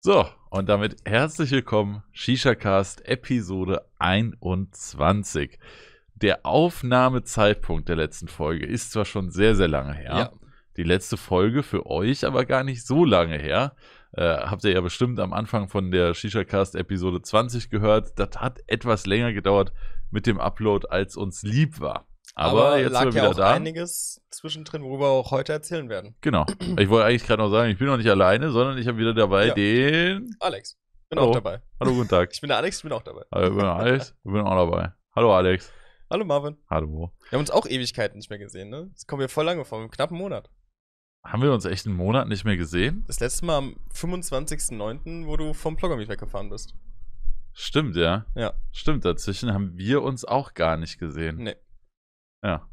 So, und damit herzlich willkommen, Shisha Cast Episode 21. Der Aufnahmezeitpunkt der letzten Folge ist zwar schon sehr, sehr lange her. Ja. Die letzte Folge für euch aber gar nicht so lange her. Äh, habt ihr ja bestimmt am Anfang von der Shisha Cast Episode 20 gehört. Das hat etwas länger gedauert mit dem Upload, als uns lieb war. Aber, Aber jetzt lag sind wir wieder ja wieder auch da. einiges zwischendrin, worüber wir auch heute erzählen werden. Genau. Ich wollte eigentlich gerade noch sagen, ich bin noch nicht alleine, sondern ich habe wieder dabei Ja. den. Alex, bin Hallo. auch dabei. Hallo, guten Tag. Ich bin der Alex, ich bin auch dabei. Hallo, ich bin Alex. Ich bin auch dabei. Hallo, Alex. Hallo Marvin. Hallo. Wir haben uns auch Ewigkeiten nicht mehr gesehen, ne? Das kommen wir voll lange vor, einen knappen Monat. Haben wir uns echt einen Monat nicht mehr gesehen? Das letzte Mal am 25.09., wo du vom Bloggermeet weggefahren bist. Stimmt, ja. Ja. Stimmt, dazwischen haben wir uns auch gar nicht gesehen. Nee. Ja.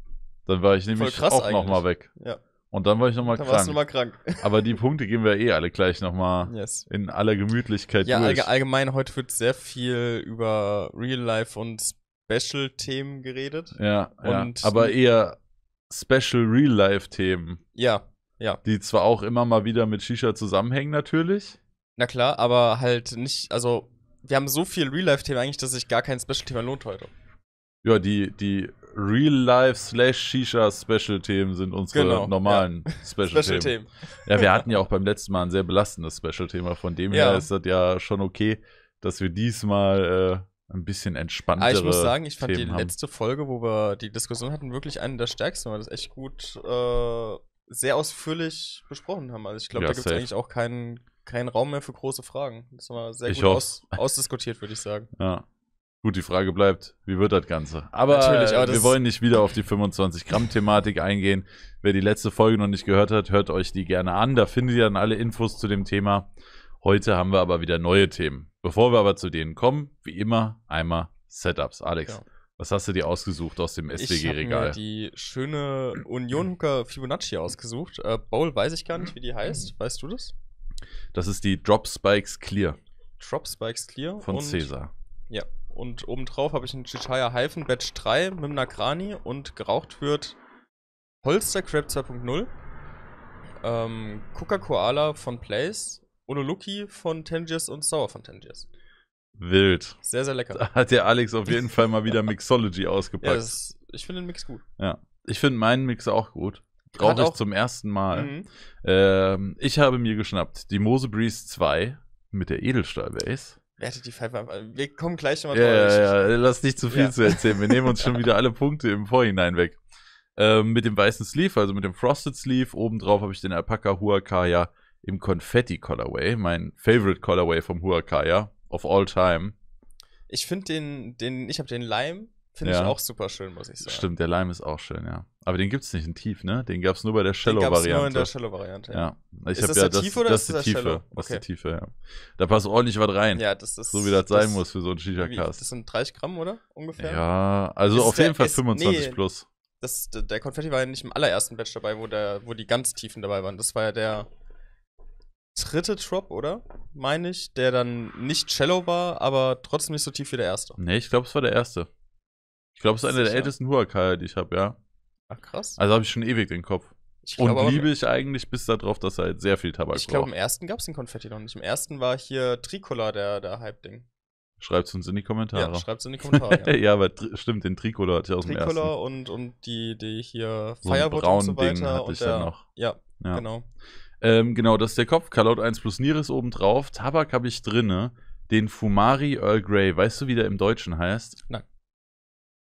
Dann war ich nämlich auch nochmal weg. Ja. Und dann war ich nochmal krank. Dann warst du nochmal krank. Aber die Punkte gehen wir eh alle gleich nochmal yes. in aller Gemütlichkeit ja, durch. Ja, allgemein, heute wird sehr viel über Real Life und Special-Themen geredet. Ja, und ja. aber eher Special Real Life-Themen. Ja, ja. Die zwar auch immer mal wieder mit Shisha zusammenhängen, natürlich. Na klar, aber halt nicht, also wir haben so viel Real Life-Themen eigentlich, dass sich gar kein Special-Thema lohnt heute. Ja, die, die Real-Life-Slash-Shisha-Special-Themen sind unsere genau, normalen ja. Special-Themen. ja, wir hatten ja auch beim letzten Mal ein sehr belastendes Special-Thema. Von dem ja. her ist das ja schon okay, dass wir diesmal äh, ein bisschen entspannter sind. Ah, ich muss sagen, ich fand Themen die haben. letzte Folge, wo wir die Diskussion hatten, wirklich eine der stärksten, weil das echt gut äh, sehr ausführlich besprochen haben. Also ich glaube, ja, da gibt es eigentlich auch keinen, keinen Raum mehr für große Fragen. Das war sehr ich gut aus, ausdiskutiert, würde ich sagen. Ja. Gut, die Frage bleibt, wie wird das Ganze? Aber, aber äh, wir wollen nicht wieder auf die 25-Gramm-Thematik eingehen. Wer die letzte Folge noch nicht gehört hat, hört euch die gerne an. Da findet ihr dann alle Infos zu dem Thema. Heute haben wir aber wieder neue Themen. Bevor wir aber zu denen kommen, wie immer einmal Setups. Alex, ja. was hast du dir ausgesucht aus dem SWG-Regal? Ich habe die schöne Union Hooker Fibonacci ausgesucht. Äh, Bowl weiß ich gar nicht, wie die heißt. Weißt du das? Das ist die Drop Spikes Clear. Drop Spikes Clear. Von Cäsar. Ja, und obendrauf habe ich einen Chichaya Hyphen Batch 3 mit einer Krani und geraucht wird Holster Crab 2.0, ähm, Coca Koala von Place, Onoluki von Tangiers und Sauer von Tangiers. Wild. Sehr, sehr lecker. Da hat der Alex auf jeden Fall mal wieder Mixology ausgepackt. Ja, ist, ich finde den Mix gut. Ja, ich finde meinen Mix auch gut. Brauche ich zum ersten Mal. Mhm. Ähm, ich habe mir geschnappt die Mose Breeze 2 mit der Edelstahl Base. Wertet die Pfeife äh, Wir kommen gleich nochmal ja, drauf. Ja, ja, lass nicht zu viel ja. zu erzählen. Wir nehmen uns schon wieder alle Punkte im Vorhinein weg. Ähm, mit dem weißen Sleeve, also mit dem Frosted Sleeve. Obendrauf habe ich den Alpaca Huacaya im Confetti Colorway. Mein Favorite Colorway vom Huacaya of all time. Ich finde den, den, ich habe den Lime Finde ja. ich auch super schön, muss ich sagen. Stimmt, der Lime ist auch schön, ja. Aber den gibt es nicht in Tief, ne? Den gab es nur bei der Shallow-Variante. Den gab nur in der Shallow-Variante, ja. ja. Ich ist das ja, das, Tief oder das ist das die Tiefe? Okay. Das ist die Tiefe, ja. Da passt ordentlich was rein. Ja, das ist... So wie das, das sein muss für so einen Shisha-Cast. Das sind 30 Gramm, oder? Ungefähr? Ja, also ist auf der, jeden Fall ist, 25 nee, plus. Das, der Konfetti war ja nicht im allerersten Batch dabei, wo, der, wo die ganz Tiefen dabei waren. Das war ja der dritte Drop, oder? Meine ich, der dann nicht Shallow war, aber trotzdem nicht so tief wie der erste. Nee, ich glaube, es war der erste. Ich glaube, es ist einer der ältesten Huakai, die ich habe, ja. Ach, krass. Also habe ich schon ewig den Kopf. Ich und aber, liebe ich eigentlich bis darauf, dass er halt sehr viel Tabak Ich glaube, im ersten gab es den Konfetti noch nicht. Im ersten war hier Tricolor der, der Hype-Ding. Schreibt es uns in die Kommentare. Ja, schreibt es in die Kommentare. ja, aber stimmt, den Tricolor hatte ich aus dem ersten. Tricolor und, und die, die hier So Firewood und so weiter. Ding hatte und ich da der, noch. Ja, Ja. genau. Ähm, genau, das ist der Kopf. Kalot 1 plus Nier ist oben drauf. Tabak habe ich drinne. Den Fumari Earl Grey. Weißt du, wie der im Deutschen heißt? Nein.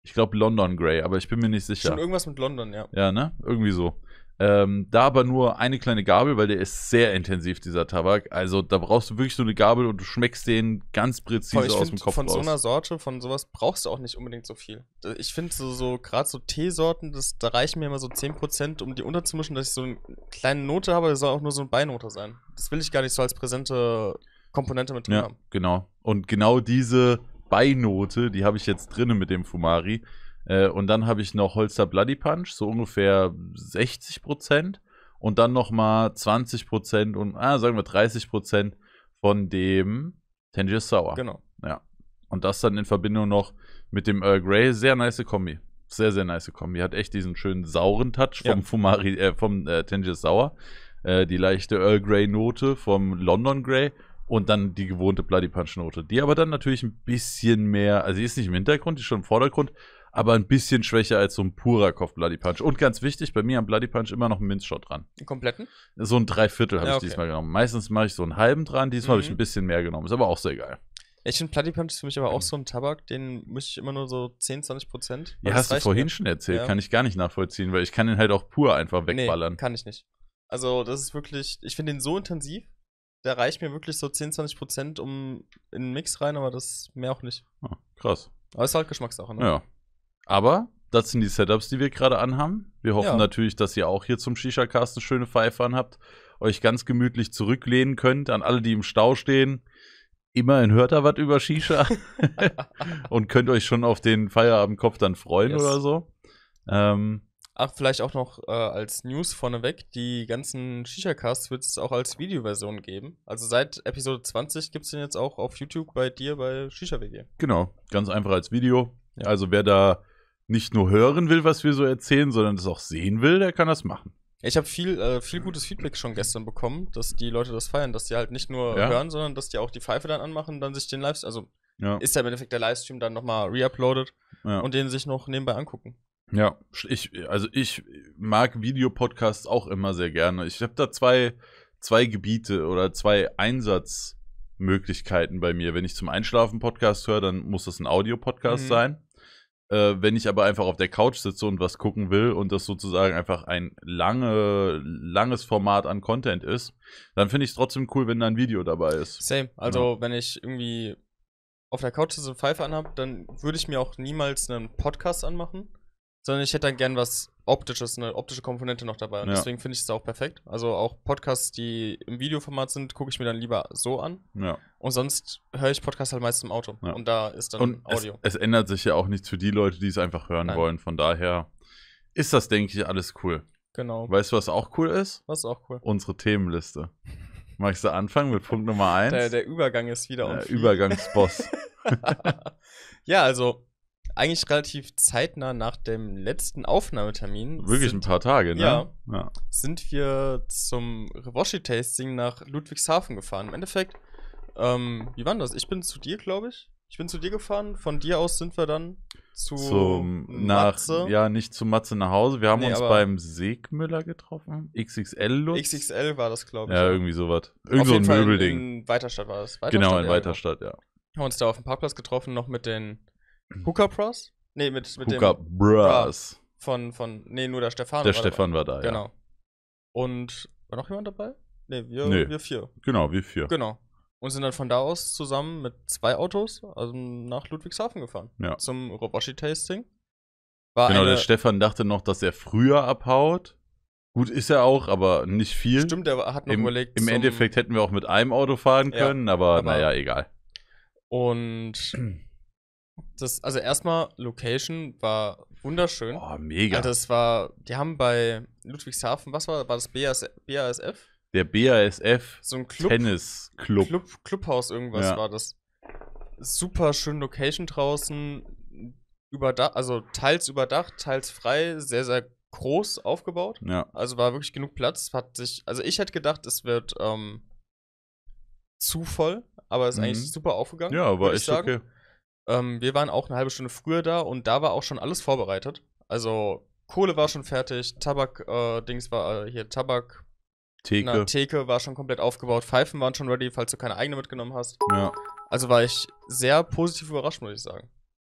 Ich glaube London Grey, aber ich bin mir nicht sicher. Schon irgendwas mit London, ja. Ja, ne? Irgendwie so. Ähm, da aber nur eine kleine Gabel, weil der ist sehr intensiv, dieser Tabak. Also da brauchst du wirklich so eine Gabel und du schmeckst den ganz präzise aus find, dem Kopf Von raus. so einer Sorte, von sowas brauchst du auch nicht unbedingt so viel. Ich finde so, so gerade so Teesorten, das, da reichen mir immer so 10%, um die unterzumischen, dass ich so eine kleine Note habe, das soll auch nur so eine Beinote sein. Das will ich gar nicht so als präsente Komponente mit drin ja, haben. Genau. Und genau diese Beinote, die habe ich jetzt drinnen mit dem Fumari. Äh, und dann habe ich noch Holster Bloody Punch, so ungefähr 60 Prozent. Und dann nochmal 20 Prozent und, ah, sagen wir 30 Prozent von dem Tangier Sour. Genau. Ja. Und das dann in Verbindung noch mit dem Earl Grey. Sehr nice Kombi. Sehr, sehr nice Kombi. Hat echt diesen schönen sauren Touch vom ja. Fumari, äh, vom äh, Tangier Sour. Äh, die leichte Earl Grey Note vom London Grey und dann die gewohnte Bloody Punch-Note. Die aber dann natürlich ein bisschen mehr, also die ist nicht im Hintergrund, die ist schon im Vordergrund, aber ein bisschen schwächer als so ein purer Kopf Bloody Punch. Und ganz wichtig, bei mir am Bloody Punch immer noch ein Minzshot dran. Den kompletten? So ein Dreiviertel habe ja, ich diesmal genommen. Meistens mache ich so einen halben dran, diesmal mhm. habe ich mhm. ein bisschen mehr genommen. Ist aber auch sehr geil. ich finde Bloody Punch ist für mich aber auch mhm. so ein Tabak, den müsste ich immer nur so 10, 20 Prozent. Ja, hast du vorhin mir. schon erzählt, ja. kann ich gar nicht nachvollziehen, weil ich kann den halt auch pur einfach wegballern. Nee, kann ich nicht. Also das ist wirklich, ich finde den so intensiv, da reicht mir wirklich so 10, 20 Prozent um in den Mix rein, aber das mehr auch nicht. Ah, krass. Aber ist halt Geschmackssache, ne? Ja. Aber das sind die Setups, die wir gerade anhaben. Wir hoffen ja. natürlich, dass ihr auch hier zum Shisha-Cast eine schöne Pfeife habt, euch ganz gemütlich zurücklehnen könnt an alle, die im Stau stehen. Immerhin hört er was über Shisha und könnt euch schon auf den Feierabendkopf dann freuen yes. oder so. Ähm, Ach, vielleicht auch noch äh, als News vorneweg, die ganzen Shisha-Casts wird es auch als Videoversion geben. Also seit Episode 20 gibt es den jetzt auch auf YouTube bei dir bei Shisha-WG. Genau, ganz einfach als Video. Ja. Also wer da nicht nur hören will, was wir so erzählen, sondern das auch sehen will, der kann das machen. Ich habe viel, äh, viel gutes Feedback schon gestern bekommen, dass die Leute das feiern, dass die halt nicht nur ja. hören, sondern dass die auch die Pfeife dann anmachen, und dann sich den Livestream, also ja. ist ja im Endeffekt der Livestream dann nochmal reuploadet ja. und den sich noch nebenbei angucken. Ja, ich, also ich mag Videopodcasts auch immer sehr gerne. Ich habe da zwei, zwei Gebiete oder zwei Einsatzmöglichkeiten bei mir. Wenn ich zum Einschlafen Podcast höre, dann muss das ein Audio-Podcast mhm. sein. Äh, wenn ich aber einfach auf der Couch sitze und was gucken will und das sozusagen einfach ein lange, langes Format an Content ist, dann finde ich es trotzdem cool, wenn da ein Video dabei ist. Same. Also ja. wenn ich irgendwie auf der Couch sitze und Pfeife anhabe, dann würde ich mir auch niemals einen Podcast anmachen sondern ich hätte dann gern was Optisches, eine optische Komponente noch dabei. Und ja. deswegen finde ich es auch perfekt. Also auch Podcasts, die im Videoformat sind, gucke ich mir dann lieber so an. Ja. Und sonst höre ich Podcasts halt meist im Auto. Ja. Und da ist dann Und Audio. Es, es, ändert sich ja auch nichts für die Leute, die es einfach hören Nein. wollen. Von daher ist das, denke ich, alles cool. Genau. Weißt du, was auch cool ist? Was ist auch cool? Unsere Themenliste. Magst du anfangen mit Punkt Nummer 1? Der, der Übergang ist wieder. Der Übergangsboss. ja, also eigentlich relativ zeitnah nach dem letzten Aufnahmetermin. Wirklich sind, ein paar Tage, ne? Ja, ja. Sind wir zum Rewashi-Tasting nach Ludwigshafen gefahren. Im Endeffekt, ähm, wie war das? Ich bin zu dir, glaube ich. Ich bin zu dir gefahren. Von dir aus sind wir dann zu Zum, nach, Matze. Ja, nicht zu Matze nach Hause. Wir haben nee, uns beim Segmüller getroffen. XXL Lutz. XXL war das, glaube ich. Ja, irgendwie sowas. Irgend so ein Möbelding. In Weiterstadt war das. Weiterstadt, genau, in Weiterstadt, ja. Haben uns da auf dem Parkplatz getroffen, noch mit den Hooker Bros? Nee, mit, mit Hooker dem. Bros. Von, von, nee, nur der Stefan Der war Stefan dabei. war da, ja. Genau. Und war noch jemand dabei? Nee, wir, nee. wir vier. Genau, wir vier. Genau. Und sind dann von da aus zusammen mit zwei Autos also nach Ludwigshafen gefahren. Ja. Zum Roboshi-Tasting. Genau, der Stefan dachte noch, dass er früher abhaut. Gut ist er auch, aber nicht viel. Stimmt, er hat noch Im, überlegt. Im Endeffekt hätten wir auch mit einem Auto fahren können, ja, aber, aber naja, egal. Und das, also erstmal, Location war wunderschön. Oh, mega. Also das war, die haben bei Ludwigshafen, was war, war das BAS, BASF? Der BASF so ein Club, Tennis Club. Club Clubhaus irgendwas ja. war das. Super schön Location draußen, überdacht, also teils überdacht, teils frei, sehr, sehr groß aufgebaut. Ja. Also war wirklich genug Platz. Hat sich, also ich hätte gedacht, es wird ähm, zu voll, aber ist mhm. eigentlich super aufgegangen. Ja, aber ist okay. Ähm, wir waren auch eine halbe Stunde früher da und da war auch schon alles vorbereitet. Also Kohle war schon fertig, Tabak, äh, Dings war äh, hier Tabak. Theke. Na, Theke war schon komplett aufgebaut, Pfeifen waren schon ready, falls du keine eigene mitgenommen hast. Ja. Also war ich sehr positiv überrascht, muss ich sagen.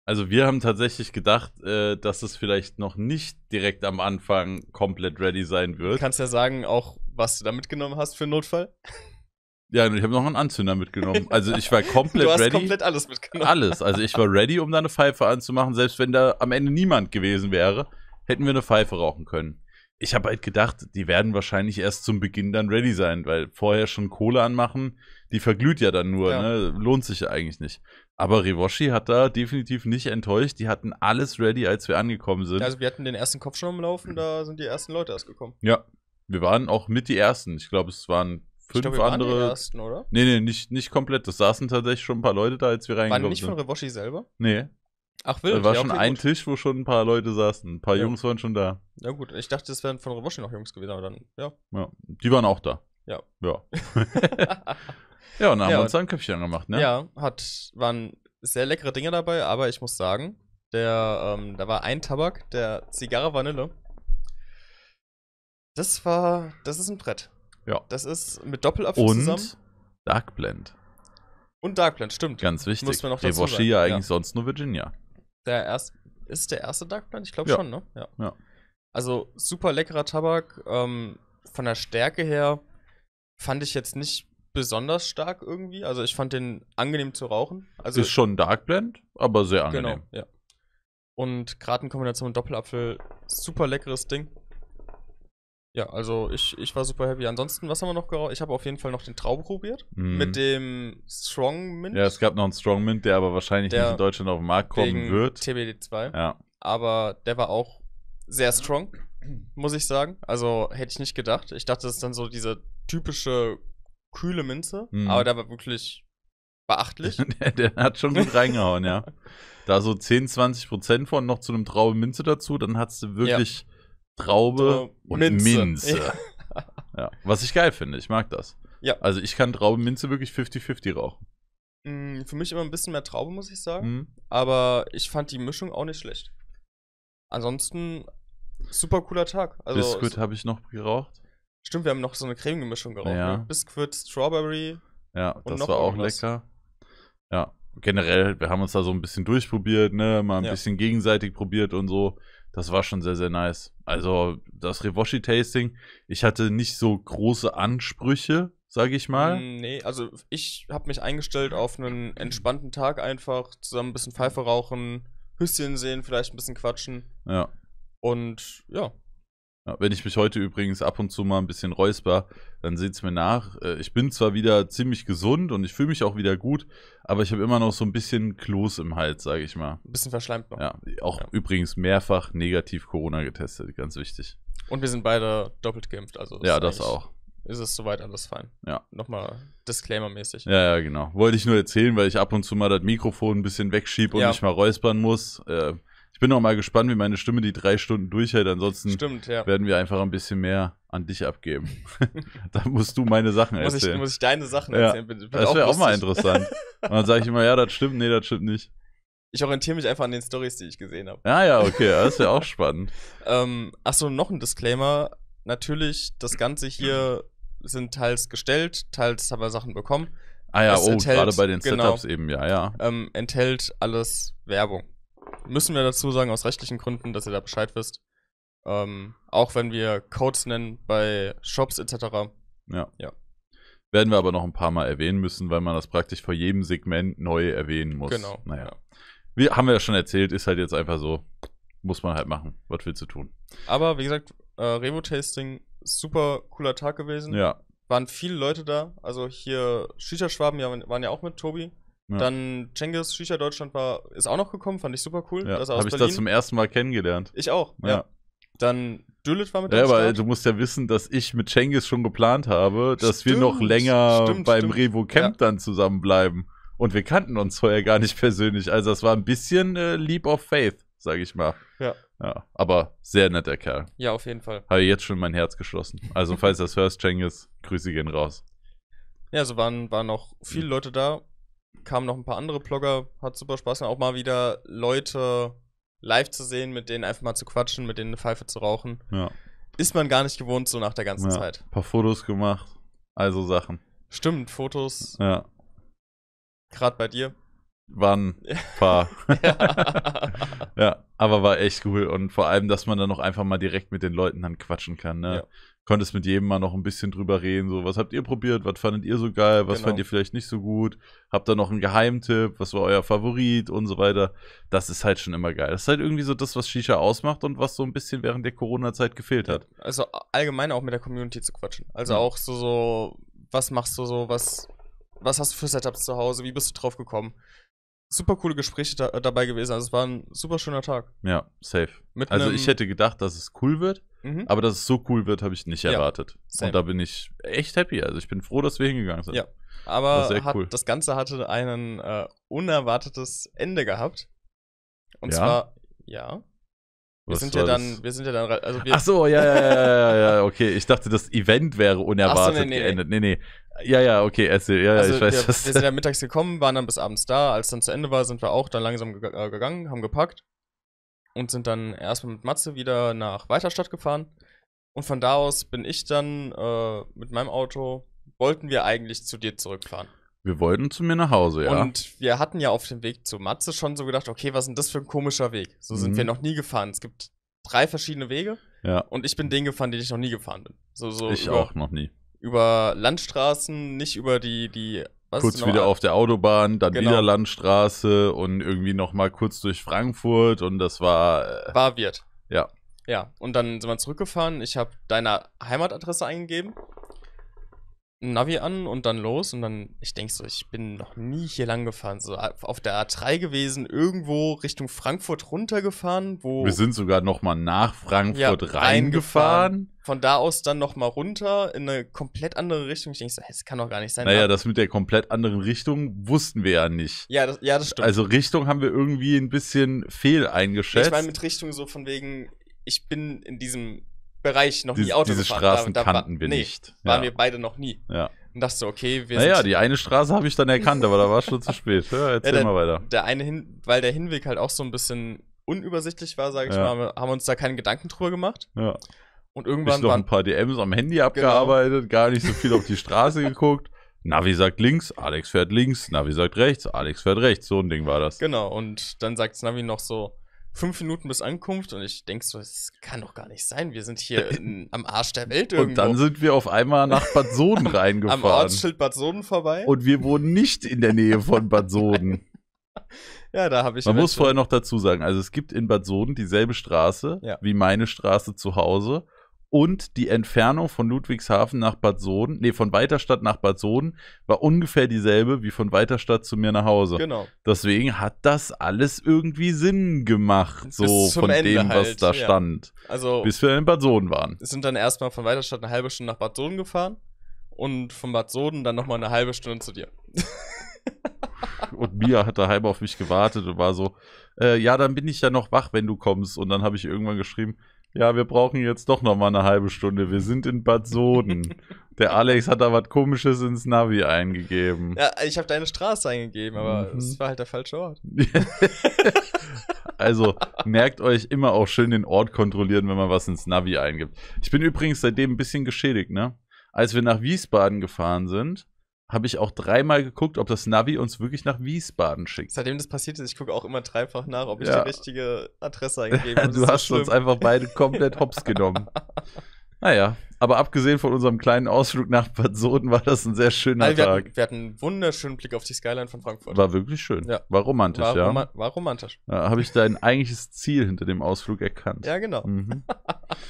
Also wir haben tatsächlich gedacht, äh, dass es vielleicht noch nicht direkt am Anfang komplett ready sein wird. Du kannst ja sagen, auch was du da mitgenommen hast für einen Notfall. Ja, und ich habe noch einen Anzünder mitgenommen. Also ich war komplett ready. Du hast ready. komplett alles mitgenommen. Alles. Also ich war ready, um da eine Pfeife anzumachen. Selbst wenn da am Ende niemand gewesen wäre, hätten wir eine Pfeife rauchen können. Ich habe halt gedacht, die werden wahrscheinlich erst zum Beginn dann ready sein, weil vorher schon Kohle anmachen, die verglüht ja dann nur, ja. Ne? lohnt sich ja eigentlich nicht. Aber Rewoshi hat da definitiv nicht enttäuscht. Die hatten alles ready, als wir angekommen sind. Also wir hatten den ersten Kopf schon umlaufen, da sind die ersten Leute erst gekommen. Ja, wir waren auch mit die Ersten. Ich glaube, es waren fünf glaub, andere. Waren die ersten, oder? Nee, nee, nicht, nicht komplett. Das saßen tatsächlich schon ein paar Leute da, als wir reingekommen sind. Waren nicht von Revoshi selber? Nee. Ach, wild. Da war schon ein gut. Tisch, wo schon ein paar Leute saßen. Ein paar ja. Jungs waren schon da. Ja, gut. Ich dachte, es wären von Revoshi noch Jungs gewesen, aber dann, ja. Ja, die waren auch da. Ja. Ja. ja, und dann haben ja, wir uns ein Köpfchen gemacht, ne? Ja, hat, waren sehr leckere Dinge dabei, aber ich muss sagen, der, ähm, da war ein Tabak, der Zigarre Vanille. Das war, das ist ein Brett. Ja. Das ist mit Doppelapfel und zusammen. Dark Blend. Und Dark Blend, stimmt. Ganz wichtig. Muss man noch dazu sagen. ja eigentlich sonst nur Virginia. Der erst, ist der erste Dark Blend? Ich glaube ja. schon, ne? Ja. ja. Also super leckerer Tabak. Ähm, von der Stärke her fand ich jetzt nicht besonders stark irgendwie. Also ich fand den angenehm zu rauchen. Also ist schon Dark Blend, aber sehr genau, angenehm. Genau, ja. Und gerade in Kombination mit Doppelapfel, super leckeres Ding. Ja, also ich, ich war super happy. Ansonsten, was haben wir noch geraucht? Ich habe auf jeden Fall noch den Traube probiert. Mm. Mit dem Strong Mint. Ja, es gab noch einen Strong Mint, der aber wahrscheinlich der nicht in Deutschland auf den Markt kommen wird. TBD2. Ja. Aber der war auch sehr strong, muss ich sagen. Also hätte ich nicht gedacht. Ich dachte, das ist dann so diese typische kühle Minze. Mm. Aber der war wirklich beachtlich. der, der, hat schon gut reingehauen, ja. Da so 10, 20 Prozent von noch zu einem Traube Minze dazu, dann hat es wirklich. Ja Traube und Minze. Minze. Ja. ja. Was ich geil finde, ich mag das. Ja. Also ich kann Traube und Minze wirklich 50-50 rauchen. Mm, für mich immer ein bisschen mehr Traube, muss ich sagen. Mhm. Aber ich fand die Mischung auch nicht schlecht. Ansonsten, super cooler Tag. Also, Biscuit habe ich noch geraucht. Stimmt, wir haben noch so eine cremige Mischung geraucht. Ja. Ne? Biscuit, Strawberry. Ja, das war auch irgendwas. lecker. Ja, generell, wir haben uns da so ein bisschen durchprobiert, ne? Mal ein ja. bisschen gegenseitig probiert und so das war schon sehr, sehr nice. Also das Rewashi-Tasting, ich hatte nicht so große Ansprüche, sage ich mal. Mm, nee, also ich habe mich eingestellt auf einen entspannten Tag einfach, zusammen ein bisschen Pfeife rauchen, Hüsschen sehen, vielleicht ein bisschen quatschen. Ja. Und ja, ja, wenn ich mich heute übrigens ab und zu mal ein bisschen räusper, dann seht es mir nach. Äh, ich bin zwar wieder ziemlich gesund und ich fühle mich auch wieder gut, aber ich habe immer noch so ein bisschen Kloß im Hals, sage ich mal. Ein bisschen verschleimt noch. Ja, auch ja. übrigens mehrfach negativ Corona getestet, ganz wichtig. Und wir sind beide doppelt geimpft, also. ja, das auch. Ist es soweit alles fein? Ja. Nochmal Disclaimer-mäßig. Ja, ja, genau. Wollte ich nur erzählen, weil ich ab und zu mal das Mikrofon ein bisschen wegschiebe und ja. mich mal räuspern muss. Äh, bin noch mal gespannt, wie meine Stimme die drei Stunden durchhält. Ansonsten Stimmt, ja. werden wir einfach ein bisschen mehr an dich abgeben. da musst du meine Sachen muss erzählen. Ich, muss ich deine Sachen erzählen? Bin, bin das wäre auch mal interessant. Und dann sage ich immer, ja, das stimmt, nee, das stimmt nicht. Ich orientiere mich einfach an den Stories, die ich gesehen habe. Ja, ah, ja, okay, das wäre auch spannend. ähm, Achso, noch ein Disclaimer. Natürlich, das Ganze hier sind teils gestellt, teils haben wir Sachen bekommen. Ah ja, es oh, enthält, gerade bei den genau Setups genau, eben, ja, ja. Ähm, enthält alles Werbung müssen wir dazu sagen, aus rechtlichen Gründen, dass ihr da Bescheid wisst. Ähm, auch wenn wir Codes nennen bei Shops etc. Ja. ja. Werden wir aber noch ein paar Mal erwähnen müssen, weil man das praktisch vor jedem Segment neu erwähnen muss. Genau. Naja. Ja. Wie, haben wir ja schon erzählt, ist halt jetzt einfach so. Muss man halt machen. Was willst du tun? Aber wie gesagt, äh, Revo-Tasting, super cooler Tag gewesen. Ja. Waren viele Leute da. Also hier, Shisha-Schwaben waren ja auch mit Tobi. Ja. Dann Cengiz Shisha Deutschland war, ist auch noch gekommen, fand ich super cool. Ja, Das habe ich da zum ersten Mal kennengelernt. Ich auch, ja. ja. Dann Düllet war mit Ja, weil du musst ja wissen, dass ich mit Cengiz schon geplant habe, dass stimmt, wir noch länger stimmt, beim stimmt. Revo Camp ja. dann zusammenbleiben. Und wir kannten uns vorher gar nicht persönlich. Also das war ein bisschen äh, Leap of Faith, sage ich mal. Ja. ja. Aber sehr netter Kerl. Ja, auf jeden Fall. Habe jetzt schon mein Herz geschlossen. Also falls das hörst, Cengiz, Grüße gehen raus. Ja, so waren, waren auch viele Leute da kamen noch ein paar andere Blogger, hat super Spaß gemacht, auch mal wieder Leute live zu sehen, mit denen einfach mal zu quatschen, mit denen eine Pfeife zu rauchen. Ja. Ist man gar nicht gewohnt, so nach der ganzen ja. Zeit. Ein paar Fotos gemacht, also Sachen. Stimmt, Fotos. Ja. Gerade bei dir. Wann? Paar. ja. ja, aber war echt cool und vor allem, dass man dann noch einfach mal direkt mit den Leuten dann quatschen kann. Ne? Ja konntest mit jedem mal noch ein bisschen drüber reden. So, was habt ihr probiert? Was fandet ihr so geil? Was genau. fandet ihr vielleicht nicht so gut? Habt ihr noch einen Geheimtipp? Was war euer Favorit und so weiter? Das ist halt schon immer geil. Das ist halt irgendwie so das, was Shisha ausmacht und was so ein bisschen während der Corona-Zeit gefehlt hat. Also allgemein auch mit der Community zu quatschen. Also ja. Mhm. auch so, so, was machst du so, was, was hast du für Setups zu Hause? Wie bist du drauf gekommen? super coole Gespräche da, dabei gewesen. Also es war ein super schöner Tag. Ja, safe. Mit also ich hätte gedacht, dass es cool wird, mhm. aber dass es so cool wird, habe ich nicht erwartet. Same. Und da bin ich echt happy. Also ich bin froh, dass wir hingegangen sind. Ja, aber das, hat, cool. das Ganze hatte ein äh, unerwartetes Ende gehabt. Und ja? zwar, ja. Wir sind ja dann, wir sind ja dann, also wir Ach so, ja, ja, ja, ja, ja, okay. Ich dachte, das Event wäre unerwartet so, nee, nee, geendet. Nee, nee, ja, ja, okay, erzähl. Ja, also ich weiß, wir, was wir sind ja mittags gekommen, waren dann bis abends da. Als dann zu Ende war, sind wir auch dann langsam ge äh, gegangen, haben gepackt und sind dann erstmal mit Matze wieder nach Weiterstadt gefahren. Und von da aus bin ich dann äh, mit meinem Auto, wollten wir eigentlich zu dir zurückfahren. Wir wollten zu mir nach Hause, ja. Und wir hatten ja auf dem Weg zu Matze schon so gedacht, okay, was ist denn das für ein komischer Weg? So sind mhm. wir noch nie gefahren. Es gibt drei verschiedene Wege. Ja. Und ich bin den gefahren, den ich noch nie gefahren bin. So, so ich über, auch noch nie über Landstraßen, nicht über die, die kurz wieder auf der Autobahn, dann genau. wieder Landstraße und irgendwie nochmal kurz durch Frankfurt und das war. Äh, war wird. Ja. Ja, und dann sind wir zurückgefahren. Ich habe deine Heimatadresse eingegeben. Navi an und dann los und dann, ich denke so, ich bin noch nie hier lang gefahren. So auf der A3 gewesen, irgendwo Richtung Frankfurt runtergefahren, wo. Wir sind sogar nochmal nach Frankfurt ja, reingefahren. Von da aus dann nochmal runter in eine komplett andere Richtung. Ich denke so, das kann doch gar nicht sein. Naja, das mit der komplett anderen Richtung wussten wir ja nicht. Ja, das, ja, das stimmt. Also Richtung haben wir irgendwie ein bisschen fehl eingeschätzt. Ich meine mit Richtung so von wegen, ich bin in diesem Bereich noch diese, nie Auto diese gefahren. Diese Straßen da, da kannten war, wir nee, nicht. Ja. Waren wir beide noch nie. Ja. Und dachte okay, wir Naja, die eine Straße habe ich dann erkannt, aber da war es schon zu spät. Ja, erzähl ja, der, mal weiter. Der eine hin, weil der Hinweg halt auch so ein bisschen unübersichtlich war, sage ich ja. mal, haben wir uns da keine Gedanken drüber gemacht. Ja. Und irgendwann. Ich noch ein paar DMs am Handy genau. abgearbeitet, genau. gar nicht so viel auf die Straße geguckt. Navi sagt links, Alex fährt links, Navi sagt rechts, Alex fährt rechts. So ein Ding war das. Genau, und dann sagt Navi noch so, fünf Minuten bis Ankunft und ich denke so, es kann doch gar nicht sein. Wir sind hier in, am Arsch der Welt irgendwo. Und dann sind wir auf einmal nach Bad Soden reingefahren. Am Ortsschild Bad Soden vorbei. Und wir wohnen nicht in der Nähe von Bad Soden. ja, da habe ich. Man halt muss vorher noch dazu sagen, also es gibt in Bad Soden dieselbe Straße ja. wie meine Straße zu Hause und die Entfernung von Ludwigshafen nach Bad Soden, nee, von Weiterstadt nach Bad Soden war ungefähr dieselbe wie von Weiterstadt zu mir nach Hause. Genau. Deswegen hat das alles irgendwie Sinn gemacht, so von Ende dem, halt, was da ja. stand. Also bis wir in Bad Soden waren. Wir sind dann erstmal von Weiterstadt eine halbe Stunde nach Bad Soden gefahren und von Bad Soden dann nochmal eine halbe Stunde zu dir. und Mia hat daheim auf mich gewartet und war so, äh, ja, dann bin ich ja noch wach, wenn du kommst. Und dann habe ich irgendwann geschrieben, ja, wir brauchen jetzt doch nochmal eine halbe Stunde. Wir sind in Bad Soden. Der Alex hat da was Komisches ins Navi eingegeben. Ja, ich habe deine Straße eingegeben, aber mhm. es mhm. war halt der falsche Ort. also merkt euch immer auch schön den Ort kontrollieren, wenn man was ins Navi eingibt. Ich bin übrigens seitdem ein bisschen geschädigt, ne? Als wir nach Wiesbaden gefahren sind, habe ich auch dreimal geguckt, ob das Navi uns wirklich nach Wiesbaden schickt. Seitdem das passiert ist, ich gucke auch immer dreifach nach, ob ich ja. die richtige Adresse eingegeben habe. du hast schlimm. uns einfach beide komplett hops genommen. naja, aber abgesehen von unserem kleinen Ausflug nach Bad Soden war das ein sehr schöner also wir Tag. Hatten, wir hatten einen wunderschönen Blick auf die Skyline von Frankfurt. War wirklich schön. Ja. War romantisch, war ja. Roma war romantisch. Ja, habe ich dein eigentliches Ziel hinter dem Ausflug erkannt. Ja, genau. Mhm.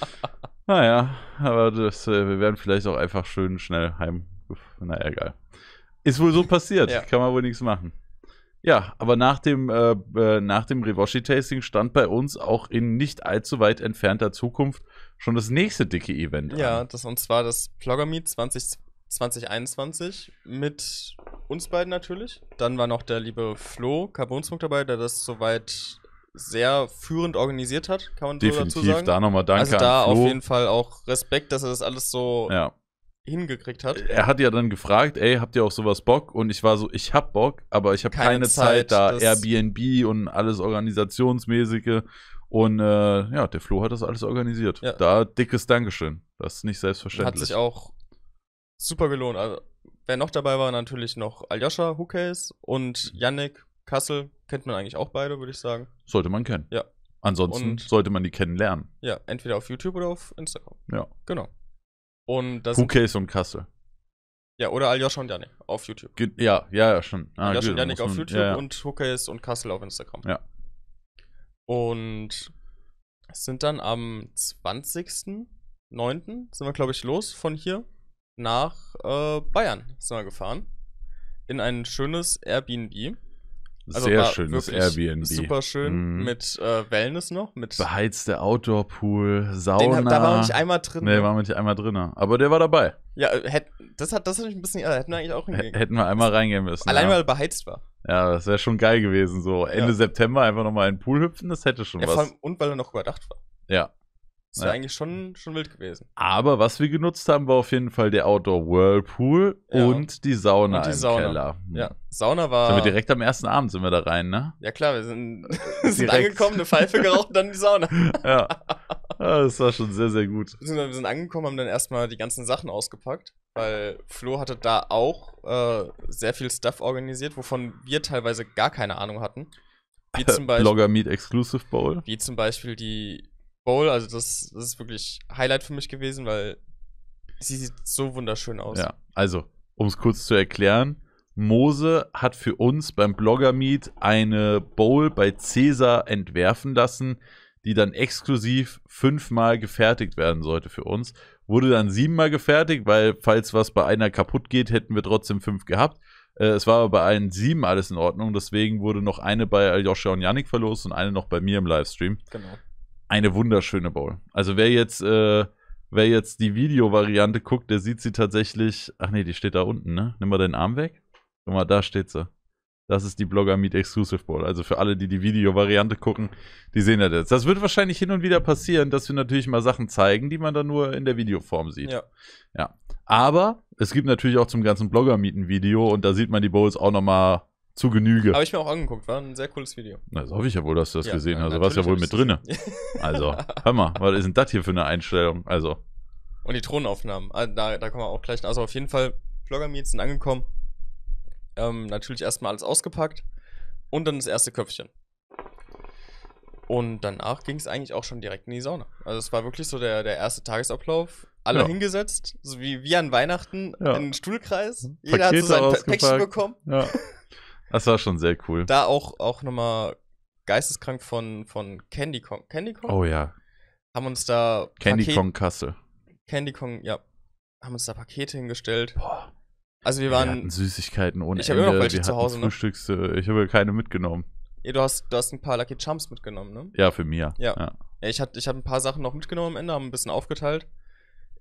naja, aber das, äh, wir werden vielleicht auch einfach schön schnell heim. Na naja, egal. Ist wohl so passiert, ja. kann man wohl nichts machen. Ja, aber nach dem, äh, äh dem Rewashi-Tasting stand bei uns auch in nicht allzu weit entfernter Zukunft schon das nächste dicke Event. Ja, an. das und zwar das Ploggermeet 20, 2021 mit uns beiden natürlich. Dann war noch der liebe Flo Carbonsfunk dabei, der das soweit sehr führend organisiert hat, kann man Definitiv, so dazu sagen. da nochmal danke. Also da auf jeden Fall auch Respekt, dass er das alles so ja hingekriegt hat. Er hat ja dann gefragt, ey, habt ihr auch sowas Bock? Und ich war so, ich hab Bock, aber ich habe keine, keine, Zeit, Zeit da Airbnb und alles organisationsmäßige. Und äh, ja, der Flo hat das alles organisiert. Ja. Da dickes Dankeschön. Das ist nicht selbstverständlich. Hat sich auch super gelohnt. Also, wer noch dabei war, natürlich noch Aljoscha Hukes und Yannick Kassel. Kennt man eigentlich auch beide, würde ich sagen. Sollte man kennen. Ja. Ansonsten und, sollte man die kennenlernen. Ja, entweder auf YouTube oder auf Instagram. Ja. Genau. Und das Bouquets und Kassel. Ja, oder Aljoscha und Janik auf YouTube. Ge ja, ja, ja, schon. Ah, Aljoscha und Janik auf YouTube ja, ja. und Hookers und Kassel auf Instagram. Ja. Und sind dann am 20.09. sind wir, glaube ich, los von hier nach äh, Bayern sind wir gefahren. In ein schönes Airbnb. Also Sehr schönes Airbnb. Super schön mhm. mit äh, Wellness noch. Mit Beheizte Outdoor-Pool, Sauna. Den, da war man nicht einmal drin. Nee, ne? war man nicht einmal drin. Aber der war dabei. Ja, äh, hätt, das hat das hat mich ein bisschen. Äh, hätten wir eigentlich auch hingehen. Hätten wir einmal reingehen müssen. Allein ja. weil beheizt war. Ja, das wäre schon geil gewesen. So Ende ja. September einfach nochmal in den Pool hüpfen, das hätte schon ja, was. Allem, und weil er noch überdacht war. Ja, das wäre ja, eigentlich schon, schon wild gewesen. Aber was wir genutzt haben, war auf jeden Fall der Outdoor Whirlpool ja. und die Sauna und die im Sauna. Keller. Ja, Sauna war. Sind wir direkt am ersten Abend sind wir da rein, ne? Ja klar, wir sind, sind angekommen, eine Pfeife geraucht und dann die Sauna. ja. das war schon sehr, sehr gut. Wir sind angekommen, haben dann erstmal die ganzen Sachen ausgepackt, weil Flo hatte da auch äh, sehr viel Stuff organisiert, wovon wir teilweise gar keine Ahnung hatten. Wie zum Beispiel, Blogger Meet Exclusive Bowl. Wie zum Beispiel die Bowl. Also das, das ist wirklich Highlight für mich gewesen, weil sie sieht so wunderschön aus. Ja, also, um es kurz zu erklären, Mose hat für uns beim Blogger Meet eine Bowl bei Cäsar entwerfen lassen, die dann exklusiv fünfmal gefertigt werden sollte für uns. Wurde dann siebenmal gefertigt, weil falls was bei einer kaputt geht, hätten wir trotzdem fünf gehabt. Äh, es war aber bei allen sieben alles in Ordnung, deswegen wurde noch eine bei Aljoscha und Yannick verlost und eine noch bei mir im Livestream. Genau eine wunderschöne Bowl. Also wer jetzt, äh, wer jetzt die Videovariante guckt, der sieht sie tatsächlich. Ach nee, die steht da unten, ne? Nimm mal deinen Arm weg. Guck mal, da steht sie. Das ist die Blogger Meet Exclusive Bowl. Also für alle, die die Videovariante gucken, die sehen das jetzt. Das wird wahrscheinlich hin und wieder passieren, dass wir natürlich mal Sachen zeigen, die man dann nur in der Videoform sieht. Ja. ja. Aber es gibt natürlich auch zum ganzen Blogger Meet ein Video und da sieht man die Bowls auch nochmal zu Genüge. Habe ich mir auch angeguckt, war ein sehr cooles Video. Na, das hoffe ich ja wohl, dass du das ja, gesehen hast. Du warst ja wohl mit drinne. also, hör mal, was ist denn das hier für eine Einstellung? Also. Und die Thronaufnahmen, ah, da, da kommen wir auch gleich. Also auf jeden Fall, Blogger Meets sind angekommen. Ähm, natürlich erstmal alles ausgepackt und dann das erste Köpfchen. Und danach ging es eigentlich auch schon direkt in die Sauna. Also es war wirklich so der, der erste Tagesablauf. Alle ja. hingesetzt, so wie, wie an Weihnachten, ja. einen Stuhlkreis. Mhm. Jeder Pakete hat so sein Päckchen bekommen. Ja. Das war schon sehr cool. Da auch, auch nochmal geisteskrank von, von Candy Kong. Candy Kong? Oh ja. Haben uns da. Candy Paket, Kong Kassel. Candy Kong, ja. Haben uns da Pakete hingestellt. Boah. Also wir waren. Wir hatten Süßigkeiten ohne Ich habe immer noch welche wir zu Hause. Ne? Ich habe keine mitgenommen. Ja, du hast, du hast ein paar Lucky Chumps mitgenommen, ne? Ja, für mir. Ja. ja. Ich habe ich hab ein paar Sachen noch mitgenommen am Ende, haben ein bisschen aufgeteilt.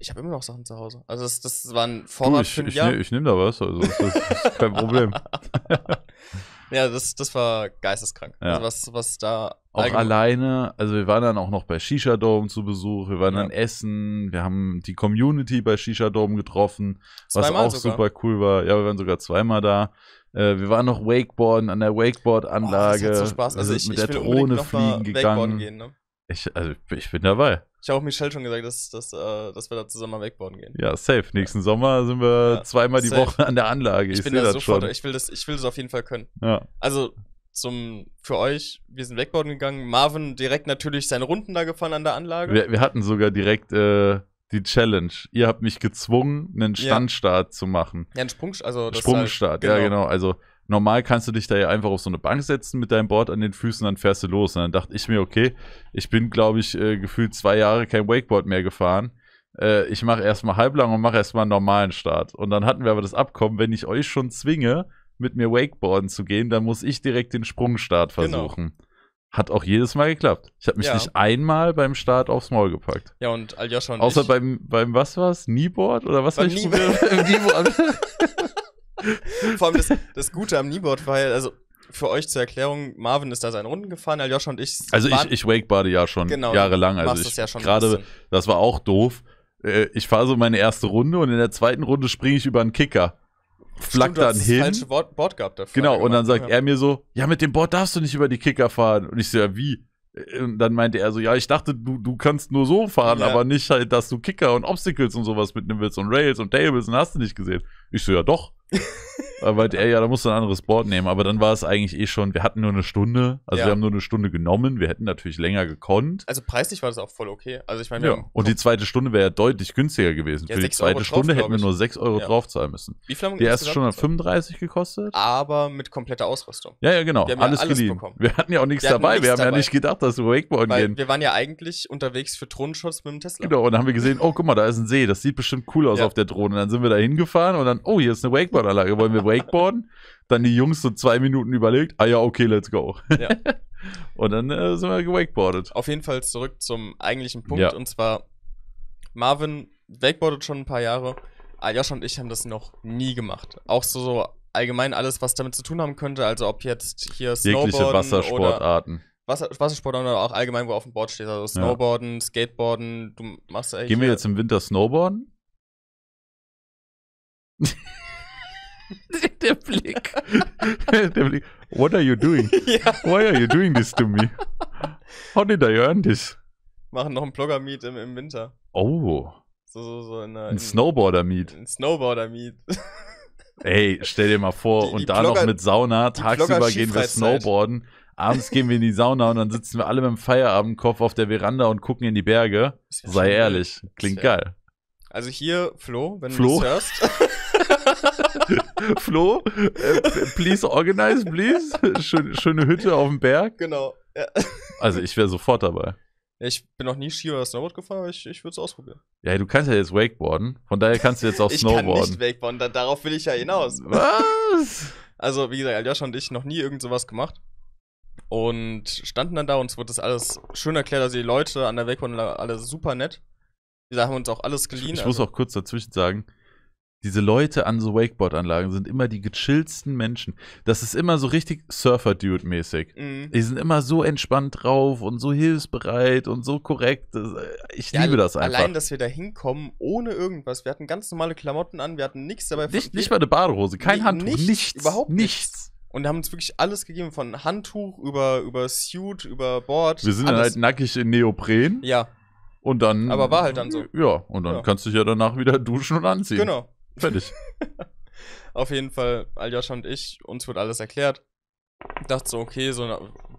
Ich habe immer noch Sachen zu Hause. Also das, das war ein Vorrat du, ich, für ein Jahr. Ne, ich nehme da was, also das ist kein Problem. ja, das, das war geisteskrank. Ja. Also was, was da auch alleine, also wir waren dann auch noch bei Shisha Dome zu Besuch, wir waren ja. dann essen, wir haben die Community bei Shisha Dome getroffen, zweimal was auch sogar. super cool war. Ja, wir waren sogar zweimal da. Äh, wir waren noch Wakeboarden an der Wakeboard-Anlage. Oh, das hat so Spaß. Also ich, mit ich der Drohne fliegen gegangen. Gehen, ne? ich, also ich bin dabei. Ich habe auch Michelle schon gesagt, dass, dass, äh, dass wir da zusammen mal wakeboarden gehen. Ja, safe. Nächsten ja. Sommer sind wir ja, zweimal safe. die Woche an der Anlage. Ich, ich bin da sofort. Schon. Ich will, das, ich will das auf jeden Fall können. Ja. Also zum, für euch, wir sind wakeboarden gegangen. Marvin direkt natürlich seine Runden da gefahren an der Anlage. Wir, wir hatten sogar direkt äh, die Challenge. Ihr habt mich gezwungen, einen Standstart ja. zu machen. Ja, einen also Sprungstart. also Sprungstart, halt, genau. ja genau. genau. Also normal kannst du dich da ja einfach auf so eine Bank setzen mit deinem Board an den Füßen, dann fährst du los. Und dann dachte ich mir, okay, ich bin, glaube ich, äh, gefühlt zwei Jahre kein Wakeboard mehr gefahren. Äh, ich mache erstmal halblang und mache erstmal einen normalen Start. Und dann hatten wir aber das Abkommen, wenn ich euch schon zwinge, mit mir Wakeboarden zu gehen, dann muss ich direkt den Sprungstart genau. versuchen. Genau. Hat auch jedes Mal geklappt. Ich habe mich ja. nicht einmal beim Start aufs Maul gepackt. Ja, und Aljoscha und Außer ich beim, beim, was war's? Kneeboard? Oder was war ich? Kneeboard. Vor allem das, das Gute am Kneeboard war ja, halt, also für euch zur Erklärung, Marvin ist da seine Runden gefahren, Aljoscha und ich. Also ich, ich wakebade ja schon genau, jahrelang. Also ich ja gerade, das war auch doof. Äh, ich fahre so meine erste Runde und in der zweiten Runde springe ich über einen Kicker. Flack dann hin. Das falsche Wort, Board gehabt dafür. Genau, und dann sagt ja. er mir so: Ja, mit dem Board darfst du nicht über die Kicker fahren. Und ich so, ja, wie? Äh, und dann meinte er so: Ja, ich dachte, du, du kannst nur so fahren, ja. aber nicht halt, dass du Kicker und Obstacles und sowas mitnehmen willst und Rails und Tables und hast du nicht gesehen. Ich so, ja, doch. Weil meinte er, ja, da musst du ein anderes Board nehmen. Aber dann war es eigentlich eh schon, wir hatten nur eine Stunde. Also ja. wir haben nur eine Stunde genommen. Wir hätten natürlich länger gekonnt. Also preislich war das auch voll okay. Also ich meine, ja. Und die zweite Stunde wäre ja deutlich günstiger gewesen. Ja, Für die zweite drauf, Stunde hätten wir nur 6 Euro drauf zahlen müssen. Wie viel haben die erste Stunde hat 35 gekostet. Aber mit kompletter Ausrüstung. Ja, ja, genau. Alles, alles geliehen. Bekommen. Wir hatten ja auch nichts dabei. Nichts wir haben dabei. ja nicht gedacht, dass wir Wakeboard gehen. Wir waren ja eigentlich unterwegs für Drohnenschutz mit dem Tesla. Genau, und dann haben wir gesehen, oh, guck mal, da ist ein See. Das sieht bestimmt cool aus auf der Drohne. Und dann sind wir da hingefahren und dann, oh, hier ist eine Wakeboard. Skateboardanlage. Wollen wir Wakeboarden? dann die Jungs so zwei Minuten überlegt, ah ja, okay, let's go. Ja. und dann äh, sind wir gewakeboardet. Auf jeden Fall zurück zum eigentlichen Punkt. Ja. Und zwar, Marvin wakeboardet schon ein paar Jahre. Josh und ich haben das noch nie gemacht. Auch so, so allgemein alles, was damit zu tun haben könnte. Also ob jetzt hier Snowboarden Jegliche Wassersportarten. Oder Wasser, Wassersport oder auch allgemein, wo auf dem Board steht. Also Snowboarden, ja. Skateboarden, du machst ja Gehen wir jetzt im Winter Snowboarden? Der Blick. Der Blick. What are you doing? Ja. Why are you doing this to me? How did I earn this? Machen noch ein Blogger-Meet im, im Winter. Oh. So, so, so in einer, ein Snowboarder-Meet. Ein Snowboarder-Meet. Ey, stell dir mal vor, die, und die da Blogger, noch mit Sauna, tagsüber gehen wir snowboarden, abends gehen wir in die Sauna und dann sitzen wir alle mit dem Feierabendkopf auf der Veranda und gucken in die Berge. Sei ehrlich, klingt geil. Also hier, Flo, wenn Flo? du das hörst. Flo, äh, please organize, please. Schön, schöne Hütte auf dem Berg. Genau. Ja. Also ich wäre sofort dabei. Ich bin noch nie Ski oder Snowboard gefahren, aber ich, ich würde es ausprobieren. Ja, du kannst ja jetzt Wakeboarden. Von daher kannst du jetzt auch ich Snowboarden. Ich kann nicht Wakeboarden, darauf will ich ja hinaus. Was? Also, wie gesagt, Aljoscha und ich noch nie irgend sowas gemacht. Und standen dann da und es wurde das alles schön erklärt. Also, die Leute an der Wakeboarden alle super nett. Die haben uns auch alles geliehen. Ich, ich also. muss auch kurz dazwischen sagen, diese Leute an so Wakeboard-Anlagen sind immer die gechillsten Menschen. Das ist immer so richtig Surfer-Dude-mäßig. Mhm. Die sind immer so entspannt drauf und so hilfsbereit und so korrekt. Äh, ich ja, liebe das einfach. Allein, dass wir da hinkommen, ohne irgendwas. Wir hatten ganz normale Klamotten an, wir hatten nichts dabei. Nicht, nicht mal eine Badehose, kein nee, Handtuch, nichts, nichts. Überhaupt nichts. Und haben uns wirklich alles gegeben, von Handtuch über, über Suit, über Board. Wir sind alles. dann halt nackig in Neopren. Ja. Und dann. Aber war halt dann so. Ja, und dann ja. kannst du dich ja danach wieder duschen und anziehen. Genau. Fertig. Auf jeden Fall, Aljoscha und ich, uns wird alles erklärt. Ich dachte so, okay, so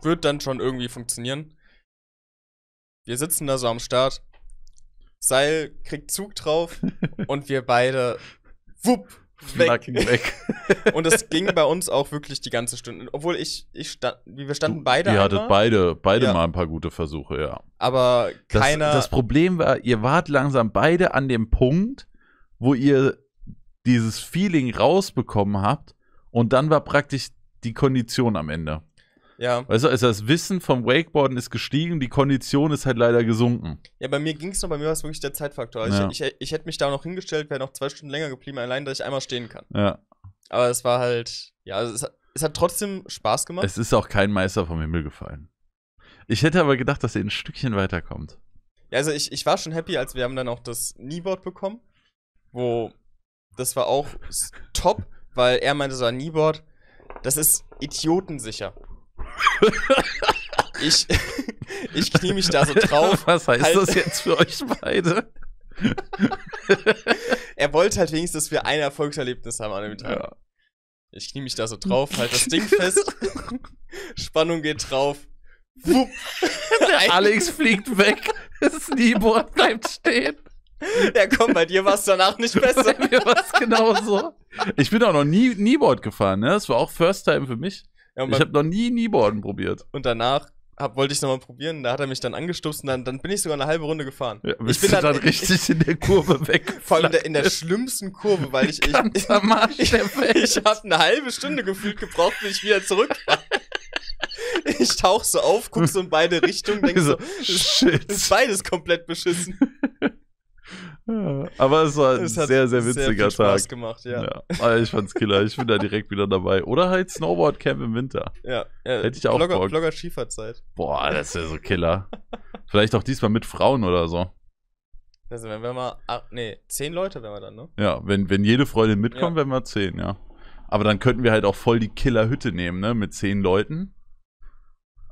wird dann schon irgendwie funktionieren. Wir sitzen da so am Start. Seil kriegt Zug drauf und wir beide wupp weg. weg. und es ging bei uns auch wirklich die ganze Stunde. Obwohl ich, ich stand, wir standen du, beide. Ihr einmal. hattet beide, beide ja. mal ein paar gute Versuche, ja. Aber keiner. Das, das Problem war, ihr wart langsam beide an dem Punkt, wo ihr dieses Feeling rausbekommen habt und dann war praktisch die Kondition am Ende. Ja. Weißt du, also das Wissen vom Wakeboarden ist gestiegen, die Kondition ist halt leider gesunken. Ja, bei mir ging es noch, bei mir war es wirklich der Zeitfaktor. Also ja. Ich, ich, ich hätte mich da noch hingestellt, wäre noch zwei Stunden länger geblieben, allein, dass ich einmal stehen kann. Ja. Aber es war halt, ja, also es, es hat trotzdem Spaß gemacht. Es ist auch kein Meister vom Himmel gefallen. Ich hätte aber gedacht, dass er ein Stückchen weiterkommt. Ja, also ich, ich war schon happy, als wir haben dann auch das Knieboard bekommen, wo das war auch top, weil er meinte so ein Niebord, das ist idiotensicher. ich, ich knie mich da so drauf. Was heißt halt, das jetzt für euch beide? er wollte halt wenigstens, dass wir ein Erfolgserlebnis haben an dem Tag. Ja. Ich knie mich da so drauf, halt das Ding fest. Spannung geht drauf. Wupp. Alex fliegt weg. Das Nibo bleibt stehen. Ja, komm, bei dir war es danach nicht besser. bei mir war es genauso. Ich bin auch noch nie Kneeboard gefahren, ne? Das war auch First Time für mich. Ja, ich habe noch nie Kneeboarden probiert. Und danach hab, wollte ich es nochmal probieren, da hat er mich dann angestoßen, dann, dann bin ich sogar eine halbe Runde gefahren. Ja, ich bin dann, dann richtig ich, in der Kurve weg. Vor allem in der, in der schlimmsten Kurve, weil ich. Ich, ich, ich, ich habe eine halbe Stunde gefühlt gebraucht, bis ich wieder zurück Ich tauche so auf, guck so in beide Richtungen, denke so, so, shit. ist beides komplett beschissen. Aber es war ein es sehr, sehr witziger sehr Tag. Gemacht, ja. Ja. Ah, ich fand's killer. Ich bin da direkt wieder dabei. Oder halt Snowboardcamp im Winter. Ja. ja. Hätte ich auch Blogger, Bock. Blogger Skifahrzeit. Boah, das ist ja so killer. Vielleicht auch diesmal mit Frauen oder so. Also wenn wir mal, ach, nee, zehn Leute wären wir dann, ne? Ja, wenn, wenn jede Freundin mitkommt, ja. wären wir zehn, ja. Aber dann könnten wir halt auch voll die Killer-Hütte nehmen, ne? Mit zehn Leuten.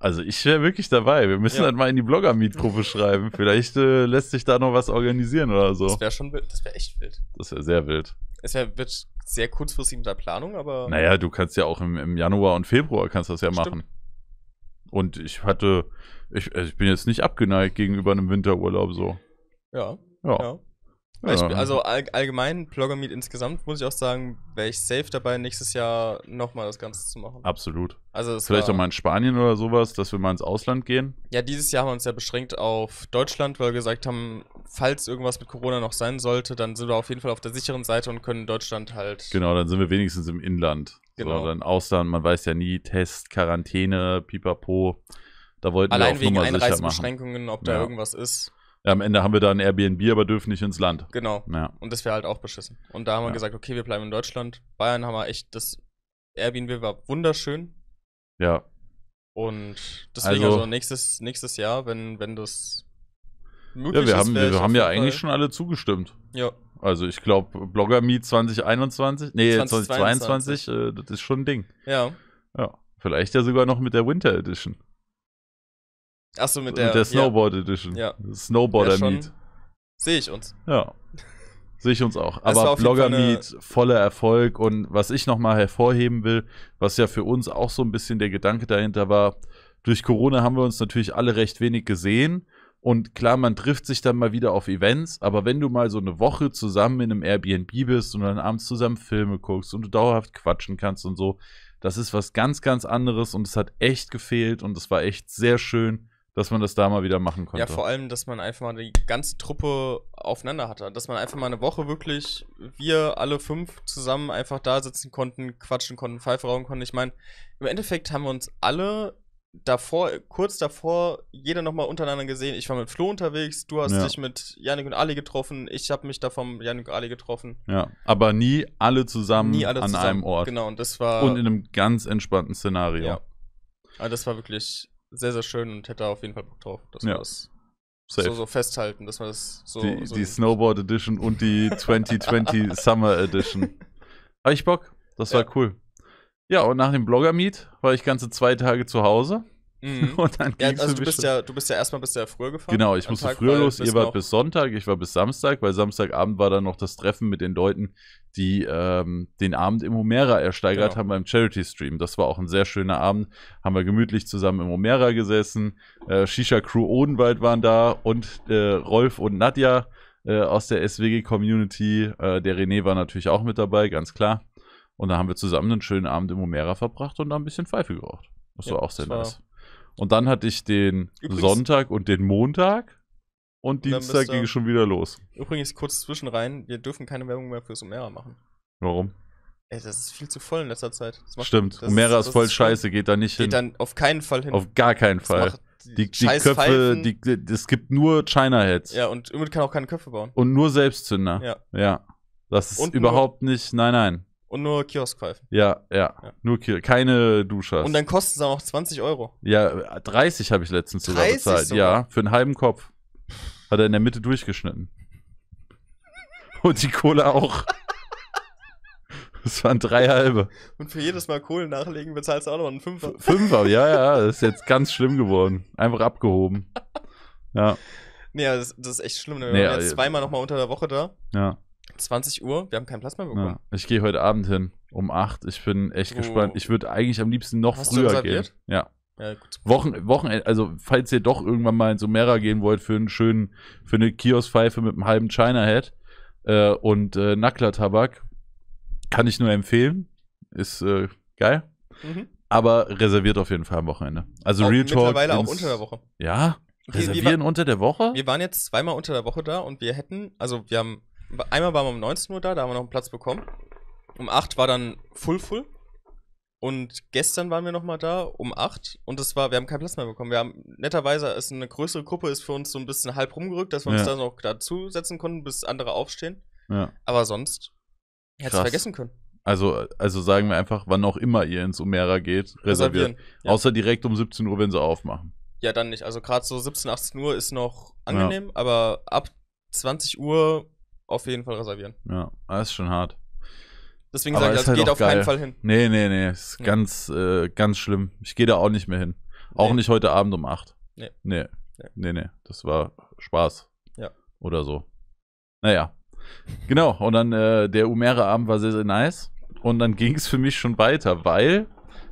Also ich wäre wirklich dabei. Wir müssen ja. halt mal in die Blogger-Meet-Gruppe schreiben. Vielleicht äh, lässt sich da noch was organisieren oder so. Das wäre schon wild. Das wäre echt wild. Das wäre sehr wild. Es wär, wird sehr kurzfristig in der Planung, aber... Naja, du kannst ja auch im, im Januar und Februar kannst das ja stimmt. machen. Und ich hatte... Ich, äh, ich bin jetzt nicht abgeneigt gegenüber einem Winterurlaub so. Ja. Ja. ja. Ja. also all, allgemein, Ploggermeet insgesamt, muss ich auch sagen, wäre ich safe dabei, nächstes Jahr nochmal das Ganze zu machen. Absolut. Also Vielleicht war, auch mal in Spanien oder sowas, dass wir mal ins Ausland gehen. Ja, dieses Jahr haben wir uns ja beschränkt auf Deutschland, weil wir gesagt haben, falls irgendwas mit Corona noch sein sollte, dann sind wir auf jeden Fall auf der sicheren Seite und können Deutschland halt. Genau, dann sind wir wenigstens im Inland. Genau. So, dann Ausland, man weiß ja nie, Test, Quarantäne, pipapo. Da wollten Allein wir auch wegen Einreisebeschränkungen, ob da ja. irgendwas ist. Ja, am Ende haben wir da ein Airbnb, aber dürfen nicht ins Land. Genau. Ja. Und das wäre halt auch beschissen. Und da haben wir ja. gesagt, okay, wir bleiben in Deutschland. Bayern haben wir echt, das Airbnb war wunderschön. Ja. Und deswegen also, also nächstes, nächstes Jahr, wenn, wenn das möglich ja, wir ist. Haben, wir haben ja eigentlich schon alle zugestimmt. Ja. Also ich glaube, Blogger Meet 2021, nee, 2022, 2022 äh, das ist schon ein Ding. Ja. Ja. Vielleicht ja sogar noch mit der Winter Edition. Achso, mit der, mit der Snowboard ja. Edition. Ja. Snowboarder ja, Meet. Sehe ich uns. Ja. Sehe ich uns auch. Aber Blogger Meet, voller Erfolg. Und was ich nochmal hervorheben will, was ja für uns auch so ein bisschen der Gedanke dahinter war, durch Corona haben wir uns natürlich alle recht wenig gesehen. Und klar, man trifft sich dann mal wieder auf Events, aber wenn du mal so eine Woche zusammen in einem Airbnb bist und dann abends zusammen Filme guckst und du dauerhaft quatschen kannst und so, das ist was ganz, ganz anderes und es hat echt gefehlt und es war echt sehr schön, dass man das da mal wieder machen konnte. Ja, vor allem, dass man einfach mal die ganze Truppe aufeinander hatte. Dass man einfach mal eine Woche wirklich, wir alle fünf zusammen einfach da sitzen konnten, quatschen konnten, Pfeife rauchen konnten. Ich meine, im Endeffekt haben wir uns alle davor, kurz davor, jeder nochmal untereinander gesehen. Ich war mit Flo unterwegs, du hast ja. dich mit Janik und Ali getroffen, ich habe mich da vom Janik und Ali getroffen. Ja, aber nie alle zusammen nie alle an zusammen. einem Ort. Genau, und das war. Und in einem ganz entspannten Szenario. Ja. Also das war wirklich sehr, sehr schön und hätte auf jeden Fall Bock drauf, dass ja. wir das so, so, festhalten, dass wir das so. Die, so die Snowboard Edition und die 2020 Summer Edition. Habe ich Bock. Das war ja. cool. Ja, und nach dem Blogger-Meet war ich ganze zwei Tage zu Hause. Mhm. Und dann ja, also du bist ja, du bist ja erstmal bist ja früher gefahren. Genau, ich musste Tag früher los. Ihr wart bis Sonntag, ich war bis Samstag, weil Samstagabend war dann noch das Treffen mit den Leuten, die ähm, den Abend im Homera ersteigert genau. haben beim Charity-Stream. Das war auch ein sehr schöner Abend. Haben wir gemütlich zusammen im Homera gesessen. Äh, Shisha Crew Odenwald waren da und äh, Rolf und Nadja äh, aus der SWG-Community. Äh, der René war natürlich auch mit dabei, ganz klar. Und da haben wir zusammen einen schönen Abend im Homera verbracht und da ein bisschen Pfeife geraucht. Das ja, war auch sehr nice. Und dann hatte ich den Übrigens. Sonntag und den Montag und, Dienstag ging es schon wieder los. Übrigens, kurz zwischen rein, wir dürfen keine Werbung mehr fürs Omera machen. Warum? Ey, das ist viel zu voll in letzter Zeit. Stimmt, Omera ist, ist voll ist scheiße, geht da nicht geht hin. Geht dann auf keinen Fall hin. Auf gar keinen Fall. Die, die Köpfe, die, es gibt nur China-Heads. Ja, und Ümit kann auch keine Köpfe bauen. Und nur Selbstzünder. Ja. Ja. Das ist und überhaupt nicht, nein, nein. Und nur Kioskpfeifen. Ja, ja, ja. Nur Keine Duschers. Und dann kostet es auch 20 Euro. Ja, 30 habe ich letztens sogar bezahlt. Sogar? Ja, für einen halben Kopf. Hat er in der Mitte durchgeschnitten. Und die Kohle auch. Das waren drei halbe. Und für jedes Mal Kohle nachlegen bezahlst du auch noch einen Fünfer. Fünfer, ja, ja. Das ist jetzt ganz schlimm geworden. Einfach abgehoben. Ja. Nee, das, das ist echt schlimm. Ne? Wir nee, waren jetzt zweimal nochmal unter der Woche da. Ja. 20 Uhr, wir haben keinen Platz mehr bekommen. Ja. Ich gehe heute Abend hin. Um 8. Ich bin echt oh. gespannt. Ich würde eigentlich am liebsten noch Hast früher gehen. Ja. Ja, Wochen, Wochenende, also falls ihr doch irgendwann mal ins Omera gehen wollt für einen schönen, für eine Kioskpfeife mit einem halben China Head äh, und äh, Nackler-Tabak, kann ich nur empfehlen. Ist äh, geil. Mhm. Aber reserviert auf jeden Fall am Wochenende. Also auch Real Talk. Mittlerweile auch unter der Woche. Ja. Reservieren wir, wir unter der Woche? Wir waren jetzt zweimal unter der Woche da und wir hätten, also wir haben, einmal waren wir um 19 Uhr da, da haben wir noch einen Platz bekommen. Um 8 war dann Full Full, und gestern waren wir nochmal da um 8 und das war, wir haben keinen Platz mehr bekommen. Wir haben netterweise ist eine größere Gruppe, ist für uns so ein bisschen halb rumgerückt, dass wir uns da noch dazu setzen konnten, bis andere aufstehen. Ja. Aber sonst hätte es vergessen können. Also, also sagen wir einfach, wann auch immer ihr ins Omera geht, reserviert. Ja. Außer direkt um 17 Uhr, wenn sie aufmachen. Ja, dann nicht. Also gerade so 17, 18 Uhr ist noch angenehm, aber ab 20 Uhr auf jeden Fall reservieren. Ja, das ist schon hart. Deswegen sage ich, also halt geht auf geil. keinen Fall hin. Nee, nee, nee. Ist ja. ganz, äh, ganz schlimm. Ich gehe da auch nicht mehr hin. Auch nee. nicht heute Abend um 8. Nee. nee. Nee. Nee, nee. Das war Spaß. Ja. Oder so. Naja. Genau. Und dann äh, der Umere-Abend war sehr, sehr nice. Und dann ging es für mich schon weiter, weil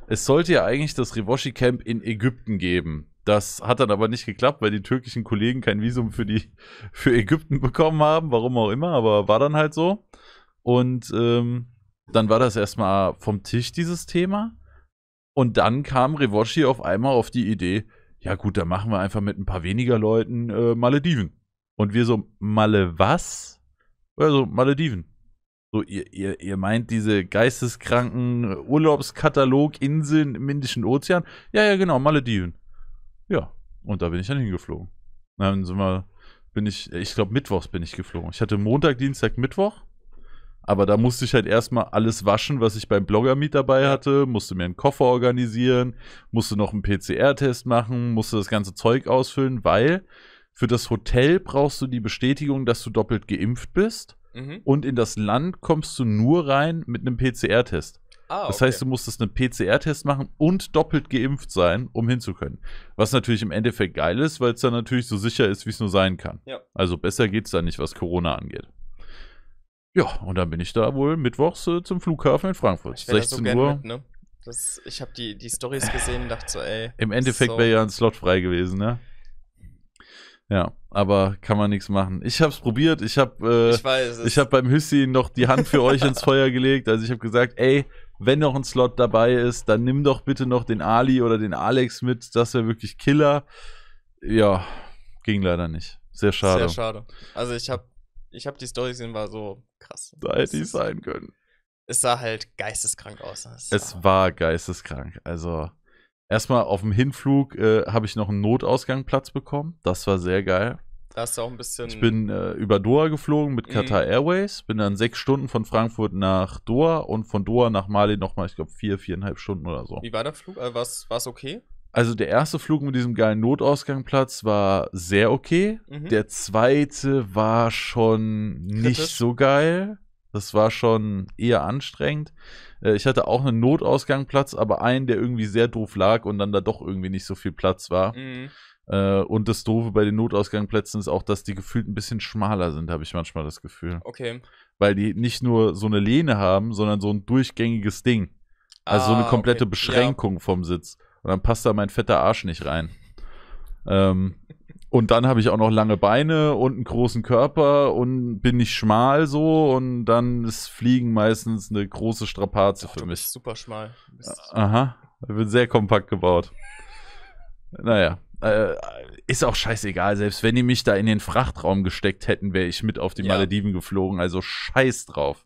es sollte ja eigentlich das rivoshi camp in Ägypten geben. Das hat dann aber nicht geklappt, weil die türkischen Kollegen kein Visum für, die, für Ägypten bekommen haben, warum auch immer, aber war dann halt so. Und ähm, dann war das erstmal vom Tisch, dieses Thema. Und dann kam Revoshi auf einmal auf die Idee, ja gut, dann machen wir einfach mit ein paar weniger Leuten äh, Malediven. Und wir so, Male was? Also Malediven. So, ihr, ihr, ihr meint diese geisteskranken Urlaubskatalog-Inseln im Indischen Ozean? Ja, ja, genau, Malediven. Ja, und da bin ich dann hingeflogen. Dann sind wir, bin ich, ich glaube, mittwochs bin ich geflogen. Ich hatte Montag, Dienstag, Mittwoch aber da musste ich halt erstmal alles waschen, was ich beim Blogger-Meet dabei hatte, musste mir einen Koffer organisieren, musste noch einen PCR-Test machen, musste das ganze Zeug ausfüllen, weil für das Hotel brauchst du die Bestätigung, dass du doppelt geimpft bist. Mhm. Und in das Land kommst du nur rein mit einem PCR-Test. Ah, okay. Das heißt, du musstest einen PCR-Test machen und doppelt geimpft sein, um hinzukönnen. Was natürlich im Endeffekt geil ist, weil es dann natürlich so sicher ist, wie es nur sein kann. Ja. Also besser geht es da nicht, was Corona angeht. Ja, und dann bin ich da wohl mittwochs äh, zum Flughafen in Frankfurt. Ich 16 so Uhr. Mit, ne? das, ich habe die, die Stories gesehen und dachte so, ey. Im Endeffekt so. wäre ja ein Slot frei gewesen, ne? Ja, aber kann man nichts machen. Ich habe es probiert. Ich habe äh, hab beim Hüssi noch die Hand für euch ins Feuer gelegt. Also ich habe gesagt, ey, wenn noch ein Slot dabei ist, dann nimm doch bitte noch den Ali oder den Alex mit. Das wäre wirklich Killer. Ja, ging leider nicht. Sehr schade. Sehr schade. Also ich habe ich habe die Story gesehen, war so krass. Da hätte ich sein können. Es sah halt geisteskrank aus. Es, es war geisteskrank. Also, erstmal auf dem Hinflug äh, habe ich noch einen Notausgangplatz bekommen. Das war sehr geil. Da hast du auch ein bisschen. Ich bin äh, über Doha geflogen mit mhm. Qatar mhm. Airways, bin dann sechs Stunden von Frankfurt nach Doha und von Doha nach Mali nochmal, ich glaube, vier, viereinhalb Stunden oder so. Wie war der Flug? Äh, war es okay? also der erste Flug mit diesem geilen Notausgangplatz war sehr okay. Mhm. Der zweite war schon Kritisch. nicht so geil. Das war schon eher anstrengend. Äh, ich hatte auch einen Notausgangplatz, aber einen, der irgendwie sehr doof lag und dann da doch irgendwie nicht so viel Platz war. Mhm. Äh, und das Doofe bei den Notausgangplätzen ist auch, dass die gefühlt ein bisschen schmaler sind, habe ich manchmal das Gefühl. Okay. Weil die nicht nur so eine Lehne haben, sondern so ein durchgängiges Ding. Also ah, so eine ah, komplette okay. Beschränkung ja. vom Sitz. Und dann passt da mein fetter Arsch nicht rein. Ähm, und dann habe ich auch noch lange Beine und einen großen Körper und bin nicht schmal so und dann ist Fliegen meistens eine große Strapaze Doch, für mich. super schmal. Äh, aha, ich bin sehr kompakt gebaut. naja, äh, ist auch scheißegal. Selbst wenn die mich da in den Frachtraum gesteckt hätten, wäre ich mit auf die ja. Malediven geflogen. Also scheiß drauf.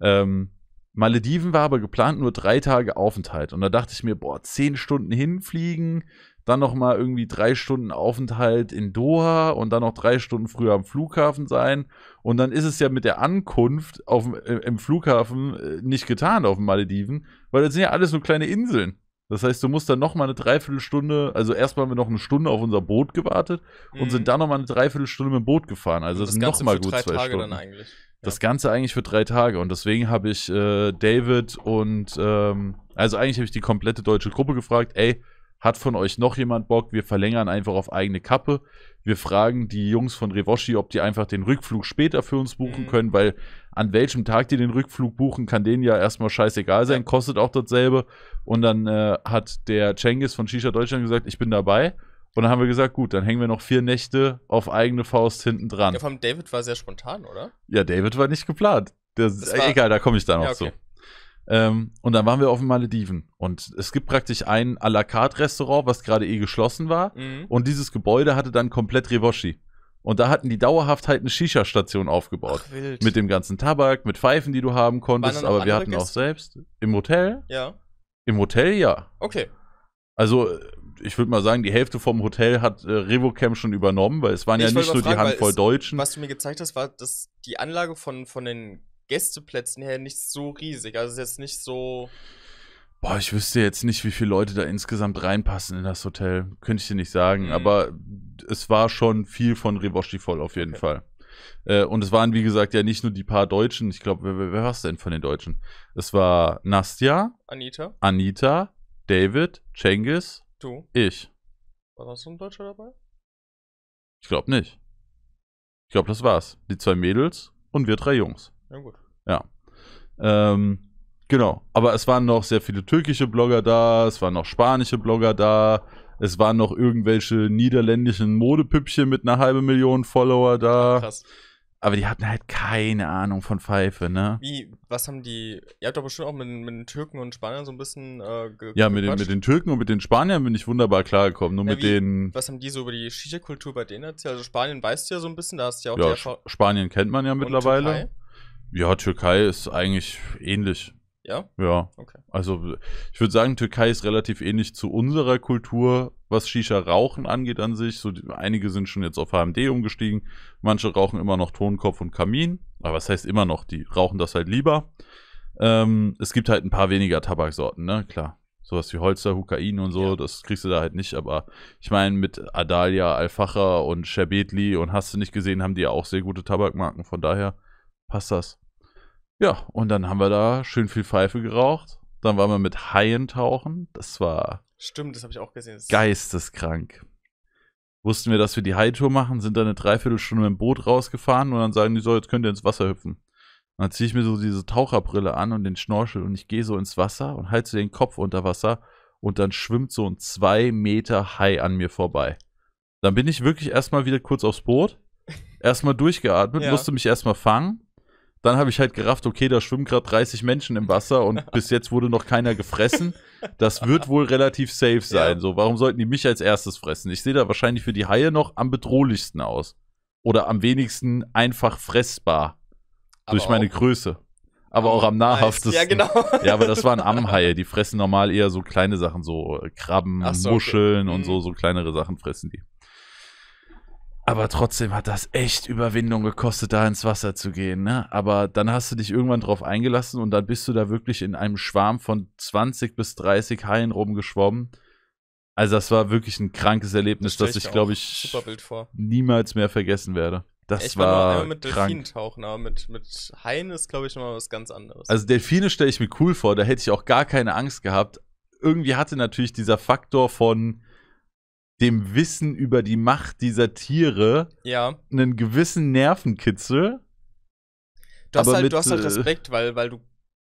Ähm, Malediven war aber geplant nur drei Tage Aufenthalt. Und da dachte ich mir, boah, zehn Stunden hinfliegen, dann nochmal irgendwie drei Stunden Aufenthalt in Doha und dann noch drei Stunden früher am Flughafen sein. Und dann ist es ja mit der Ankunft auf, äh, im Flughafen äh, nicht getan auf den Malediven, weil das sind ja alles nur kleine Inseln. Das heißt, du musst dann nochmal eine Dreiviertelstunde, also erstmal haben wir noch eine Stunde auf unser Boot gewartet mhm. und sind dann nochmal eine Dreiviertelstunde mit dem Boot gefahren. Also das, das sind nochmal gut zwei Tage Stunden. Dann eigentlich. Das Ganze eigentlich für drei Tage und deswegen habe ich äh, David und, ähm, also eigentlich habe ich die komplette deutsche Gruppe gefragt, ey, hat von euch noch jemand Bock? Wir verlängern einfach auf eigene Kappe. Wir fragen die Jungs von Revoshi, ob die einfach den Rückflug später für uns buchen mhm. können, weil an welchem Tag die den Rückflug buchen, kann denen ja erstmal scheißegal sein, kostet auch dasselbe. Und dann äh, hat der Cengiz von Shisha Deutschland gesagt, ich bin dabei. Und dann haben wir gesagt, gut, dann hängen wir noch vier Nächte auf eigene Faust hinten dran. Ja, vor allem David war sehr spontan, oder? Ja, David war nicht geplant. Das, äh, war, egal, da komme ich dann noch ja, okay. zu. Ähm, und dann waren wir auf den Malediven. Und es gibt praktisch ein à la carte Restaurant, was gerade eh geschlossen war. Mhm. Und dieses Gebäude hatte dann komplett Revoshi. Und da hatten die dauerhaft halt eine Shisha-Station aufgebaut. Ach, mit dem ganzen Tabak, mit Pfeifen, die du haben konntest. Aber wir hatten Gäste? auch selbst. Im Hotel? Ja. Im Hotel ja. Okay. Also ich würde mal sagen, die Hälfte vom Hotel hat äh, Revocam schon übernommen, weil es waren ich ja nicht nur fragen, die Handvoll es, Deutschen. Was du mir gezeigt hast, war, dass die Anlage von, von den Gästeplätzen her nicht so riesig. Also es ist jetzt nicht so. Boah, ich wüsste jetzt nicht, wie viele Leute da insgesamt reinpassen in das Hotel. Könnte ich dir nicht sagen. Mhm. Aber es war schon viel von Reboshi voll auf jeden okay. Fall. Äh, und es waren, wie gesagt, ja nicht nur die paar Deutschen. Ich glaube, wer, wer war es denn von den Deutschen? Es war Nastja, Anita, Anita David, Cengiz, Du? Ich. War sonst ein Deutscher dabei? Ich glaube nicht. Ich glaube, das war's. Die zwei Mädels und wir drei Jungs. Ja, gut. Ja. Ähm, genau. Aber es waren noch sehr viele türkische Blogger da, es waren noch spanische Blogger da, es waren noch irgendwelche niederländischen Modepüppchen mit einer halben Million Follower da. Krass. Aber die hatten halt keine Ahnung von Pfeife, ne? Wie, was haben die. Ihr habt doch bestimmt auch mit, mit den Türken und Spaniern so ein bisschen. Äh, ja, mit den, mit den, Türken und mit den Spaniern bin ich wunderbar klargekommen. Nur ja, mit wie, den. Was haben die so über die Shisha-Kultur bei denen erzählt? Also Spanien weißt du ja so ein bisschen, da hast du ja auch. Ja, Sp Spanien kennt man ja mittlerweile. Türkei? Ja, Türkei ist eigentlich ähnlich. Ja? Ja. Okay. Also ich würde sagen, Türkei ist relativ ähnlich zu unserer Kultur, was Shisha-Rauchen angeht an sich. So, einige sind schon jetzt auf HMD umgestiegen, manche rauchen immer noch Tonkopf und Kamin. Aber was heißt immer noch? Die rauchen das halt lieber. Ähm, es gibt halt ein paar weniger Tabaksorten, ne? Klar. Sowas wie Holster, Hukain und so, ja. das kriegst du da halt nicht. Aber ich meine, mit Adalia, Alfacher und Sherbetli und hast du nicht gesehen, haben die ja auch sehr gute Tabakmarken. Von daher passt das. Ja, und dann haben wir da schön viel Pfeife geraucht. Dann waren wir mit Haien tauchen. Das war. Stimmt, das habe ich auch gesehen. Geisteskrank. Wussten wir, dass wir die Haitour machen, sind dann eine Dreiviertelstunde mit dem Boot rausgefahren und dann sagen die so, jetzt könnt ihr ins Wasser hüpfen. Und dann ziehe ich mir so diese Taucherbrille an und den Schnorchel und ich gehe so ins Wasser und halte so den Kopf unter Wasser und dann schwimmt so ein zwei Meter Hai an mir vorbei. Dann bin ich wirklich erstmal wieder kurz aufs Boot, erstmal durchgeatmet, ja. musste mich erstmal fangen dann habe ich halt gerafft, okay, da schwimmen gerade 30 Menschen im Wasser und bis jetzt wurde noch keiner gefressen. Das wird wohl relativ safe sein. Ja. So, warum sollten die mich als erstes fressen? Ich sehe da wahrscheinlich für die Haie noch am bedrohlichsten aus. Oder am wenigsten einfach fressbar. Aber durch meine Größe. Aber auch am nahrhaftesten. Ja, genau. ja, aber das waren Ammhaie. Die fressen normal eher so kleine Sachen, so äh, Krabben, so, Muscheln okay. und so, mhm. so kleinere Sachen fressen die. Aber trotzdem hat das echt Überwindung gekostet, da ins Wasser zu gehen. Ne? Aber dann hast du dich irgendwann drauf eingelassen und dann bist du da wirklich in einem Schwarm von 20 bis 30 Haien rumgeschwommen. Also das war wirklich ein krankes Erlebnis, das, das ich, glaube ich, niemals mehr vergessen werde. Das ich war, war einmal mit Delfinen tauchen, aber mit, mit Haien ist, glaube ich, nochmal was ganz anderes. Also Delfine stelle ich mir cool vor, da hätte ich auch gar keine Angst gehabt. Irgendwie hatte natürlich dieser Faktor von, dem Wissen über die Macht dieser Tiere ja. einen gewissen Nervenkitzel. Du hast, halt, mit, du hast halt äh, Respekt, weil, weil du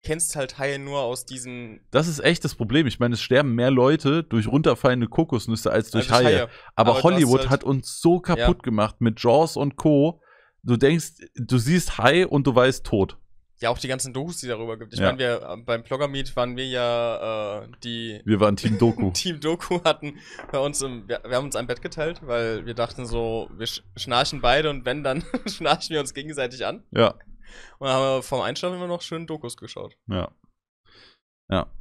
kennst halt Haie nur aus diesen. Das ist echt das Problem. Ich meine, es sterben mehr Leute durch runterfallende Kokosnüsse als durch, also Haie. Haie. Aber, Aber Hollywood halt hat uns so kaputt ja. gemacht mit Jaws und Co. Du denkst, du siehst Hai und du weißt tot. Ja, auch die ganzen Dokus, die darüber gibt. Ich ja. meine, wir äh, beim Blogger Meet waren wir ja äh, die. Wir waren Team Doku. Team Doku hatten bei uns im, wir, wir, haben uns ein Bett geteilt, weil wir dachten so, wir schnarchen beide und wenn, dann schnarchen wir uns gegenseitig an. Ja. Und dann haben wir vorm Einschlafen immer noch schön Dokus geschaut. Ja. Ja.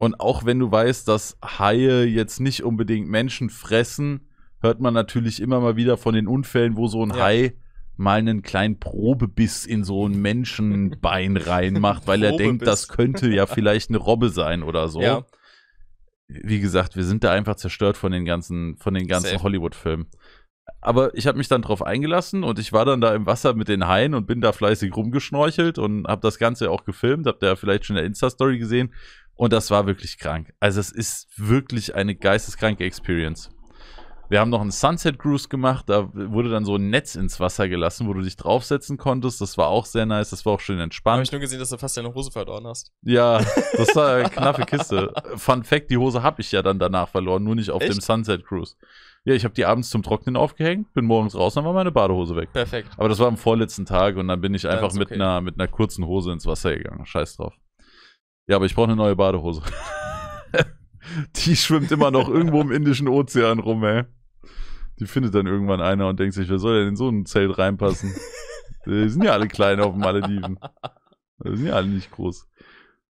Und auch wenn du weißt, dass Haie jetzt nicht unbedingt Menschen fressen, hört man natürlich immer mal wieder von den Unfällen, wo so ein ja. Hai mal einen kleinen Probebiss in so ein Menschenbein reinmacht, weil er denkt, das könnte ja vielleicht eine Robbe sein oder so. Ja. Wie gesagt, wir sind da einfach zerstört von den ganzen, von den ganzen Hollywood-Filmen. Aber ich habe mich dann drauf eingelassen und ich war dann da im Wasser mit den Haien und bin da fleißig rumgeschnorchelt und habe das Ganze auch gefilmt. Habt ihr ja vielleicht schon in der Insta-Story gesehen. Und das war wirklich krank. Also es ist wirklich eine geisteskranke Experience. Wir haben noch einen Sunset Cruise gemacht, da wurde dann so ein Netz ins Wasser gelassen, wo du dich draufsetzen konntest. Das war auch sehr nice, das war auch schön entspannt. Habe ich nur gesehen, dass du fast deine Hose verloren hast. Ja, das war eine knappe Kiste. Fun Fact, die Hose habe ich ja dann danach verloren, nur nicht auf Echt? dem Sunset Cruise. Ja, ich habe die abends zum Trocknen aufgehängt, bin morgens raus, dann war meine Badehose weg. Perfekt. Aber das war am vorletzten Tag und dann bin ich einfach okay. mit, einer, mit einer kurzen Hose ins Wasser gegangen. Scheiß drauf. Ja, aber ich brauche eine neue Badehose. die schwimmt immer noch irgendwo im Indischen Ozean rum, ey. Die findet dann irgendwann einer und denkt sich, wer soll denn in so ein Zelt reinpassen? die sind ja alle klein auf dem Malediven. Die sind ja alle nicht groß.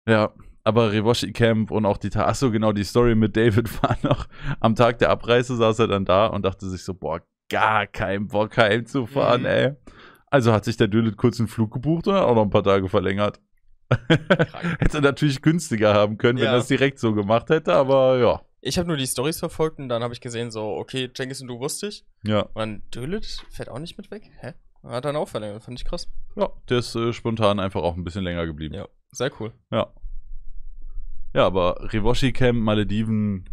Ja, aber Rewashi Camp und auch die Tage, achso, genau, die Story mit David war noch, am Tag der Abreise saß er dann da und dachte sich so, boah, gar kein Bock heimzufahren, mhm. ey. Also hat sich der Dölet kurz einen Flug gebucht und hat auch noch ein paar Tage verlängert. hätte er natürlich günstiger haben können, wenn ja. er es direkt so gemacht hätte, aber ja ich habe nur die Stories verfolgt und dann habe ich gesehen, so, okay, Jenkins und du wusstest. ich. Ja. Und dann fährt auch nicht mit weg. Hä? Hat dann auch verlängert, fand ich krass. Ja, der ist äh, spontan einfach auch ein bisschen länger geblieben. Ja, sehr cool. Ja. Ja, aber Rewashi Camp, Malediven,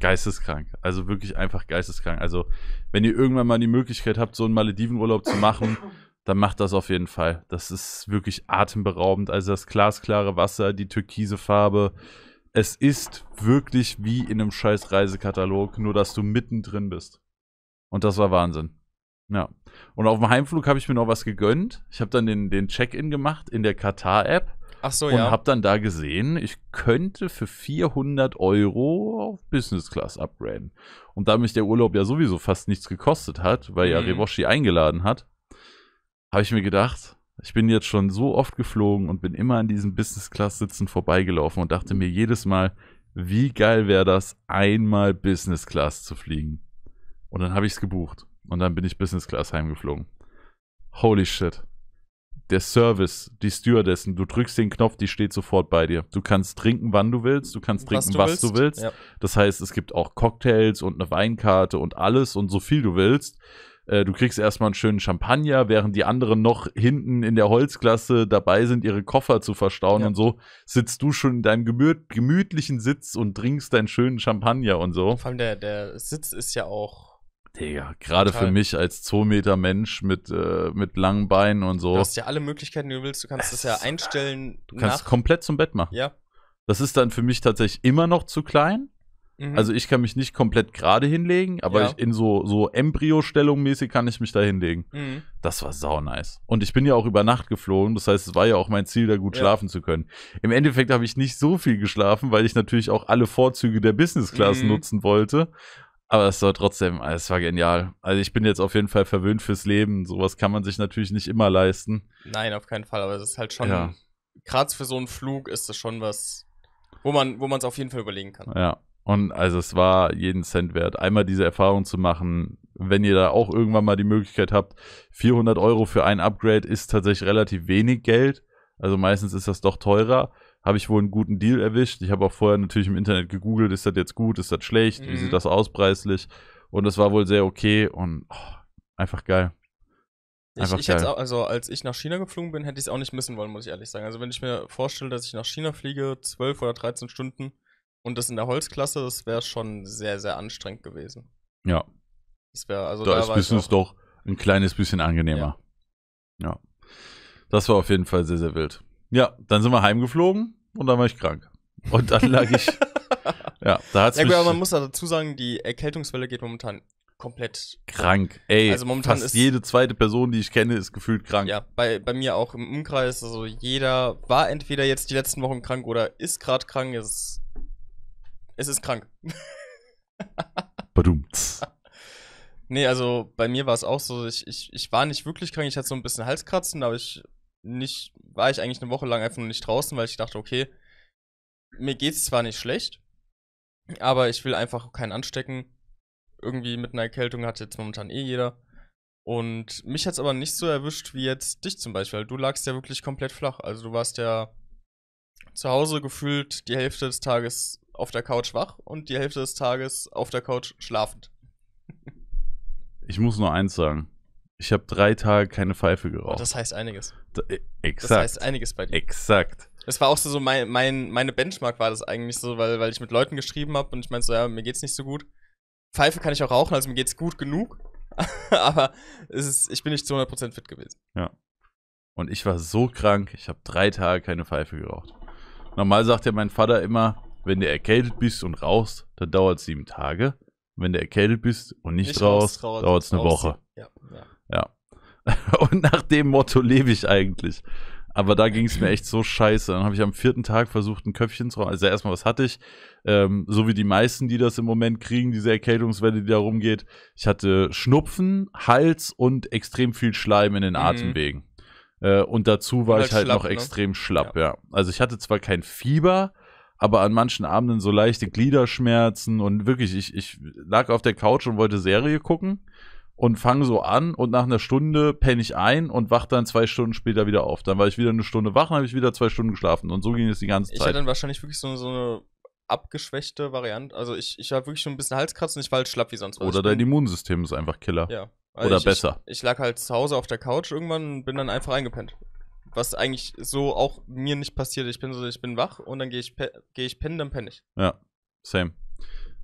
geisteskrank. Also wirklich einfach geisteskrank. Also, wenn ihr irgendwann mal die Möglichkeit habt, so einen Maledivenurlaub zu machen, dann macht das auf jeden Fall. Das ist wirklich atemberaubend. Also das glasklare Wasser, die türkise Farbe, es ist wirklich wie in einem scheiß Reisekatalog, nur dass du mittendrin bist. Und das war Wahnsinn. Ja. Und auf dem Heimflug habe ich mir noch was gegönnt. Ich habe dann den, den Check-in gemacht in der Katar-App. Ach so, und ja. Und habe dann da gesehen, ich könnte für 400 Euro auf Business Class upgraden. Und da mich der Urlaub ja sowieso fast nichts gekostet hat, weil mhm. ja Revoshi eingeladen hat, habe ich mir gedacht, ich bin jetzt schon so oft geflogen und bin immer an diesen Business Class Sitzen vorbeigelaufen und dachte mir jedes Mal, wie geil wäre das, einmal Business Class zu fliegen. Und dann habe ich es gebucht und dann bin ich Business Class heimgeflogen. Holy shit. Der Service, die Stewardessen, du drückst den Knopf, die steht sofort bei dir. Du kannst trinken, wann du willst, du kannst trinken, was du was willst. Du willst. Ja. Das heißt, es gibt auch Cocktails und eine Weinkarte und alles und so viel du willst. Äh, du kriegst erstmal einen schönen Champagner, während die anderen noch hinten in der Holzklasse dabei sind, ihre Koffer zu verstauen ja. und so, sitzt du schon in deinem gemüt gemütlichen Sitz und trinkst deinen schönen Champagner und so. Vor allem der, der Sitz ist ja auch Digga, gerade für mich als 2 Meter Mensch mit, äh, mit langen Beinen und so. Du hast ja alle Möglichkeiten, die du willst. Du kannst es das ja einstellen. Du kannst komplett zum Bett machen. Ja. Das ist dann für mich tatsächlich immer noch zu klein. Mhm. Also ich kann mich nicht komplett gerade hinlegen, aber ja. in so, so Embryo-Stellung mäßig kann ich mich da hinlegen. Mhm. Das war sau nice. Und ich bin ja auch über Nacht geflogen, das heißt, es war ja auch mein Ziel, da gut ja. schlafen zu können. Im Endeffekt habe ich nicht so viel geschlafen, weil ich natürlich auch alle Vorzüge der Business Class mhm. nutzen wollte. Aber es war trotzdem, also es war genial. Also ich bin jetzt auf jeden Fall verwöhnt fürs Leben. Sowas kann man sich natürlich nicht immer leisten. Nein, auf keinen Fall. Aber es ist halt schon, ja. gerade für so einen Flug ist das schon was, wo man, wo man es auf jeden Fall überlegen kann. Ja. Und also es war jeden Cent wert, einmal diese Erfahrung zu machen. Wenn ihr da auch irgendwann mal die Möglichkeit habt, 400 Euro für ein Upgrade ist tatsächlich relativ wenig Geld. Also meistens ist das doch teurer. Habe ich wohl einen guten Deal erwischt. Ich habe auch vorher natürlich im Internet gegoogelt, ist das jetzt gut, ist das schlecht, mhm. wie sieht mhm. das aus preislich. Und es war wohl sehr okay und oh, einfach geil. Einfach ich, ich geil. Auch, also als ich nach China geflogen bin, hätte ich es auch nicht missen wollen, muss ich ehrlich sagen. Also wenn ich mir vorstelle, dass ich nach China fliege, 12 oder 13 Stunden, und das in der Holzklasse, das wäre schon sehr, sehr anstrengend gewesen. Ja. Das wäre also da, da ist Business doch ein kleines bisschen angenehmer. Ja. ja. Das war auf jeden Fall sehr, sehr wild. Ja, dann sind wir heimgeflogen und dann war ich krank. Und dann lag ich. ja, da hat's ja, aber man muss dazu sagen, die Erkältungswelle geht momentan komplett krank. Ey, also momentan fast ist, jede zweite Person, die ich kenne, ist gefühlt krank. Ja, bei, bei mir auch im Umkreis. Also jeder war entweder jetzt die letzten Wochen krank oder ist gerade krank. Es es ist krank. Badumts. Nee, also bei mir war es auch so, ich, ich, ich war nicht wirklich krank, ich hatte so ein bisschen Halskratzen, aber ich nicht, war ich eigentlich eine Woche lang einfach nur nicht draußen, weil ich dachte, okay, mir geht es zwar nicht schlecht, aber ich will einfach keinen anstecken. Irgendwie mit einer Erkältung hat jetzt momentan eh jeder. Und mich hat es aber nicht so erwischt wie jetzt dich zum Beispiel. Du lagst ja wirklich komplett flach. Also du warst ja zu Hause gefühlt die Hälfte des Tages auf der Couch wach und die Hälfte des Tages auf der Couch schlafend. Ich muss nur eins sagen. Ich habe drei Tage keine Pfeife oh, geraucht. Das heißt einiges. Da, e, exakt. Das heißt einiges bei dir. Exakt. Es war auch so, so mein, mein, meine Benchmark war das eigentlich so, weil, weil ich mit Leuten geschrieben habe und ich meinte so, ja, mir geht's nicht so gut. Pfeife kann ich auch rauchen, also mir geht's gut genug. aber ist, ich bin nicht zu 100% fit gewesen. Ja. Und ich war so krank, ich habe drei Tage keine Pfeife geraucht. Normal sagt ja mein Vater immer, wenn du erkältet bist und rauchst, dann dauert es sieben Tage. Wenn du erkältet bist und nicht, nicht rauchst, rauchst dauert es eine rauchst. Woche. Ja, ja. ja. und nach dem Motto lebe ich eigentlich. Aber da ging es mir echt so scheiße. Dann habe ich am vierten Tag versucht, ein Köpfchen zu rauchen. Also erstmal, was hatte ich? Ähm, so wie die meisten, die das im Moment kriegen, diese Erkältungswelle, die da rumgeht. Ich hatte Schnupfen, Hals und extrem viel Schleim in den mhm. Atemwegen. Äh, und dazu war und halt ich halt, halt schlapp, noch ne? extrem schlapp, ja. ja. Also ich hatte zwar kein Fieber, aber an manchen Abenden so leichte Gliederschmerzen und wirklich, ich, ich lag auf der Couch und wollte Serie gucken und fange so an und nach einer Stunde penne ich ein und wach dann zwei Stunden später wieder auf. Dann war ich wieder eine Stunde wach und habe ich wieder zwei Stunden geschlafen und so ging es die ganze Zeit. Ich hatte dann wahrscheinlich wirklich so, so eine abgeschwächte Variante. Also ich, ich habe wirklich schon ein bisschen Halskratzen, ich war halt schlapp wie sonst was. Oder dein Immunsystem ist einfach Killer. Ja. Also Oder ich, besser. Ich, ich, lag halt zu Hause auf der Couch irgendwann und bin dann einfach eingepennt was eigentlich so auch mir nicht passiert. Ich bin so, ich bin wach und dann gehe ich, geh ich pennen, dann penne ich. Ja, same.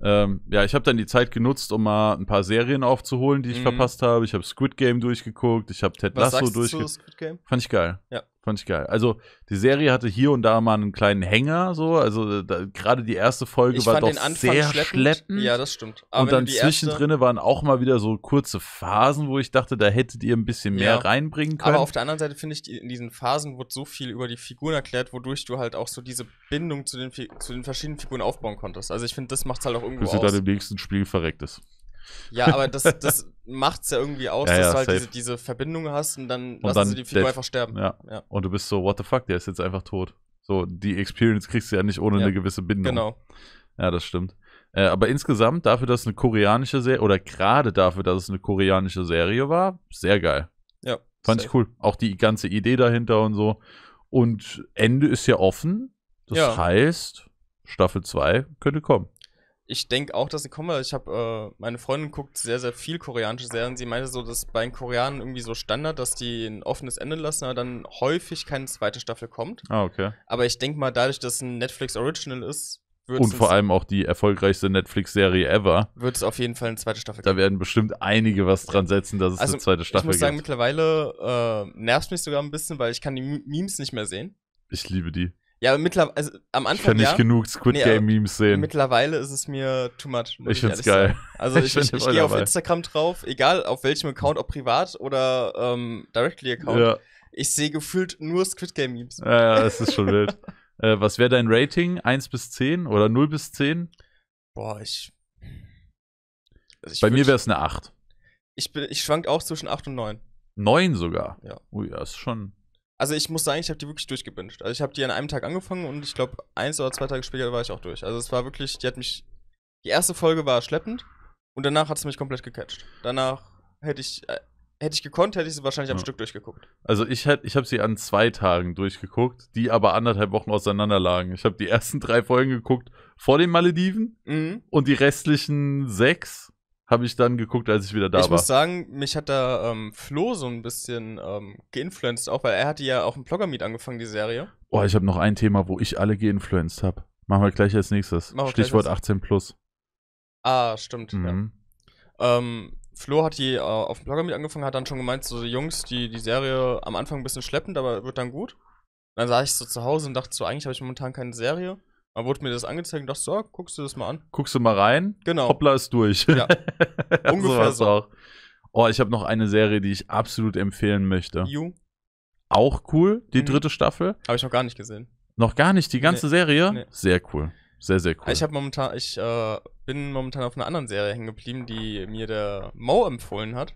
Ähm, ja, ich habe dann die Zeit genutzt, um mal ein paar Serien aufzuholen, die ich mhm. verpasst habe. Ich habe Squid Game durchgeguckt, ich habe Ted Lasso durchgeguckt. Du Fand ich geil. Ja, Fand ich geil. Also die Serie hatte hier und da mal einen kleinen Hänger, so. Also gerade die erste Folge ich war doch sehr schleppend. schleppend. Ja, das stimmt. Aber und dann zwischendrin waren auch mal wieder so kurze Phasen, wo ich dachte, da hättet ihr ein bisschen mehr ja. reinbringen können. Aber auf der anderen Seite finde ich, in diesen Phasen wird so viel über die Figuren erklärt, wodurch du halt auch so diese Bindung zu den, zu den verschiedenen Figuren aufbauen konntest. Also ich finde, das macht es halt auch irgendwie Bis aus. Bis sie dann im nächsten Spiel verreckt ist. Ja, aber das, das macht es ja irgendwie aus, ja, dass ja, du halt diese, diese, Verbindung hast und dann und lassen dann sie die Figur einfach sterben. Ja. ja. Und du bist so, what the fuck, der ist jetzt einfach tot. So, die Experience kriegst du ja nicht ohne eine gewisse Bindung. Genau. Ja, das stimmt. Äh, aber insgesamt, dafür, dass es eine koreanische Serie, oder gerade dafür, dass es eine koreanische Serie war, sehr geil. Ja. Fand safe. ich cool. Auch die ganze Idee dahinter und so. Und Ende ist ja offen. Das heißt, Staffel 2 könnte kommen ich denke auch, dass sie kommen, weil ich habe, äh, meine Freundin guckt sehr, sehr viel koreanische Serien. Sie meinte so, dass bei den Koreanern irgendwie so Standard, dass die ein offenes Ende lassen, aber dann häufig keine zweite Staffel kommt. Ah, okay. Aber ich denke mal, dadurch, dass es ein Netflix Original ist, wird Und vor allem auch die erfolgreichste Netflix-Serie ever. wird es auf jeden Fall eine zweite Staffel geben. Da werden bestimmt einige was dran setzen, dass es Also, eine zweite Staffel gibt. ich muss sagen, gibt. mittlerweile äh, nervt mich sogar ein bisschen, weil ich kann die M- Memes nicht mehr sehen. Ich liebe die. Ja, aber mittlerweile, also am Anfang. Ich kann nicht ja, genug Squid nee, Game Memes sehen. Mittlerweile ist es mir too much. Ich find's geil. Sagen. Also ich, ich, ich, ich gehe auf Instagram drauf, egal auf welchem Account, ob privat oder ähm, Directly Account. Ja. Ich sehe gefühlt nur Squid Game Memes. Ja, ja das ist schon wild. Äh, was wäre dein Rating? 1 bis 10 oder 0 bis 10? Boah, ich. Also ich Bei mir wäre es eine 8. Ich, bin, ich schwank auch zwischen 8 und 9. 9 sogar? Ja. Ui, das ist schon. Also ich muss sagen, ich habe die wirklich durchgebinged. Also ich habe die an einem Tag angefangen und ich glaube, eins oder zwei Tage später war ich auch durch. Also es war wirklich, die hat mich. Die erste Folge war schleppend und danach hat sie mich komplett gecatcht. Danach hätte ich. Äh, hätte ich gekonnt, hätte ich sie wahrscheinlich ja. am Stück durchgeguckt. Also ich, hätt, ich habe sie an zwei Tagen durchgeguckt, die aber anderthalb Wochen auseinanderlagen. Ich habe die ersten drei Folgen geguckt vor den Malediven mhm. und die restlichen sechs habe ich dann geguckt, als ich wieder da ich war. Ich muss sagen, mich hat da ähm, Flo so ein bisschen ähm, geinfluenced, auch weil er hatte ja auch im Blogger-Meet angefangen, die Serie. Boah, ich habe noch ein Thema, wo ich alle geinfluenced habe. Machen wir gleich als nächstes. Stichwort 18 plus. Ah, stimmt. Mhm. Ja. Ähm, Flo hat die äh, auf dem Blogger mit angefangen, hat dann schon gemeint, so Jungs, die, die Serie am Anfang ein bisschen schleppend, aber wird dann gut. Dann saß ich so zu Hause und dachte so, eigentlich habe ich momentan keine Serie. Dann wurde mir das angezeigt und dachte so, guckst du das mal an. Guckst du mal rein? Genau. Hoppla ist durch. Ja. Ungefähr so. Auch. Oh, ich habe noch eine Serie, die ich absolut empfehlen möchte. You. Auch cool, die mhm. dritte Staffel. Habe ich noch gar nicht gesehen. Noch gar nicht, die ganze nee. Serie? Nee. Sehr cool. Sehr, sehr cool. Ich habe momentan, ich äh, bin momentan auf einer anderen Serie hängen geblieben, die mir der Mo empfohlen hat.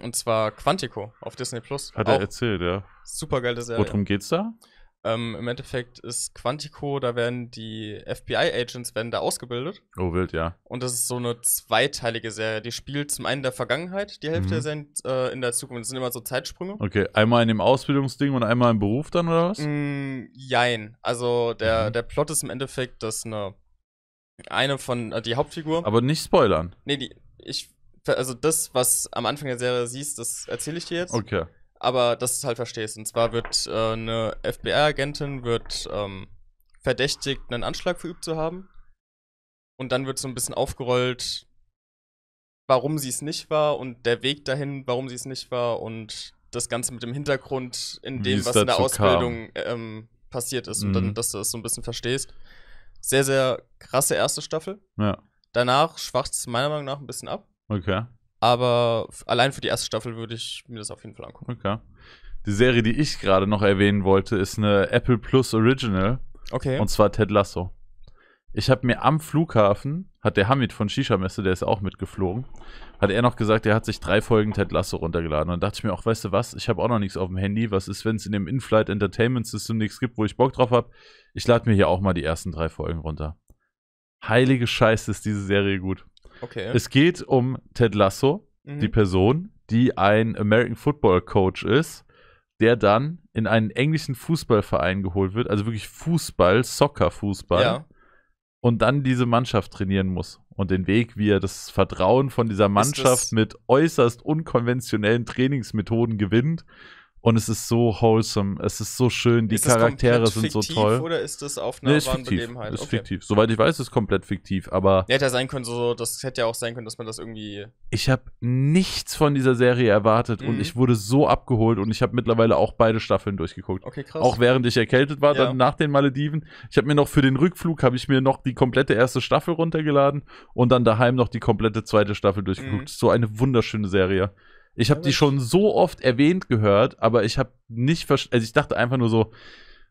Und zwar Quantico auf Disney Plus. Hat auch er erzählt, ja. Super geile Serie. Worum geht's da? Ähm, Im Endeffekt ist Quantico, da werden die FBI-Agents werden da ausgebildet. Oh, wild, ja. Und das ist so eine zweiteilige Serie. Die spielt zum einen in der Vergangenheit, die Hälfte mhm. der Serie äh, in der Zukunft. Das sind immer so Zeitsprünge. Okay, einmal in dem Ausbildungsding und einmal im Beruf dann, oder was? Mm, jein. Also der, mhm. der Plot ist im Endeffekt, dass eine, eine von, äh, die Hauptfigur. Aber nicht spoilern. Nee, die, ich, also das, was am Anfang der Serie siehst, das erzähle ich dir jetzt. Okay aber dass du es halt verstehst. Und zwar wird äh, eine FBI-Agentin wird ähm, verdächtigt, einen Anschlag verübt zu haben. Und dann wird so ein bisschen aufgerollt, warum sie es nicht war und der Weg dahin, warum sie es nicht war und das Ganze mit dem Hintergrund in dem, was in der Ausbildung ähm, passiert ist. Mhm. Und dann, dass du das so ein bisschen verstehst. Sehr, sehr krasse erste Staffel. Ja. Danach schwacht es meiner Meinung nach ein bisschen ab. Okay. Aber allein für die erste Staffel würde ich mir das auf jeden Fall angucken. Okay. Die Serie, die ich gerade noch erwähnen wollte, ist eine Apple Plus Original. Okay. Und zwar Ted Lasso. Ich habe mir am Flughafen, hat der Hamid von Shisha Messe, der ist auch mitgeflogen, hat er noch gesagt, er hat sich drei Folgen Ted Lasso runtergeladen. Und dachte ich mir auch, weißt du was, ich habe auch noch nichts auf dem Handy. Was ist, wenn es in dem In-Flight Entertainment System nichts gibt, wo ich Bock drauf habe? Ich lade mir hier auch mal die ersten drei Folgen runter. Heilige Scheiße ist diese Serie gut. Okay. Es geht um Ted Lasso, mhm. die Person, die ein American Football Coach ist, der dann in einen englischen Fußballverein geholt wird, also wirklich Fußball, Soccer, Fußball. Ja. Und dann diese Mannschaft trainieren muss. Und den Weg, wie er das Vertrauen von dieser Mannschaft mit äußerst unkonventionellen Trainingsmethoden gewinnt und es ist so wholesome, es ist so schön, die ist Charaktere sind so toll. Fiktiv Oder ist das auf einer nee, ist wahren Begebenheit? Ist okay. fiktiv. Soweit ich weiß, ist es komplett fiktiv, aber. Ja, hätte ja sein können, so, das hätte ja auch sein können, dass man das irgendwie. Ich habe nichts von dieser Serie erwartet mhm. und ich wurde so abgeholt und ich habe mittlerweile auch beide Staffeln durchgeguckt. Okay, krass. Auch während ich erkältet war, ja. dann nach den Malediven. Ich habe mir noch für den Rückflug habe ich mir noch die komplette erste Staffel runtergeladen und dann daheim noch die komplette zweite Staffel durchgeguckt. Mhm. So eine wunderschöne Serie. Ich habe die schon so oft erwähnt gehört, aber ich habe nicht verstanden. Also ich dachte einfach nur so,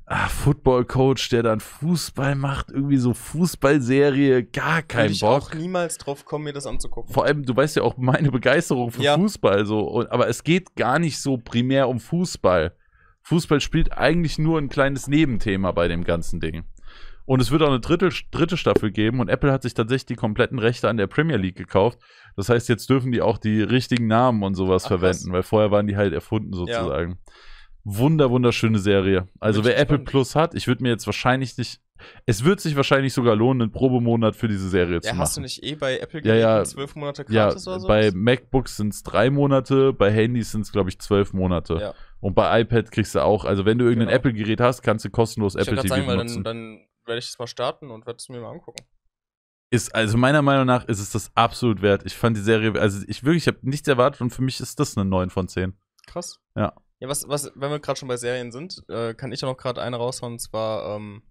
ah, Football Coach, der dann Fußball macht, irgendwie so Fußballserie, gar kein Würde ich Bock. Ich auch niemals drauf kommen, mir das anzugucken. Vor allem, du weißt ja auch meine Begeisterung für ja. Fußball so, und, aber es geht gar nicht so primär um Fußball. Fußball spielt eigentlich nur ein kleines Nebenthema bei dem ganzen Ding. Und es wird auch eine dritte, dritte Staffel geben und Apple hat sich tatsächlich die kompletten Rechte an der Premier League gekauft. Das heißt, jetzt dürfen die auch die richtigen Namen und sowas Ach, verwenden, krass. weil vorher waren die halt erfunden sozusagen. Ja. Wunder, wunderschöne Serie. Also wer Apple Plus hat, ich würde mir jetzt wahrscheinlich nicht. Es wird sich wahrscheinlich sogar lohnen, einen Probemonat für diese Serie ja, zu machen. Hast du nicht eh bei Apple gelesen, ja, ja, zwölf Monate gratis ja, oder so? Bei MacBooks sind es drei Monate, bei Handys sind es, glaube ich, zwölf Monate. Ja. Und bei iPad kriegst du auch. Also wenn du irgendein genau. Apple-Gerät hast, kannst du kostenlos ich Apple TV sagen, nutzen. Weil dann, dann werde ich das mal starten und werde es mir mal angucken. Ist, also meiner Meinung nach ist es das absolut wert. Ich fand die Serie, also ich wirklich, ich habe nichts erwartet und für mich ist das eine 9 von 10. Krass. Ja. Ja, was, was, wenn wir gerade schon bei Serien sind, äh, kann ich ja noch gerade eine raushauen. Und zwar, ähm,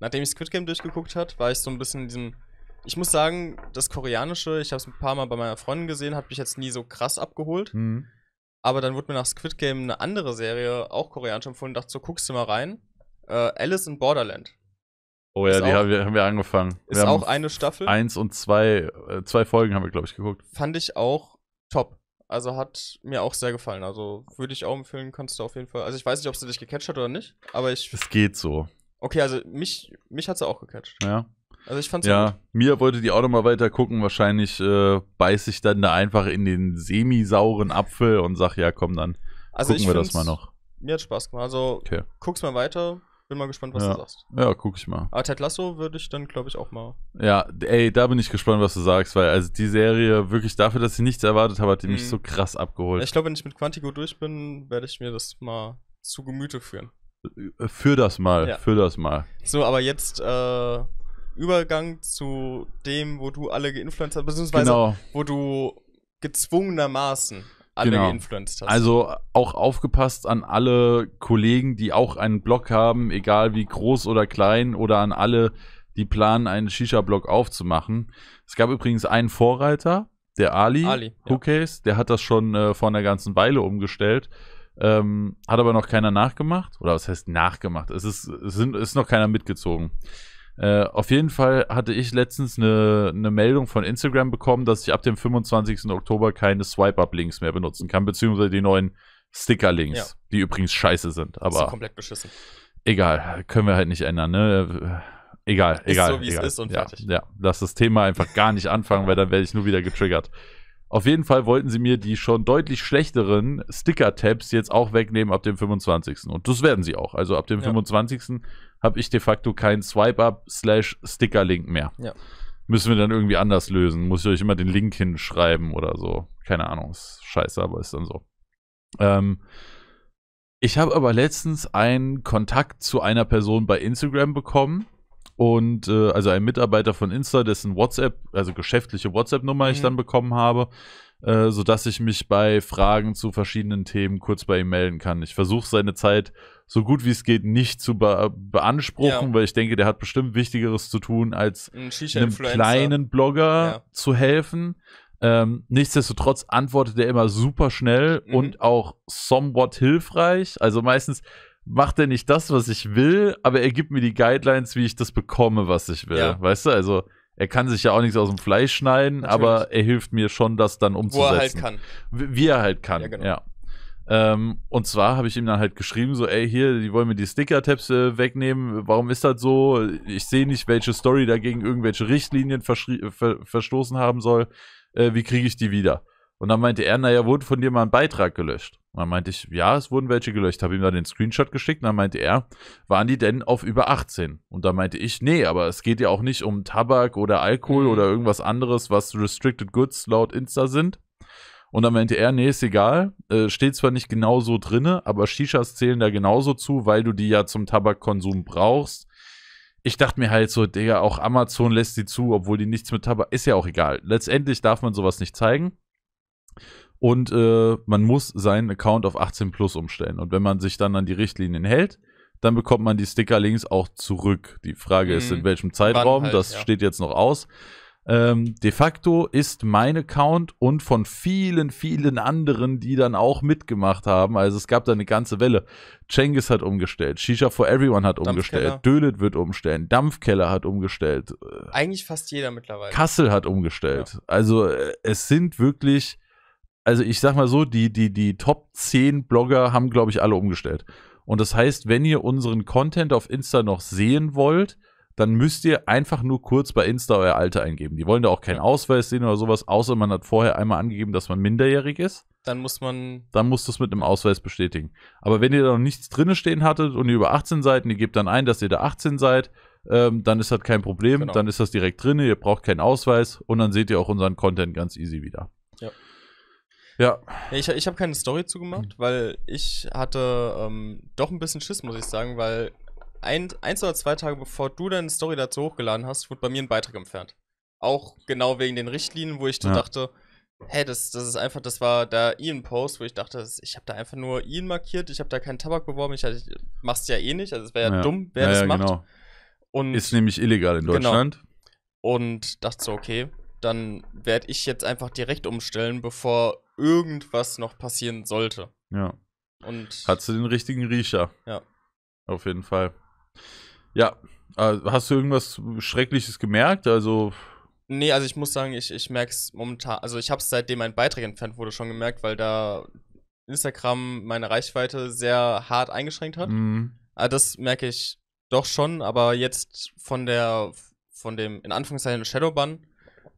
nachdem ich Squid Game durchgeguckt hat, war ich so ein bisschen in diesem. Ich muss sagen, das Koreanische, ich habe es ein paar Mal bei meiner Freundin gesehen, hat mich jetzt nie so krass abgeholt. Mhm. Aber dann wurde mir nach Squid Game eine andere Serie, auch koreanisch empfohlen, dachte so, guckst du mal rein. Äh, Alice in Borderland. Oh ja, ist die auch, haben, wir, haben wir angefangen. Ist wir auch eine Staffel. Eins und zwei, äh, zwei Folgen haben wir, glaube ich, geguckt. Fand ich auch top. Also hat mir auch sehr gefallen. Also würde ich auch empfehlen, kannst du auf jeden Fall. Also ich weiß nicht, ob sie dich gecatcht hat oder nicht, aber ich. Es geht so. Okay, also mich, mich hat sie auch gecatcht. Ja. Also ich fand's ja. Gut. Mir wollte die auch nochmal weiter gucken. Wahrscheinlich äh, beiß ich dann da einfach in den semi-sauren Apfel und sag, ja, komm dann. Also gucken wir das mal noch. Mir hat Spaß gemacht. Also okay. guck's mal weiter. Bin mal gespannt, was ja. du sagst. Ja, guck ich mal. Aber Ted Lasso würde ich dann, glaube ich, auch mal. Ja, ey, da bin ich gespannt, was du sagst, weil also die Serie wirklich dafür, dass ich nichts erwartet habe, hat die mhm. mich so krass abgeholt. Ich glaube, wenn ich mit Quantico durch bin, werde ich mir das mal zu Gemüte führen. Äh, für das mal, ja. für das mal. So, aber jetzt äh, Übergang zu dem, wo du alle geinfluenced hast, beziehungsweise genau. wo du gezwungenermaßen alle genau. geinfluenced hast. Also auch aufgepasst an alle Kollegen, die auch einen Blog haben, egal wie groß oder klein, oder an alle, die planen, einen Shisha-Blog aufzumachen. Es gab übrigens einen Vorreiter, der Ali, Ali Cookies, ja. der hat das schon äh, vor einer ganzen Weile umgestellt. Ähm, hat aber noch keiner nachgemacht. Oder was heißt nachgemacht? Es ist, es sind, ist noch keiner mitgezogen. Äh, auf jeden Fall hatte ich letztens eine, eine, Meldung von Instagram bekommen, dass ich ab dem 25. Oktober keine Swipe-Up-Links mehr benutzen kann, beziehungsweise die neuen Sticker-Links, ja. die übrigens scheiße sind. Aber das ist komplett beschissen. Egal, können wir halt nicht ändern, ne? Egal, ist egal. So wie egal. es ist und ja, fertig. Ja, lass das Thema einfach gar nicht anfangen, weil dann werde ich nur wieder getriggert. Auf jeden Fall wollten sie mir die schon deutlich schlechteren Sticker-Tabs jetzt auch wegnehmen ab dem 25. Und das werden sie auch. Also ab dem ja. 25 habe ich de facto keinen Swipe-Up-Slash-Sticker-Link mehr. Ja. Müssen wir dann irgendwie anders lösen. Muss ich euch immer den Link hinschreiben oder so. Keine Ahnung, ist scheiße, aber ist dann so. Ähm, ich habe aber letztens einen Kontakt zu einer Person bei Instagram bekommen und äh, also ein Mitarbeiter von Insta, dessen WhatsApp, also geschäftliche WhatsApp-Nummer ich mhm. dann bekommen habe, äh, sodass ich mich bei Fragen zu verschiedenen Themen kurz bei ihm melden kann. Ich versuche seine Zeit so gut wie es geht nicht zu be beanspruchen, ja. weil ich denke, der hat bestimmt Wichtigeres zu tun, als Ein einem kleinen Blogger ja. zu helfen. Ähm, nichtsdestotrotz antwortet er immer super schnell mhm. und auch somewhat hilfreich. Also meistens macht er nicht das, was ich will, aber er gibt mir die Guidelines, wie ich das bekomme, was ich will. Ja. Weißt du, also er kann sich ja auch nichts aus dem Fleisch schneiden, Natürlich. aber er hilft mir schon, das dann umzusetzen. Wo er halt kann. Wie er halt kann, ja. Genau. ja. Ähm, und zwar habe ich ihm dann halt geschrieben, so, ey, hier, die wollen mir die Sticker-Tabs äh, wegnehmen. Warum ist das so? Ich sehe nicht, welche Story dagegen irgendwelche Richtlinien äh, ver verstoßen haben soll. Äh, wie kriege ich die wieder? Und dann meinte er, naja, wurde von dir mal ein Beitrag gelöscht. Und dann meinte ich, ja, es wurden welche gelöscht. Habe ihm dann den Screenshot geschickt und dann meinte er, waren die denn auf über 18? Und dann meinte ich, nee, aber es geht ja auch nicht um Tabak oder Alkohol mhm. oder irgendwas anderes, was Restricted Goods laut Insta sind. Und dann meinte er, nee, ist egal, äh, steht zwar nicht genau so drinne, aber Shishas zählen da genauso zu, weil du die ja zum Tabakkonsum brauchst. Ich dachte mir halt so, Digga, auch Amazon lässt die zu, obwohl die nichts mit Tabak, ist ja auch egal. Letztendlich darf man sowas nicht zeigen. Und äh, man muss seinen Account auf 18 Plus umstellen. Und wenn man sich dann an die Richtlinien hält, dann bekommt man die Sticker-Links auch zurück. Die Frage mhm. ist, in mhm. welchem Zeitraum, halt, das ja. steht jetzt noch aus. Ähm, de facto ist mein Account und von vielen, vielen anderen, die dann auch mitgemacht haben, also es gab da eine ganze Welle. Cengiz hat umgestellt, Shisha for Everyone hat umgestellt, Dölet wird umstellen, Dampfkeller hat umgestellt. Äh, Eigentlich fast jeder mittlerweile. Kassel hat umgestellt. Ja. Also äh, es sind wirklich also ich sag mal so, die, die, die Top 10 Blogger haben, glaube ich, alle umgestellt. Und das heißt, wenn ihr unseren Content auf Insta noch sehen wollt, dann müsst ihr einfach nur kurz bei Insta euer Alter eingeben. Die wollen da auch keinen Ausweis sehen oder sowas, außer man hat vorher einmal angegeben, dass man minderjährig ist. Dann muss man. Dann muss das mit einem Ausweis bestätigen. Aber wenn ihr da noch nichts drinne stehen hattet und ihr über 18 seid und ihr gebt dann ein, dass ihr da 18 seid, ähm, dann ist das kein Problem. Genau. Dann ist das direkt drin, ihr braucht keinen Ausweis und dann seht ihr auch unseren Content ganz easy wieder. Ja. ja ich ich habe keine Story zugemacht, hm. weil ich hatte ähm, doch ein bisschen Schiss, muss ich sagen, weil ein, eins oder zwei Tage bevor du deine Story dazu hochgeladen hast, wurde bei mir ein Beitrag entfernt. Auch genau wegen den Richtlinien, wo ich ja. dachte, hey, das, das ist einfach, das war der Ian-Post, wo ich dachte, ich habe da einfach nur Ian markiert, ich habe da keinen Tabak beworben, ich, ich mach's ja eh nicht, also es wäre ja, ja, dumm, wer ja, das macht. Genau. Und ist nämlich illegal in genau. Deutschland. Genau. Und dachte so, okay, dann werde ich jetzt einfach direkt umstellen, bevor irgendwas noch passieren sollte. Ja. Und Hattest du den richtigen Riecher? Ja. Auf jeden Fall. Ja. Äh, hast du irgendwas Schreckliches gemerkt? Also. Nee, also ich muss sagen, ich, ich merke es momentan, also ich habe es seitdem mein Beitrag entfernt wurde schon gemerkt, weil da Instagram meine Reichweite sehr hart eingeschränkt hat. Mhm. Also das merke ich doch schon, aber jetzt von der, von dem in Anführungszeichen Shadowban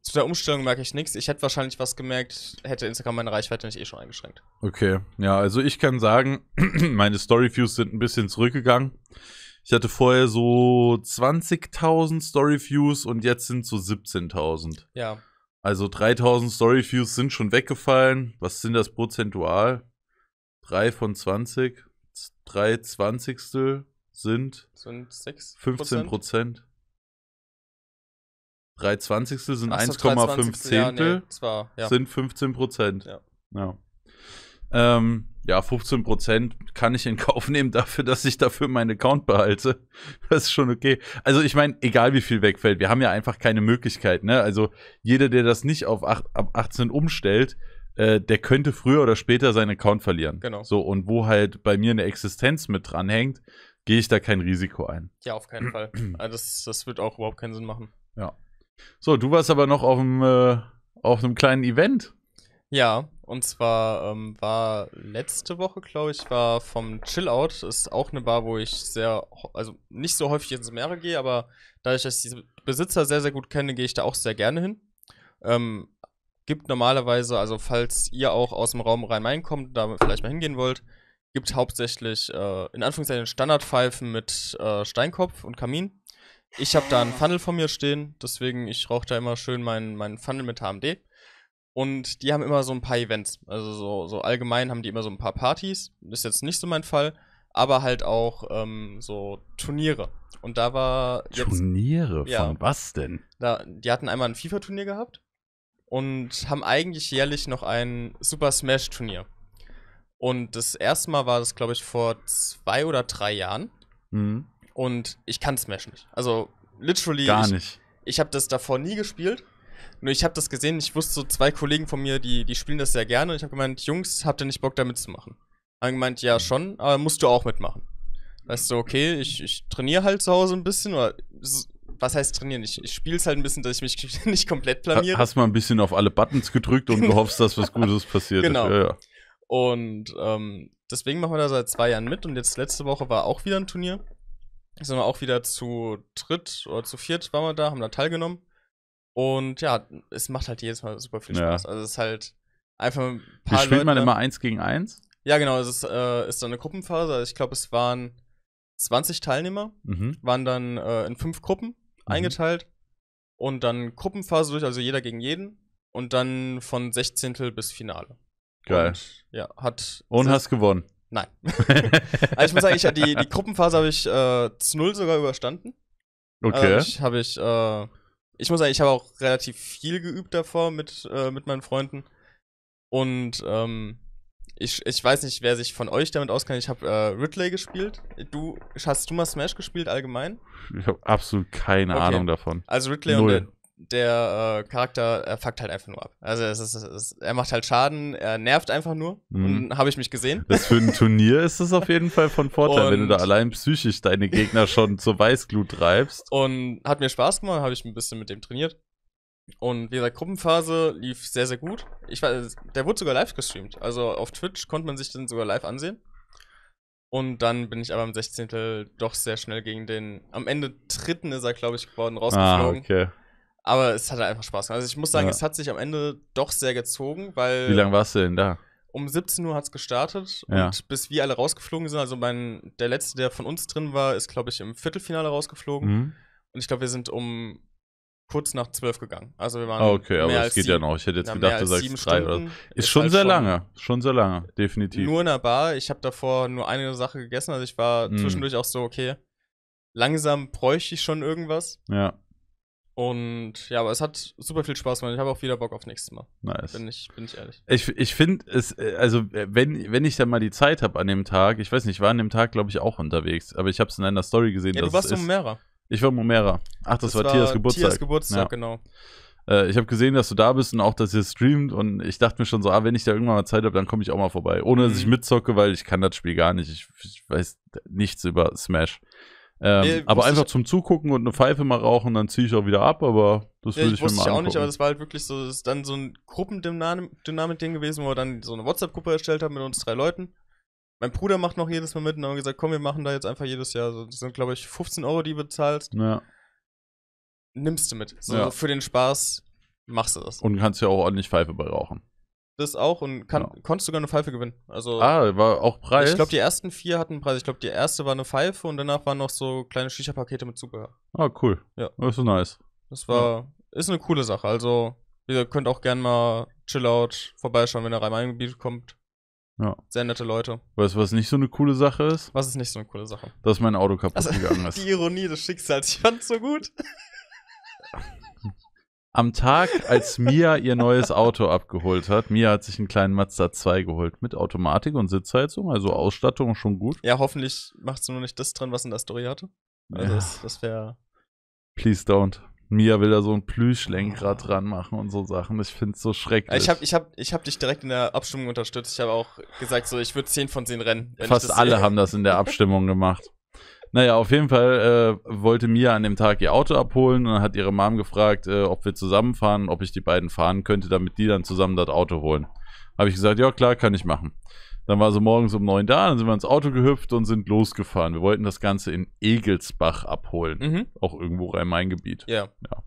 zu der Umstellung merke ich nichts. Ich hätte wahrscheinlich was gemerkt, hätte Instagram meine Reichweite nicht eh schon eingeschränkt. Okay, ja, also ich kann sagen, meine Storyviews sind ein bisschen zurückgegangen. Ich hatte vorher so 20.000 Storyviews und jetzt sind so 17.000. Ja. Also 3000 Storyviews sind schon weggefallen. Was sind das prozentual? 3 von 20. 3 Zwanzigstel sind, sind 6 15 Prozent. 3 Zwanzigstel sind 1,5 Zehntel, ja, nee, ja. sind 15 Prozent. Ja. Ja. Ähm, ja, 15 Prozent kann ich in Kauf nehmen dafür, dass ich dafür meinen Account behalte. Das ist schon okay. Also ich meine, egal wie viel wegfällt, wir haben ja einfach keine Möglichkeit. Ne? Also jeder, der das nicht auf 8, ab 18 umstellt, äh, der könnte früher oder später seinen Account verlieren. Genau. So, und wo halt bei mir eine Existenz mit dranhängt, gehe ich da kein Risiko ein. Ja, auf keinen Fall. Also das, das wird auch überhaupt keinen Sinn machen. Ja. So, du warst aber noch auf, dem, äh, auf einem kleinen Event. Ja, und zwar ähm, war letzte Woche, glaube ich, war vom Chillout. Das Ist auch eine Bar, wo ich sehr, also nicht so häufig ins Meere gehe, aber dadurch, dass ich diese Besitzer sehr, sehr gut kenne, gehe ich da auch sehr gerne hin. Ähm, gibt normalerweise, also falls ihr auch aus dem Raum Rhein-Main kommt, und da vielleicht mal hingehen wollt, gibt hauptsächlich äh, in Anführungszeichen Standardpfeifen mit äh, Steinkopf und Kamin. Ich habe da einen Funnel von mir stehen, deswegen ich rauche da immer schön meinen, meinen Funnel mit HMD. Und die haben immer so ein paar Events. Also so, so allgemein haben die immer so ein paar Partys. Ist jetzt nicht so mein Fall, aber halt auch ähm, so Turniere. Und da war jetzt, Turniere von ja, was denn? Da, die hatten einmal ein FIFA-Turnier gehabt und haben eigentlich jährlich noch ein Super Smash-Turnier. Und das erste Mal war das, glaube ich, vor zwei oder drei Jahren. Mhm. Und ich kann Smash nicht. Also, literally. Gar ich, nicht. Ich habe das davor nie gespielt. Nur ich habe das gesehen, ich wusste so zwei Kollegen von mir, die, die spielen das sehr gerne. Und ich habe gemeint, Jungs, habt ihr nicht Bock, da mitzumachen? Haben gemeint, ja hm. schon, aber musst du auch mitmachen. Weißt du, okay, ich, ich trainiere halt zu Hause ein bisschen. Oder, was heißt trainieren? Ich, ich spiele es halt ein bisschen, dass ich mich nicht komplett blamiere. Hast mal ein bisschen auf alle Buttons gedrückt und du hoffst, dass was Gutes passiert. Genau. Ja, ja. Und ähm, deswegen machen wir da seit zwei Jahren mit. Und jetzt letzte Woche war auch wieder ein Turnier sind wir auch wieder zu dritt oder zu viert waren wir da, haben da teilgenommen. Und ja, es macht halt jedes Mal super viel Spaß. Ja. Also es ist halt einfach ein paar Wie spielt Leute, man immer eins gegen eins? Ja, genau, es ist, äh, ist dann eine Gruppenphase. Also ich glaube, es waren 20 Teilnehmer, mhm. waren dann äh, in fünf Gruppen mhm. eingeteilt und dann Gruppenphase durch, also jeder gegen jeden und dann von 16. bis Finale. Geil. Und, ja, hat. Und hast gewonnen. Nein. also ich muss sagen, ich, die, die Gruppenphase habe ich äh, zu null sogar überstanden. Okay. Also ich habe ich, äh, ich muss sagen, ich habe auch relativ viel geübt davor mit, äh, mit meinen Freunden. Und ähm, ich, ich weiß nicht, wer sich von euch damit auskennt. Ich habe äh, Ridley gespielt. Du hast du mal Smash gespielt allgemein? Ich habe absolut keine okay. Ahnung davon. Also Ridley Null. und der äh, Charakter, er fuckt halt einfach nur ab. Also es ist, es ist, er macht halt Schaden, er nervt einfach nur. Mhm. Und habe ich mich gesehen. Das für ein Turnier ist es auf jeden Fall von Vorteil, und wenn du da allein psychisch deine Gegner schon zur Weißglut treibst. Und hat mir Spaß gemacht, habe ich ein bisschen mit dem trainiert. Und wie gesagt, Gruppenphase lief sehr, sehr gut. Ich weiß, der wurde sogar live gestreamt. Also auf Twitch konnte man sich den sogar live ansehen. Und dann bin ich aber am 16. doch sehr schnell gegen den, am Ende dritten ist er, glaube ich, geworden, ah, rausgeflogen. Ah, okay. Aber es hat einfach Spaß gemacht. Also ich muss sagen, ja. es hat sich am Ende doch sehr gezogen, weil. Wie lange warst du denn da? Um 17 Uhr hat es gestartet ja. und bis wir alle rausgeflogen sind, also mein, der letzte, der von uns drin war, ist, glaube ich, im Viertelfinale rausgeflogen. Mhm. Und ich glaube, wir sind um kurz nach zwölf gegangen. Also wir waren. Ah, okay, aber es geht sieben, ja noch. Ich hätte jetzt gedacht, du sagst drei oder so. Ist, ist schon halt sehr schon lange. Schon sehr lange, definitiv. Nur in der Bar. Ich habe davor nur eine Sache gegessen. Also ich war mhm. zwischendurch auch so, okay, langsam bräuchte ich schon irgendwas. Ja. Und ja, aber es hat super viel Spaß gemacht. Ich habe auch wieder Bock auf nächstes Mal. Nice. Bin ich, bin ich ehrlich. Ich, ich finde es, äh, also äh, wenn, wenn ich dann mal die Zeit habe an dem Tag, ich weiß nicht, ich war an dem Tag, glaube ich, auch unterwegs, aber ich habe es in einer Story gesehen. Ja, du warst in Mumera. Ich war in Mumera. Ach, das, das war, war Tiers Geburtstag. Tias Geburtstag, ja. genau. Äh, ich habe gesehen, dass du da bist und auch, dass ihr streamt und ich dachte mir schon so, ah, wenn ich da irgendwann mal Zeit habe, dann komme ich auch mal vorbei. Ohne, dass ich mhm. mitzocke, weil ich kann das Spiel gar nicht. Ich, ich weiß nichts über Smash. Ähm, äh, aber einfach ich, zum Zugucken und eine Pfeife mal rauchen, dann ziehe ich auch wieder ab, aber das würde ja, ich, mir mal ich auch nicht, aber das war halt wirklich so, das ist dann so ein Gruppendynamik-Ding gewesen, wo wir dann so eine WhatsApp-Gruppe erstellt haben mit uns drei Leuten. Mein Bruder macht noch jedes Mal mit und haben gesagt, komm, wir machen da jetzt einfach jedes Jahr. So, das sind, glaube ich, 15 Euro, die du bezahlst. Ja. Nimmst du mit. So, ja. für den Spaß machst du das. Und kannst ja auch ordentlich Pfeife bei rauchen das auch und kann, ja. Genau. konntest sogar eine Pfeife gewinnen. Also, ah, war auch Preis? Ich glaube, die ersten vier hatten Preis. Ich glaube, die erste war eine Pfeife und danach waren noch so kleine Shisha-Pakete mit Zubehör. Ah, cool. Ja. Das ist so nice. Das war, ja. ist eine coole Sache. Also, ihr könnt auch gerne mal Chillout vorbeischauen, wenn ihr rein ein Gebiet kommt. Ja. Sehr nette Leute. Weißt du, was nicht so eine coole Sache ist? Was ist nicht so eine coole Sache? Dass mein Auto kaputt also, gegangen ist. Die Ironie des Schicksals. Ich fand's so gut am Tag, als Mia ihr neues Auto abgeholt hat. Mia hat sich einen kleinen Mazda 2 geholt mit Automatik und Sitzheizung, also Ausstattung schon gut. Ja, hoffentlich macht sie nur nicht das drin, was in der Story hatte. Also ja. das, das wäre. Please don't. Mia will da so ein Plüschlenkrad dran machen und so Sachen. Ich finde es so schrecklich. Ich habe ich hab, ich hab dich direkt in der Abstimmung unterstützt. Ich habe auch gesagt, so ich würde 10 von 10 rennen. Fast alle sehen. haben das in der Abstimmung gemacht. Naja, auf jeden Fall äh, wollte Mia an dem Tag ihr Auto abholen und dann hat ihre Mom gefragt, äh, ob wir zusammenfahren, ob ich die beiden fahren könnte, damit die dann zusammen das Auto holen. Habe ich gesagt, ja klar, kann ich machen. Dann war sie morgens um neun da, dann sind wir ins Auto gehüpft und sind losgefahren. Wir wollten das Ganze in Egelsbach abholen. Mhm. Auch irgendwo Rhein-Main-Gebiet. Yeah. Ja.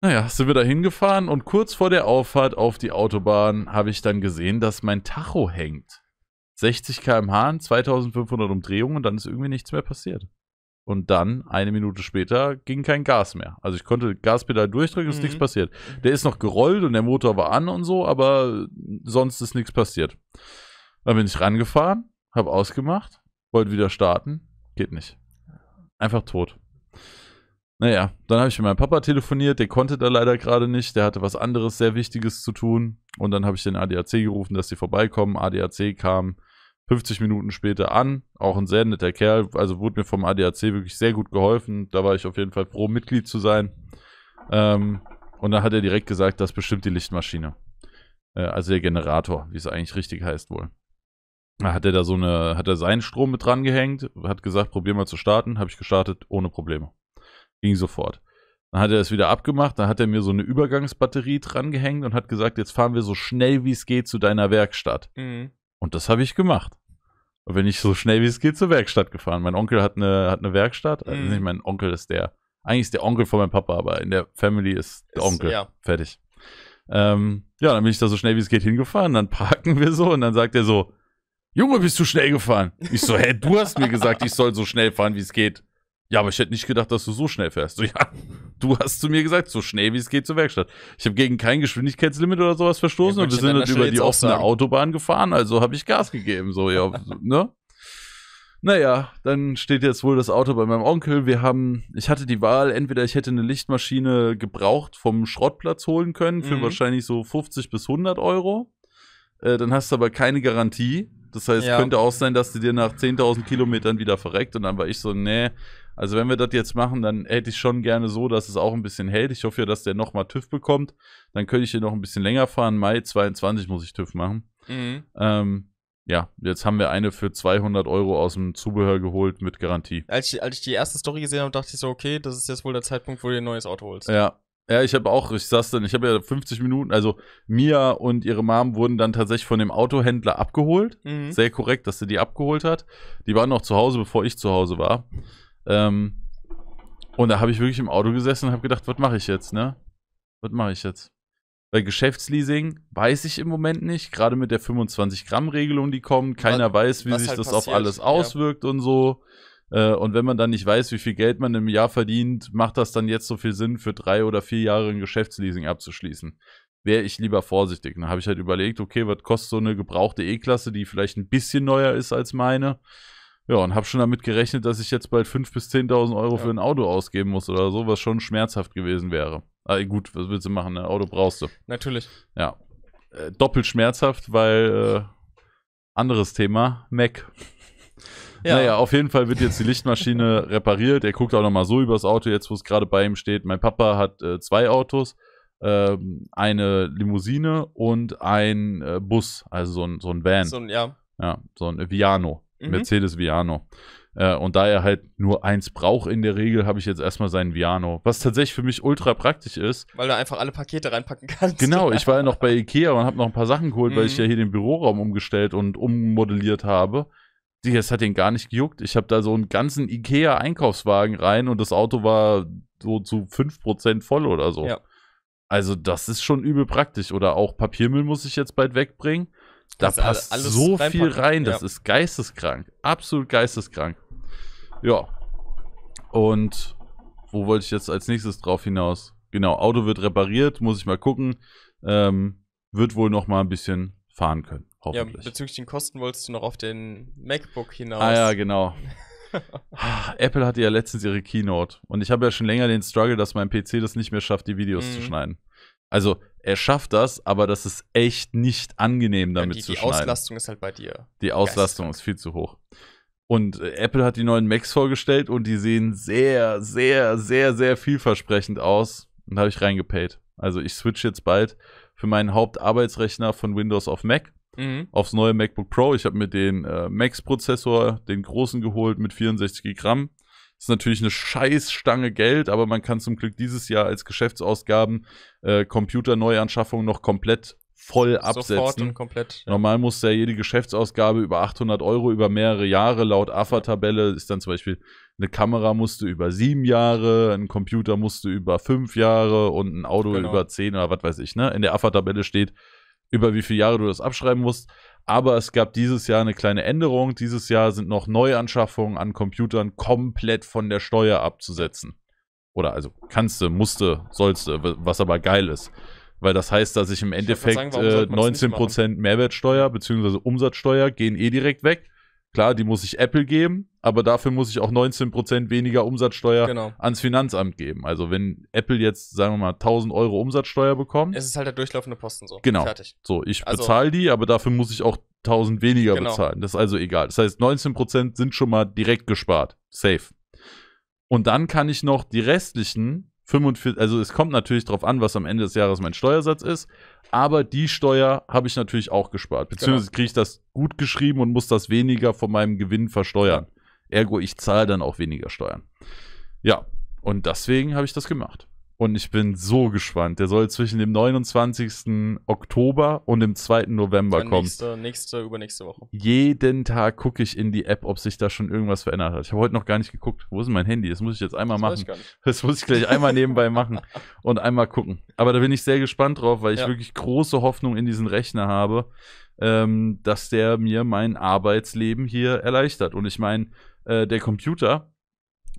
Naja, sind wir da hingefahren und kurz vor der Auffahrt auf die Autobahn habe ich dann gesehen, dass mein Tacho hängt. 60 km/h, 2500 Umdrehungen, und dann ist irgendwie nichts mehr passiert. Und dann, eine Minute später, ging kein Gas mehr. Also ich konnte Gaspedal durchdrücken, ist mhm. nichts passiert. Der ist noch gerollt und der Motor war an und so, aber sonst ist nichts passiert. Dann bin ich rangefahren, habe ausgemacht, wollte wieder starten, geht nicht. Einfach tot. Naja, dann habe ich mit meinem Papa telefoniert, der konnte da leider gerade nicht, der hatte was anderes sehr Wichtiges zu tun. Und dann habe ich den ADAC gerufen, dass sie vorbeikommen. ADAC kam, 50 Minuten später an. Auch ein sehr netter Kerl. Also wurde mir vom ADAC wirklich sehr gut geholfen. Da war ich auf jeden Fall froh, Mitglied zu sein. Ähm, und dann hat er direkt gesagt, das bestimmt die Lichtmaschine. Äh, also der Generator, wie es eigentlich richtig heißt wohl. Da hat er da so eine, hat er seinen Strom mit dran gehängt, hat gesagt, probier mal zu starten. Habe ich gestartet, ohne Probleme. Ging sofort. Dann hat er es wieder abgemacht, dann hat er mir so eine Übergangsbatterie dran gehängt und hat gesagt, jetzt fahren wir so schnell wie es geht zu deiner Werkstatt. Mhm. Und das habe ich gemacht. Und bin ich so schnell wie es geht zur Werkstatt gefahren. Mein Onkel hat eine, hat eine Werkstatt. Also mhm. Also nicht mein Onkel ist der. Eigentlich ist der Onkel von meinem Papa, aber in der Family ist der ist, Onkel. Ja. Fertig. Ähm, ja, dann bin ich da so schnell wie es geht hingefahren. Dann parken wir so und dann sagt er so: Junge, bist du schnell gefahren? Ich so: Hä, du hast mir gesagt, ich soll so schnell fahren, wie es geht. Ja, aber ich hätte nicht gedacht, dass du so schnell fährst. So, ja, du hast zu mir gesagt, so schnell wie es geht zur Werkstatt. Ich habe gegen kein Geschwindigkeitslimit oder sowas verstoßen ja, und wir sind dann über die offene Autobahn gefahren, also habe ich Gas gegeben. So, ja, ne? Naja, dann steht jetzt wohl das Auto bei meinem Onkel. Wir haben, ich hatte die Wahl, entweder ich hätte eine Lichtmaschine gebraucht vom Schrottplatz holen können für mhm. wahrscheinlich so 50 bis 100 Euro. Äh, dann hast du aber keine Garantie. Das heißt, ja. könnte auch sein, dass die dir nach 10.000 Kilometern wieder verreckt. Und dann war ich so, nee, also wenn wir das jetzt machen, dann hätte ich schon gerne so, dass es auch ein bisschen hält. Ich hoffe ja, dass der nochmal TÜV bekommt. Dann könnte ich hier noch ein bisschen länger fahren. Mai 22 muss ich TÜV machen. Mhm. Ähm, ja, jetzt haben wir eine für 200 Euro aus dem Zubehör geholt mit Garantie. Als ich, als ich die erste Story gesehen habe, dachte ich so, okay, das ist jetzt wohl der Zeitpunkt, wo du ein neues Auto holst. Ja, ja, ich habe auch, ich saß dann, ich habe ja 50 Minuten, also Mia und ihre Mom wurden dann tatsächlich von dem Autohändler abgeholt. Mhm. Sehr korrekt, dass sie die abgeholt hat. Die waren noch zu Hause, bevor ich zu Hause war. Ähm, und da habe ich wirklich im Auto gesessen und habe gedacht, was mache ich jetzt, ne? Was mache ich jetzt? Bei Geschäftsleasing weiß ich im Moment nicht, gerade mit der 25-Gramm-Regelung, die kommt. Keiner was, weiß, wie sich halt das passiert. auf alles auswirkt ja. und so. Äh, und wenn man dann nicht weiß, wie viel Geld man im Jahr verdient, macht das dann jetzt so viel Sinn, für drei oder vier Jahre ein Geschäftsleasing abzuschließen. Wäre ich lieber vorsichtig. Dann habe ich halt überlegt, okay, was kostet so eine gebrauchte E-Klasse, die vielleicht ein bisschen neuer ist als meine? Ja, und habe schon damit gerechnet, dass ich jetzt bald 5.000 bis 10.000 Euro ja. für ein Auto ausgeben muss oder so, was schon schmerzhaft gewesen wäre. Aber ah, gut, was willst du machen? Ein ne? Auto brauchst du. Natürlich. Ja. Äh, doppelt schmerzhaft, weil äh, anderes Thema, Mac. Ja. Naja, auf jeden Fall wird jetzt die Lichtmaschine repariert. Er guckt auch nochmal so übers Auto, jetzt wo es gerade bei ihm steht. Mein Papa hat äh, zwei Autos, ähm, eine Limousine und ein äh, Bus, also so ein, so ein Van. So ein, ja. Ja, so ein Viano. Mhm. Mercedes Viano. Äh, und da er halt nur eins braucht in der Regel, habe ich jetzt erstmal seinen Viano. Was tatsächlich für mich ultra praktisch ist. Weil du einfach alle Pakete reinpacken kannst. Genau, ich war ja noch bei Ikea und habe noch ein paar Sachen geholt, mhm. weil ich mhm. ja hier den Büroraum umgestellt und ummodelliert habe. das hat den gar nicht gejuckt. Ich habe da so einen ganzen Ikea-Einkaufswagen rein und das Auto war so zu 5% voll oder so. Ja. Also das ist schon übel praktisch. Oder auch Papiermüll muss ich jetzt bald wegbringen. Da also passt so reinpacken. viel rein, das ja. ist geisteskrank. Absolut geisteskrank. Ja. Und wo wollte ich jetzt als nächstes drauf hinaus? Genau, Auto wird repariert, muss ich mal gucken. Ähm, wird wohl noch mal ein bisschen fahren können, hoffentlich. Ja, bezüglich den Kosten wolltest du noch auf den MacBook hinaus. Ah ja, genau. Ah, Apple hatte ja letztens ihre Keynote und ich habe ja schon länger den Struggle, dass mein PC das nicht mehr schafft, die Videos mhm. zu schneiden. Also er schafft das, aber das ist echt nicht angenehm damit die, zu schneiden. Die Auslastung ist halt bei dir. Die Auslastung ist viel zu hoch. Und äh, Apple hat die neuen Macs vorgestellt und die sehen sehr, sehr, sehr, sehr vielversprechend aus. Und habe ich reingepayt. Also ich switch jetzt bald für meinen Hauptarbeitsrechner von Windows auf Mac. Mhm. Aufs neue MacBook Pro. Ich habe mir den äh, Max-Prozessor, den großen geholt mit 64 Gramm. Ist natürlich eine Scheißstange Geld, aber man kann zum Glück dieses Jahr als Geschäftsausgaben äh, Computerneuanschaffung noch komplett voll absetzen. Sofort und komplett. Ja. Normal muss ja jede Geschäftsausgabe über 800 Euro über mehrere Jahre laut AFA-Tabelle ist dann zum Beispiel eine Kamera musste über sieben Jahre, ein Computer musste über fünf Jahre und ein Auto genau. über zehn oder was weiß ich. Ne? In der AFA-Tabelle steht, über wie viele Jahre du das abschreiben musst. Aber es gab dieses Jahr eine kleine Änderung. Dieses Jahr sind noch Neuanschaffungen an Computern komplett von der Steuer abzusetzen. Oder also kannste, musste, sollste, was aber geil ist. Weil das heißt, dass ich im Endeffekt ich sagen, äh, 19% Mehrwertsteuer bzw. Umsatzsteuer gehen eh direkt weg. Klar, die muss ich Apple geben, aber dafür muss ich auch 19% weniger Umsatzsteuer genau. ans Finanzamt geben. Also wenn Apple jetzt, sagen wir mal, 1000 Euro Umsatzsteuer bekommt. Es ist halt der durchlaufende Posten so. Genau. Fertig. So, ich also, bezahle die, aber dafür muss ich auch 1000 weniger genau. bezahlen. Das ist also egal. Das heißt, 19% sind schon mal direkt gespart. Safe. Und dann kann ich noch die restlichen 45, also es kommt natürlich darauf an, was am Ende des Jahres mein Steuersatz ist, aber die Steuer habe ich natürlich auch gespart. Genau. Beziehungsweise genau. kriege ich das gut geschrieben und muss das weniger von meinem Gewinn versteuern. Ergo, ich zahle dann auch weniger Steuern. Ja, und deswegen habe ich das gemacht. Und ich bin so gespannt. Der soll zwischen dem 29. Oktober und dem 2. November kommen. Nächste, nächste, übernächste Woche. Jeden Tag gucke ich in die App, ob sich da schon irgendwas verändert hat. Ich habe heute noch gar nicht geguckt. Wo ist mein Handy? Das muss ich jetzt einmal das machen. Das muss ich gleich einmal nebenbei machen und einmal gucken. Aber da bin ich sehr gespannt drauf, weil ich ja. wirklich große Hoffnung in diesen Rechner habe, ähm, dass der mir mein Arbeitsleben hier erleichtert. Und ich meine, äh, der Computer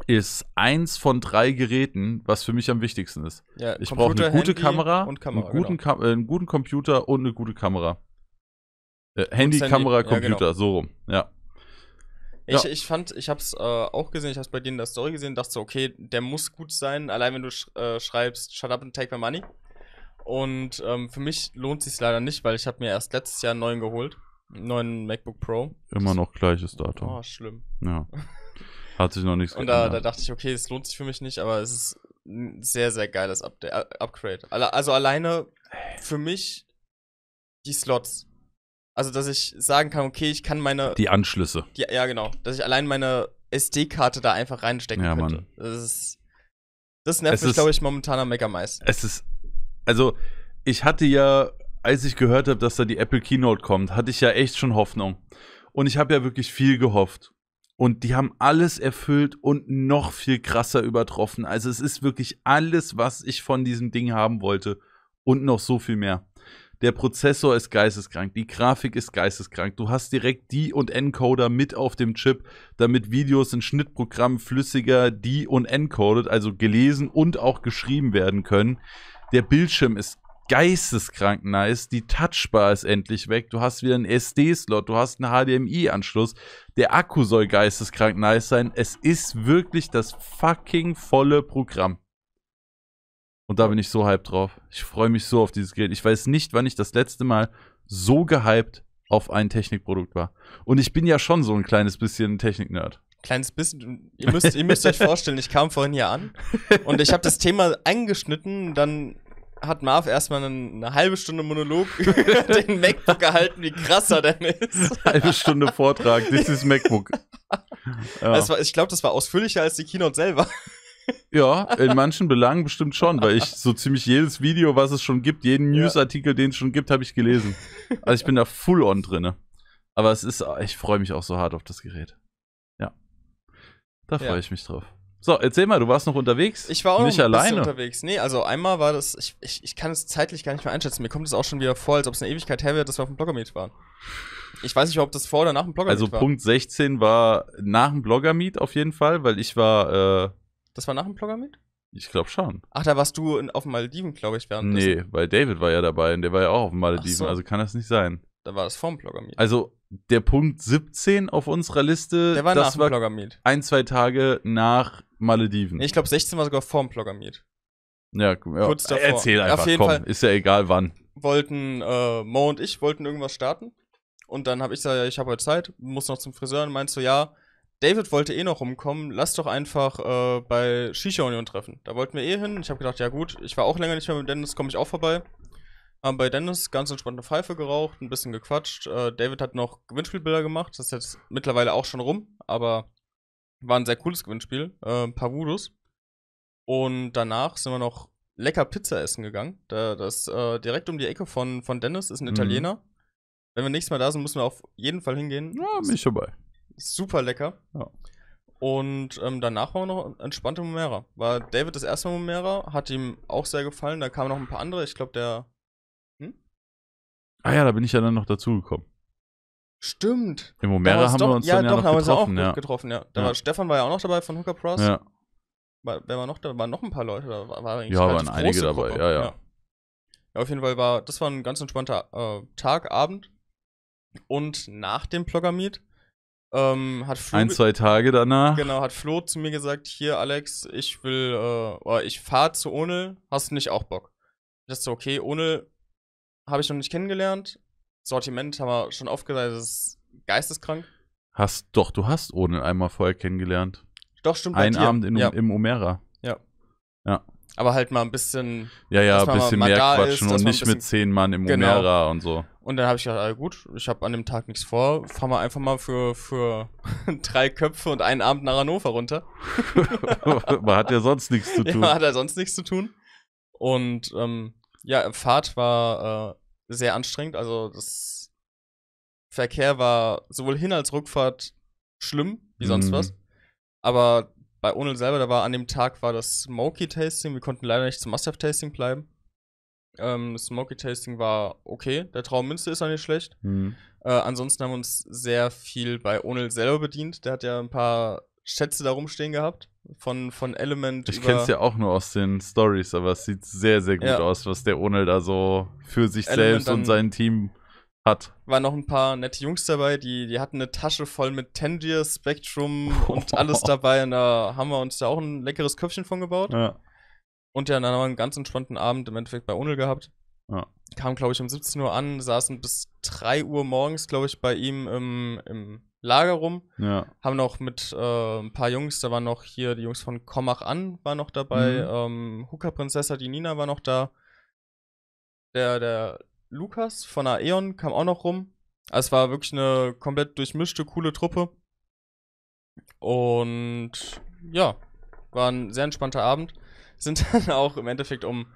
ist eins von drei Geräten, was für mich am wichtigsten ist. Ja, ich brauche eine gute Handy Kamera, Kamera einen, guten genau. Kam äh, einen, guten Computer und eine gute Kamera. Äh, Handy, Handy, Kamera, Computer, ja, genau. so rum, ja. Ich, ja. ich fand, ich hab's äh, auch gesehen, ich hab's bei denen in der Story gesehen, dachte so, okay, der muss gut sein, allein wenn du sch äh, schreibst, shut up and take my money. Und ähm, für mich lohnt sich's leider nicht, weil ich habe mir erst letztes Jahr einen neuen geholt. Einen neuen MacBook Pro. Immer noch gleiches Datum. Oh, schlimm. Ja. Hat sich noch nichts Und da, da, dachte ich, okay, es lohnt sich für mich nicht, aber es ist ein sehr, sehr geiles Update, äh, Upgrade. Also alleine für mich die Slots. Also, dass ich sagen kann, okay, ich kann meine. Die Anschlüsse. Die, ja, genau. Dass ich allein meine SD-Karte da einfach reinstecken ja, könnte. Das Das nervt es mich, glaube ich, momentan am mega meisten. Es ist. Also, ich hatte ja, als ich gehört habe, dass da die Apple Keynote kommt, hatte ich ja echt schon Hoffnung. Und ich habe ja wirklich viel gehofft. Und die haben alles erfüllt und noch viel krasser übertroffen. Also es ist wirklich alles, was ich von diesem Ding haben wollte. Und noch so viel mehr. Der Prozessor ist geisteskrank, die Grafik ist geisteskrank. Du hast direkt die und Encoder mit auf dem Chip, damit Videos in Schnittprogrammen flüssiger die und encoded, also gelesen und auch geschrieben werden können. Der Bildschirm ist geisteskrank nice. Die Touchbar ist endlich weg. Du hast wieder einen SD-Slot, du hast einen HDMI-Anschluss. Der Akku soll geisteskrank nice sein. Es ist wirklich das fucking volle Programm. Und da bin ich so hyped drauf. Ich freue mich so auf dieses Gerät. Ich weiß nicht, wann ich das letzte Mal so gehypt auf ein Technikprodukt war. Und ich bin ja schon so ein kleines bisschen Technik-Nerd kleines bisschen, ihr müsst, ihr müsst euch vorstellen, ich kam vorhin hier an und ich habe das Thema eingeschnitten, dann hat Marv erstmal eine, eine halbe Stunde Monolog über den MacBook gehalten, wie krasser der denn ist. halbe Stunde Vortrag, this is MacBook. Ja. War, ich glaube, das war ausführlicher als die Keynote selber. Ja, in manchen Belangen bestimmt schon, weil ich so ziemlich jedes Video, was es schon gibt, jeden Newsartikel, den es schon gibt, habe ich gelesen. Also ich bin da full on drinne. Aber es ist, ich freue mich auch so hart auf das Gerät. Ja. Da freue ja. ich mich drauf. So, erzähl mal, du warst noch unterwegs. Ich war auch nicht alleine. unterwegs. Nee, also einmal war das, ich, ich, ich kann es zeitlich gar nicht mehr einschätzen. Mir kommt es auch schon wieder vor, als ob es eine Ewigkeit her wäre, dass wir auf dem Bloggermeet waren. Ich weiß nicht, ob das vor oder nach dem Bloggermeet also, war. Also Punkt 16 war nach dem Bloggermeet auf jeden Fall, weil ich war. Äh, das war nach dem Bloggermeet? Ich glaube schon. Ach, da warst du in, auf dem Malediven, glaube ich, währenddessen. Nee, weil David war ja dabei und der war ja auch auf dem Malediven, so. also kann das nicht sein. Da war das vor vorm Bloggermeet. Also der Punkt 17 auf unserer Liste. Der war das nach war Ein, zwei Tage nach Malediven. Ich glaube, 16 war sogar vorm Blogger Meet. Ja, ja. kurz davor. Erzähl einfach, auf jeden komm, Fall ist ja egal wann. Wollten, äh, Mo und ich wollten irgendwas starten. Und dann habe ich gesagt, ja, ich habe heute Zeit, muss noch zum Friseur und meinst du, ja, David wollte eh noch rumkommen, lass doch einfach äh, bei Shisha Union treffen. Da wollten wir eh hin. Ich habe gedacht, ja gut, ich war auch länger nicht mehr mit Dennis, komme ich auch vorbei haben bei Dennis ganz entspannt eine Pfeife geraucht, ein bisschen gequatscht. Äh, David hat noch Gewinnspielbilder gemacht. Das ist jetzt mittlerweile auch schon rum, aber war ein sehr cooles Gewinnspiel. Äh, ein paar Voodoo's. Und danach sind wir noch lecker Pizza essen gegangen. Da, das äh, direkt um die Ecke von, von Dennis ist ein mhm. Italiener. Wenn wir nächstes Mal da sind, müssen wir auf jeden Fall hingehen. Ja, bin ich dabei. Super lecker. Ja. Und ähm, danach waren wir noch entspannte Momera. War David das erste Mal Momera, hat ihm auch sehr gefallen. Da kamen noch ein paar andere. Ich glaube, der Ah ja, da bin ich ja dann noch dazugekommen. Stimmt. Im Omera haben wir uns ja, dann ja doch, noch haben getroffen, uns auch ja. getroffen, ja. Da ja. War, Stefan war ja auch noch dabei von Hooker Pros. Ja. War, wer war noch da? Waren noch ein paar Leute da. War, war ja, waren einige dabei, ja, ja, ja, Auf jeden Fall war, das war ein ganz entspannter äh, Tag, Abend. Und nach dem Plogger Meet ähm, hat Flo. Ein, zwei Tage danach. Genau, hat Flo zu mir gesagt: Hier, Alex, ich will, äh, ich fahre zu Ohne, hast du nicht auch Bock? Ich dachte so, okay, Ohne habe ich noch nicht kennengelernt. Sortiment haben wir schon aufgeleitet, das ist geisteskrank. Hast doch, du hast Odin einmal vorher kennengelernt. Doch, stimmt. Ein Abend in, ja. im Omera. Ja. Ja. Aber halt mal ein bisschen. Ja, ja, ein bisschen mehr quatschen ist, und nicht bisschen, mit zehn Mann im genau. Omera und so. Und dann habe ich gedacht, ah, gut, ich habe an dem Tag nichts vor, fahren wir einfach mal für, für drei Köpfe und einen Abend nach Hannover runter. Man hat ja sonst nichts zu tun. Ja, man hat ja sonst nichts zu tun. Und ähm, ja, Fahrt war äh, sehr anstrengend. Also das Verkehr war sowohl Hin- als Rückfahrt schlimm, wie sonst mhm. was. Aber bei Onel selber, da war an dem Tag war das Smoky Tasting. Wir konnten leider nicht zum Must-Have Tasting bleiben. Ähm, das Smoky Tasting war okay. Der Traum Münster ist auch nicht schlecht. Mhm. Äh, ansonsten haben wir uns sehr viel bei Onel selber bedient. Der hat ja ein paar Schätze da rumstehen gehabt. Von, von Element. Ich kenne es ja auch nur aus den Stories, aber es sieht sehr, sehr gut ja. aus, was der Onel da so für sich Element selbst und sein Team hat. Waren noch ein paar nette Jungs dabei, die, die hatten eine Tasche voll mit Tendier, Spectrum oh. und alles dabei. Und da haben wir uns da auch ein leckeres Köpfchen von gebaut. Ja. Und ja, dann haben wir einen ganz entspannten Abend im Endeffekt bei Onel gehabt. Ja. Kam, glaube ich, um 17 Uhr an, saßen bis 3 Uhr morgens, glaube ich, bei ihm im, im Lager rum. Ja. Haben noch mit äh, ein paar Jungs, da waren noch hier die Jungs von Komach an, war noch dabei. Mhm. Ähm, Hooker Prinzessa, die Nina war noch da. Der, der Lukas von Aeon kam auch noch rum. Also es war wirklich eine komplett durchmischte, coole Truppe. Und ja, war ein sehr entspannter Abend. Sind dann auch im Endeffekt um,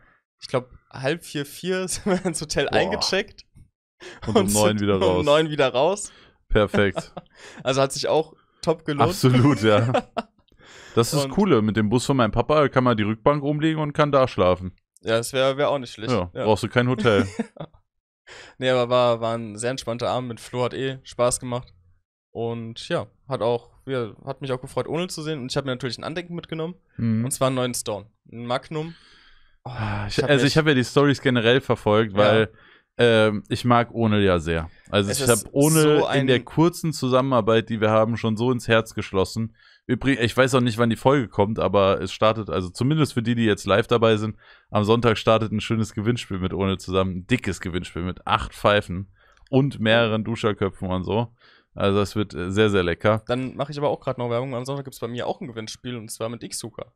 ich glaube, halb vier, vier sind wir ins Hotel Boah. eingecheckt. Und, und um neun wieder raus. Um neun wieder raus. Perfekt. also hat sich auch top gelohnt. Absolut, ja. Das ist das Coole. Mit dem Bus von meinem Papa kann man die Rückbank rumlegen und kann da schlafen. Ja, das wäre wär auch nicht schlecht. Ja, ja. brauchst du kein Hotel. nee, aber war, war ein sehr entspannter Abend mit Flo, hat eh Spaß gemacht. Und ja, hat auch, ja, hat mich auch gefreut, ohne zu sehen. Und ich habe mir natürlich ein Andenken mitgenommen. Mhm. Und zwar einen neuen Stone. Ein Magnum. Oh, ah, ich, ich also, ich habe ja die Stories generell verfolgt, weil ja. Ähm, ich mag Onel ja sehr. Also es ich habe Onel so in der kurzen Zusammenarbeit, die wir haben, schon so ins Herz geschlossen. Übrigens, ich weiß auch nicht, wann die Folge kommt, aber es startet, also zumindest für die, die jetzt live dabei sind, am Sonntag startet ein schönes Gewinnspiel mit Onel zusammen. Ein dickes Gewinnspiel mit acht Pfeifen und mehreren Duscherköpfen und so. Also das wird äh, sehr, sehr lecker. Dann mache ich aber auch gerade noch Werbung. Am Sonntag gibt es bei mir auch ein Gewinnspiel und zwar mit X-Hooker.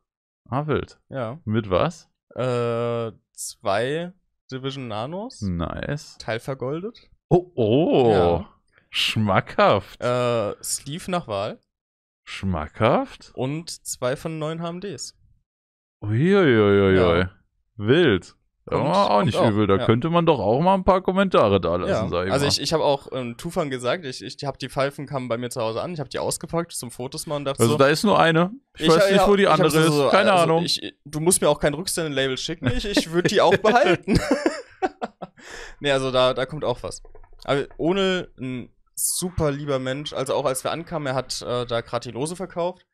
Ah, wild. Ja. Mit was? Äh, zwei Division Nanos. Nice. Teilvergoldet. Oh, oh. Ja. Schmackhaft. Äh, Sleeve nach Wahl. Schmackhaft. Und zwei von neun HMDs. Uiuiuiui. Ja. Wild ja, auch nicht übel. Da ja. könnte man doch auch mal ein paar Kommentare da lassen, ja. sag ich Also mal. ich, ich habe auch ähm, Tufan gesagt, ich, ich habe die Pfeifen kamen bei mir zu Hause an, ich habe die ausgepackt zum Fotos machen. dachte also so, da ist nur eine. Ich, ich weiß ja, nicht, wo die andere so, ist. Keine also Ahnung. Ich, du musst mir auch kein Rücksendelabel schicken. Ich, ich würde die auch behalten. nee, also da, da kommt auch was. Aber ohne ein super lieber Mensch, also auch als wir ankamen, er hat äh, da gerade die Lose verkauft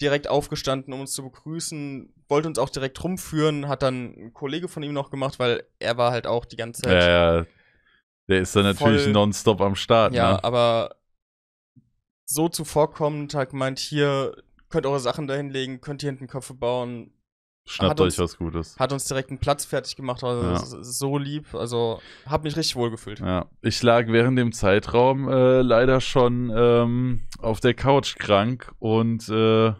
direkt aufgestanden, um uns zu begrüßen, wollte uns auch direkt rumführen, hat dann ein Kollege von ihm noch gemacht, weil er war halt auch die ganze Zeit. Ja, ja. Der ist dann voll, natürlich nonstop am Start. Ja, ne? aber so zuvorkommend hat gemeint, hier könnt eure Sachen da hinlegen, könnt ihr hinten Köpfe bauen. Schnappt euch was Gutes. Hat uns direkt einen Platz fertig gemacht, also ja. das ist so lieb. Also hab mich richtig wohl gefühlt. Ja. Ich lag während dem Zeitraum äh, leider schon ähm, auf der Couch krank und äh,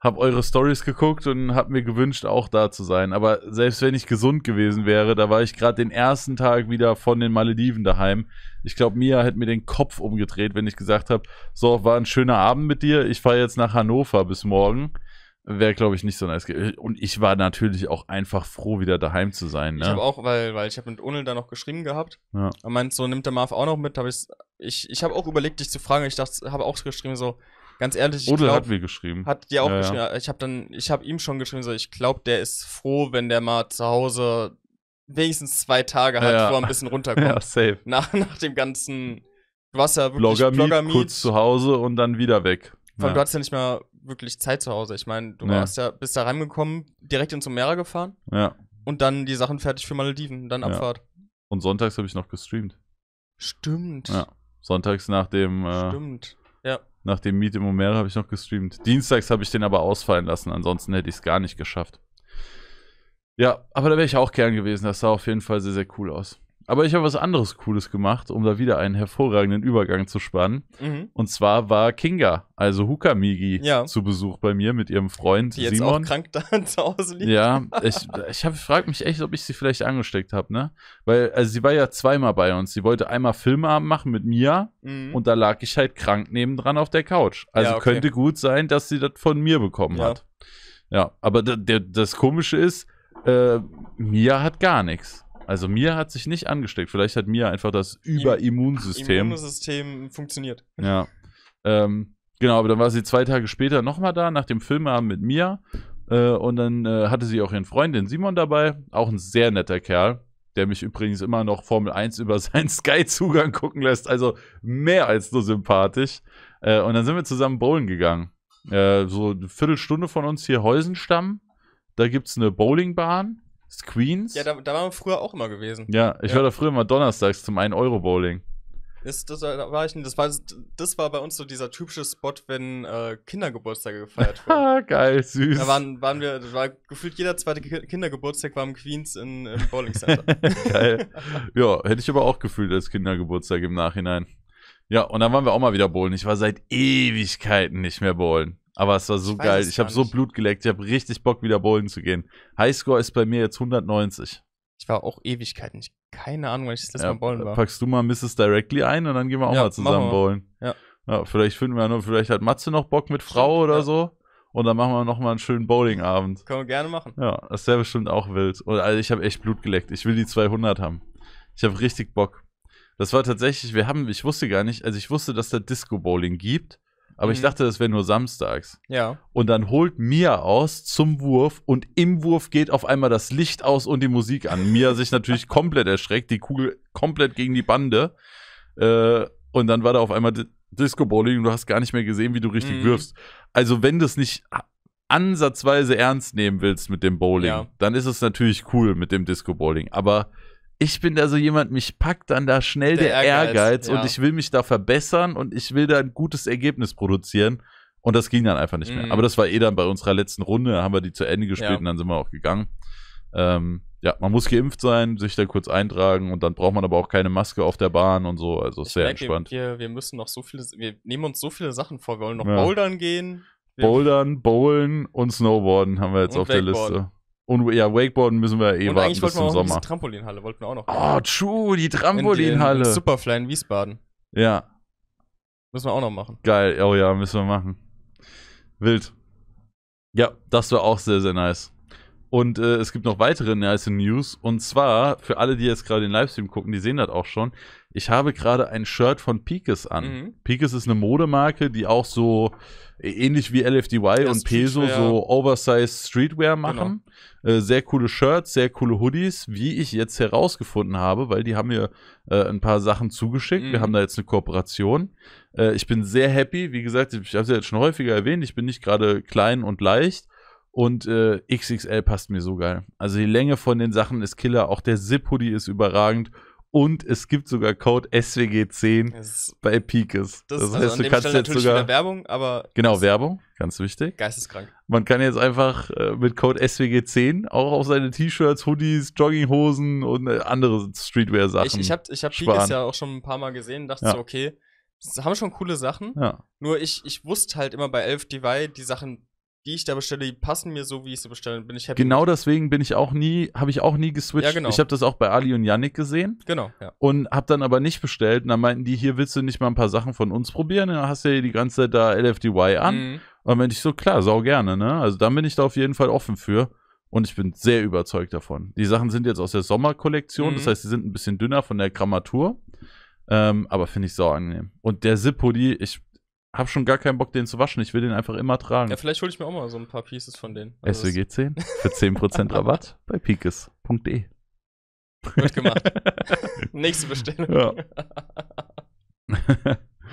habe eure Stories geguckt und habe mir gewünscht, auch da zu sein. Aber selbst wenn ich gesund gewesen wäre, da war ich gerade den ersten Tag wieder von den Malediven daheim. Ich glaube, Mia hätte mir den Kopf umgedreht, wenn ich gesagt habe, so war ein schöner Abend mit dir. Ich fahre jetzt nach Hannover bis morgen. Wäre, glaube ich, nicht so nice Und ich war natürlich auch einfach froh, wieder daheim zu sein. Ne? Ich habe auch, weil, weil ich habe mit Onel da noch geschrieben gehabt. Ja. Er meint so, nimmt der Marv auch noch mit. Hab ich ich, ich habe auch überlegt, dich zu fragen. Ich habe auch geschrieben so, Ganz ehrlich, ich Oder glaub, hat mir geschrieben. Hat dir auch ja, geschrieben. Ich habe dann, ich habe ihm schon geschrieben, so ich glaube, der ist froh, wenn der mal zu Hause wenigstens zwei Tage hat, ja. wo er ein bisschen runterkommt. Ja, safe. Nach, nach dem ganzen, du warst ja wirklich Blogger, Blogger -Meet. kurz zu Hause und dann wieder weg. Vor allem, ja. du hattest ja nicht mehr wirklich Zeit zu Hause. Ich meine, du warst ja, bist da reingekommen, direkt ins Meer gefahren. Ja. Und dann die Sachen fertig für Malediven, dann Abfahrt. Und sonntags habe ich noch gestreamt. Stimmt. Ja. Sonntags nach dem. Äh, Stimmt. Ja. Nach dem Meet im Omera habe ich noch gestreamt. Dienstags habe ich den aber ausfallen lassen, ansonsten hätte ich es gar nicht geschafft. Ja, aber da wäre ich auch gern gewesen. Das sah auf jeden Fall sehr, sehr cool aus. Aber ich habe was anderes Cooles gemacht, um da wieder einen hervorragenden Übergang zu spannen. Mhm. Und zwar war Kinga, also Hukamigi, ja. zu Besuch bei mir mit ihrem Freund Die jetzt Simon. auch krank da zu Hause liegt. Ja, ich, ich frage mich echt, ob ich sie vielleicht angesteckt habe, ne? Weil also sie war ja zweimal bei uns. Sie wollte einmal Filmabend machen mit mir mhm. und da lag ich halt krank nebendran auf der Couch. Also ja, okay. könnte gut sein, dass sie das von mir bekommen ja. hat. Ja, aber das Komische ist, äh, Mia hat gar nichts. Also Mia hat sich nicht angesteckt. Vielleicht hat Mia einfach das Überimmunsystem. Immunsystem funktioniert. Ja. Ähm, genau, aber dann war sie zwei Tage später nochmal da, nach dem Filmabend mit Mia. Äh, und dann äh, hatte sie auch ihren Freund, den Simon, dabei. Auch ein sehr netter Kerl, der mich übrigens immer noch Formel 1 über seinen Sky-Zugang gucken lässt. Also mehr als nur sympathisch. Äh, und dann sind wir zusammen bowlen gegangen. Äh, so eine Viertelstunde von uns hier Heusenstamm. Da gibt es eine Bowlingbahn Queens? Ja, da, da waren wir früher auch immer gewesen. Ja, ich ja. war da früher immer donnerstags zum 1-Euro-Bowling. Das, das, da war ich, das, war, das war bei uns so dieser typische Spot, wenn äh, Kindergeburtstage gefeiert wurden. Geil, süß. Da waren, waren wir, das war gefühlt jeder zweite Kindergeburtstag war im Queens in, im Bowling Center. Geil. ja, hätte ich aber auch gefühlt als Kindergeburtstag im Nachhinein. Ja, und dann waren wir auch mal wieder bowlen. Ich war seit Ewigkeiten nicht mehr bowlen. Aber es war so ich geil. Ich habe so Blut geleckt. Ich habe richtig Bock, wieder bowlen zu gehen. Highscore ist bei mir jetzt 190. Ich war auch Ewigkeiten. Ich keine Ahnung, weil ich das letzte ja, Mal bowlen war. Packst du mal Mrs. Directly ein und dann gehen wir auch ja, mal zusammen bowlen. Ja. ja. Vielleicht finden wir noch, vielleicht hat Matze noch Bock mit Frau oder so. Und dann machen wir nochmal einen schönen Bowling-Abend. Können wir gerne machen. Ja, das wäre bestimmt auch wild. Und also ich habe echt Blut geleckt. Ich will die 200 haben. Ich habe richtig Bock. Das war tatsächlich, wir haben, ich wusste gar nicht, also ich wusste, dass da Disco-Bowling gibt. Aber mhm. ich dachte, das wäre nur samstags. Ja. Und dann holt Mia aus zum Wurf und im Wurf geht auf einmal das Licht aus und die Musik an. Mia sich natürlich komplett erschreckt, die Kugel komplett gegen die Bande. Äh, und dann war da auf einmal Disco Bowling und du hast gar nicht mehr gesehen, wie du richtig mhm. wirfst. Also, wenn du es nicht ansatzweise ernst nehmen willst mit dem Bowling, ja. dann ist es natürlich cool mit dem Disco Bowling. Aber ich bin da so jemand, mich packt dann da schnell der, der Ehrgeiz, Ehrgeiz ja. und ich will mich da verbessern und ich will da ein gutes Ergebnis produzieren. Und das ging dann einfach nicht mehr. Mhm. Aber das war eh dann bei unserer letzten Runde, da haben wir die zu Ende gespielt ja. und dann sind wir auch gegangen. Ähm, ja, man muss geimpft sein, sich da kurz eintragen und dann braucht man aber auch keine Maske auf der Bahn und so. Also ich sehr merke, entspannt. Wir, wir, müssen noch so viele, wir nehmen uns so viele Sachen vor. Wir wollen noch ja. Bouldern gehen. Bouldern, Bowlen und Snowboarden haben wir jetzt und auf der Liste. Und ja, Wakeboarden müssen wir eh Und warten eigentlich wollten wir zum auch Sommer. Diese Trampolinhalle wollten wir auch noch. Oh, ah, true, die Trampolinhalle. In den Superfly in Wiesbaden. Ja. Müssen wir auch noch machen. Geil, oh ja, müssen wir machen. Wild. Ja, das wäre auch sehr, sehr nice. Und äh, es gibt noch weitere nice News. Und zwar, für alle, die jetzt gerade den Livestream gucken, die sehen das auch schon. Ich habe gerade ein Shirt von Pikes an. Mhm. Pikes ist eine Modemarke, die auch so äh, ähnlich wie LFDY ja, und Peso so Oversized Streetwear genau. machen. Genau. Äh, sehr coole Shirts, sehr coole Hoodies, wie ich jetzt herausgefunden habe, weil die haben mir äh, ein paar Sachen zugeschickt. Mhm. Wir haben da jetzt eine Kooperation. Äh, ich bin sehr happy. Wie gesagt, ich habe es ja jetzt schon häufiger erwähnt, ich bin nicht gerade klein und leicht und äh, XXL passt mir so geil. Also die Länge von den Sachen ist killer. Auch der Zip-Hoodie ist überragend. Und es gibt sogar Code SWG10 das bei Peakes. Das, das heißt, also du kannst jetzt sogar Werbung, aber genau Werbung, ganz wichtig. Geisteskrank. Man kann jetzt einfach äh, mit Code SWG10 auch auf seine T-Shirts, Hoodies, Jogginghosen und äh, andere Streetwear Sachen. Ich, ich habe ich hab Peakes ja auch schon ein paar mal gesehen, und dachte ja. so okay, das haben schon coole Sachen. Ja. Nur ich ich wusste halt immer bei Elf DeVi, die Sachen die ich da bestelle, die passen mir so, wie ich sie bestelle, bin ich happy. Genau mit. deswegen bin ich auch nie, habe ich auch nie geswitcht. Ja, genau. Ich habe das auch bei Ali und Yannick gesehen. Genau, ja. Und habe dann aber nicht bestellt und dann meinten die, hier willst du nicht mal ein paar Sachen von uns probieren, dann hast du ja die ganze Zeit da LFDY an. Mhm. Und wenn ich so, klar, sau gerne, ne? Also dann bin ich da auf jeden Fall offen für. Und ich bin sehr überzeugt davon. Die Sachen sind jetzt aus der Sommerkollektion, mhm. das heißt, sie sind ein bisschen dünner von der Grammatur. Ähm, aber finde ich sau angenehm. Und der Zip-Hoodie, ich habe schon gar keinen Bock, den zu waschen. Ich will den einfach immer tragen. Ja, vielleicht hole ich mir auch mal so ein paar Pieces von denen. Also SWG 10 für 10% Rabatt bei pikes.de. Gut gemacht. Nächste Bestellung. Ja.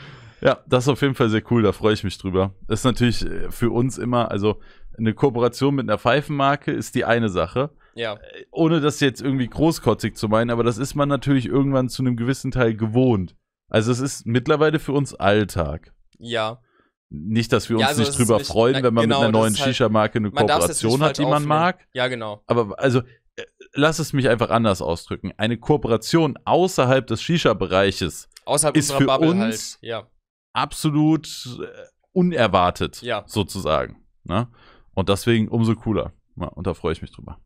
ja, das ist auf jeden Fall sehr cool, da freue ich mich drüber. Das ist natürlich äh, für uns immer, also eine Kooperation mit einer Pfeifenmarke ist die eine Sache. Ja. Äh, ohne das jetzt irgendwie großkotzig zu meinen, aber das ist man natürlich irgendwann zu einem gewissen Teil gewohnt. Also es ist mittlerweile für uns Alltag. Ja. Nicht, dass wir uns ja, also nicht drüber nicht, freuen, wenn man genau, mit einer neuen halt- Shisha-Marke eine Kooperation hat, die man aufnehmen. mag. Ja, genau. Aber also, äh, lass es mich einfach anders ausdrücken. Eine Kooperation außerhalb des Shisha-Bereiches ist für Bubble uns halt. ja. absolut äh, unerwartet, ja. sozusagen. Ne? Und deswegen umso cooler. Ja, und da freue ich mich drüber.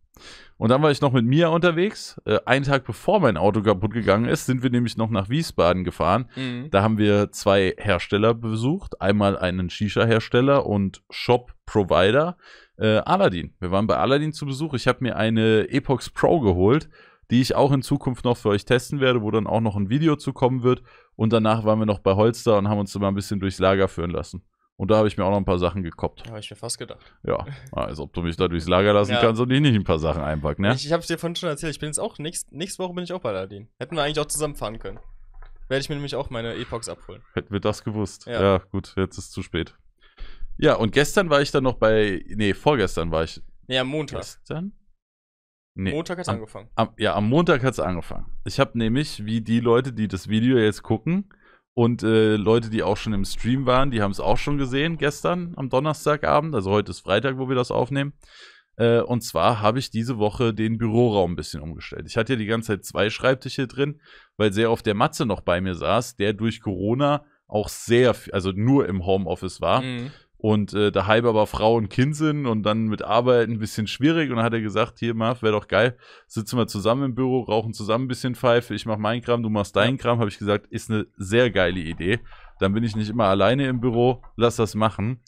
Und dann war ich noch mit Mia unterwegs. Äh, einen Tag bevor mein Auto kaputt gegangen ist, sind wir nämlich noch nach Wiesbaden gefahren. Mhm. Da haben wir zwei Hersteller besucht. Einmal einen Shisha-Hersteller und Shop-Provider. Äh, Aladdin. Wir waren bei Aladdin zu Besuch. Ich habe mir eine Epox Pro geholt, die ich auch in Zukunft noch für euch testen werde, wo dann auch noch ein Video zu kommen wird. Und danach waren wir noch bei Holster und haben uns mal ein bisschen durchs Lager führen lassen. Und da habe ich mir auch noch ein paar Sachen gekoppt. Habe ich mir fast gedacht. Ja, also ob du mich da durchs Lager lassen ja. kannst und ich nicht ein paar Sachen einpacken, ne? Ich, ich habe es dir vorhin schon erzählt, ich bin jetzt auch, nächst, nächste Woche bin ich auch bei Ladin. Hätten wir eigentlich auch zusammenfahren können. Werde ich mir nämlich auch meine Epochs abholen. Hätten wir das gewusst. Ja. ja, gut, jetzt ist es zu spät. Ja, und gestern war ich dann noch bei, nee, vorgestern war ich. Nee, am Montag. Gestern? Nee. Montag hat es angefangen. Am, ja, am Montag hat es angefangen. Ich habe nämlich, wie die Leute, die das Video jetzt gucken, und äh, Leute, die auch schon im Stream waren, die haben es auch schon gesehen gestern am Donnerstagabend. Also heute ist Freitag, wo wir das aufnehmen. Äh, und zwar habe ich diese Woche den Büroraum ein bisschen umgestellt. Ich hatte ja die ganze Zeit zwei Schreibtische drin, weil sehr oft der Matze noch bei mir saß, der durch Corona auch sehr, also nur im Homeoffice war. Mhm und äh, daheim aber Frau und Kind sind und dann mit Arbeit ein bisschen schwierig. Und dann hat er gesagt, hier Marv, wäre doch geil, sitzen wir zusammen im Büro, rauchen zusammen ein bisschen Pfeife, ich mache meinen Kram, du machst deinen Kram, habe ich gesagt, ist eine sehr geile Idee. Dann bin ich nicht immer alleine im Büro, lass das machen.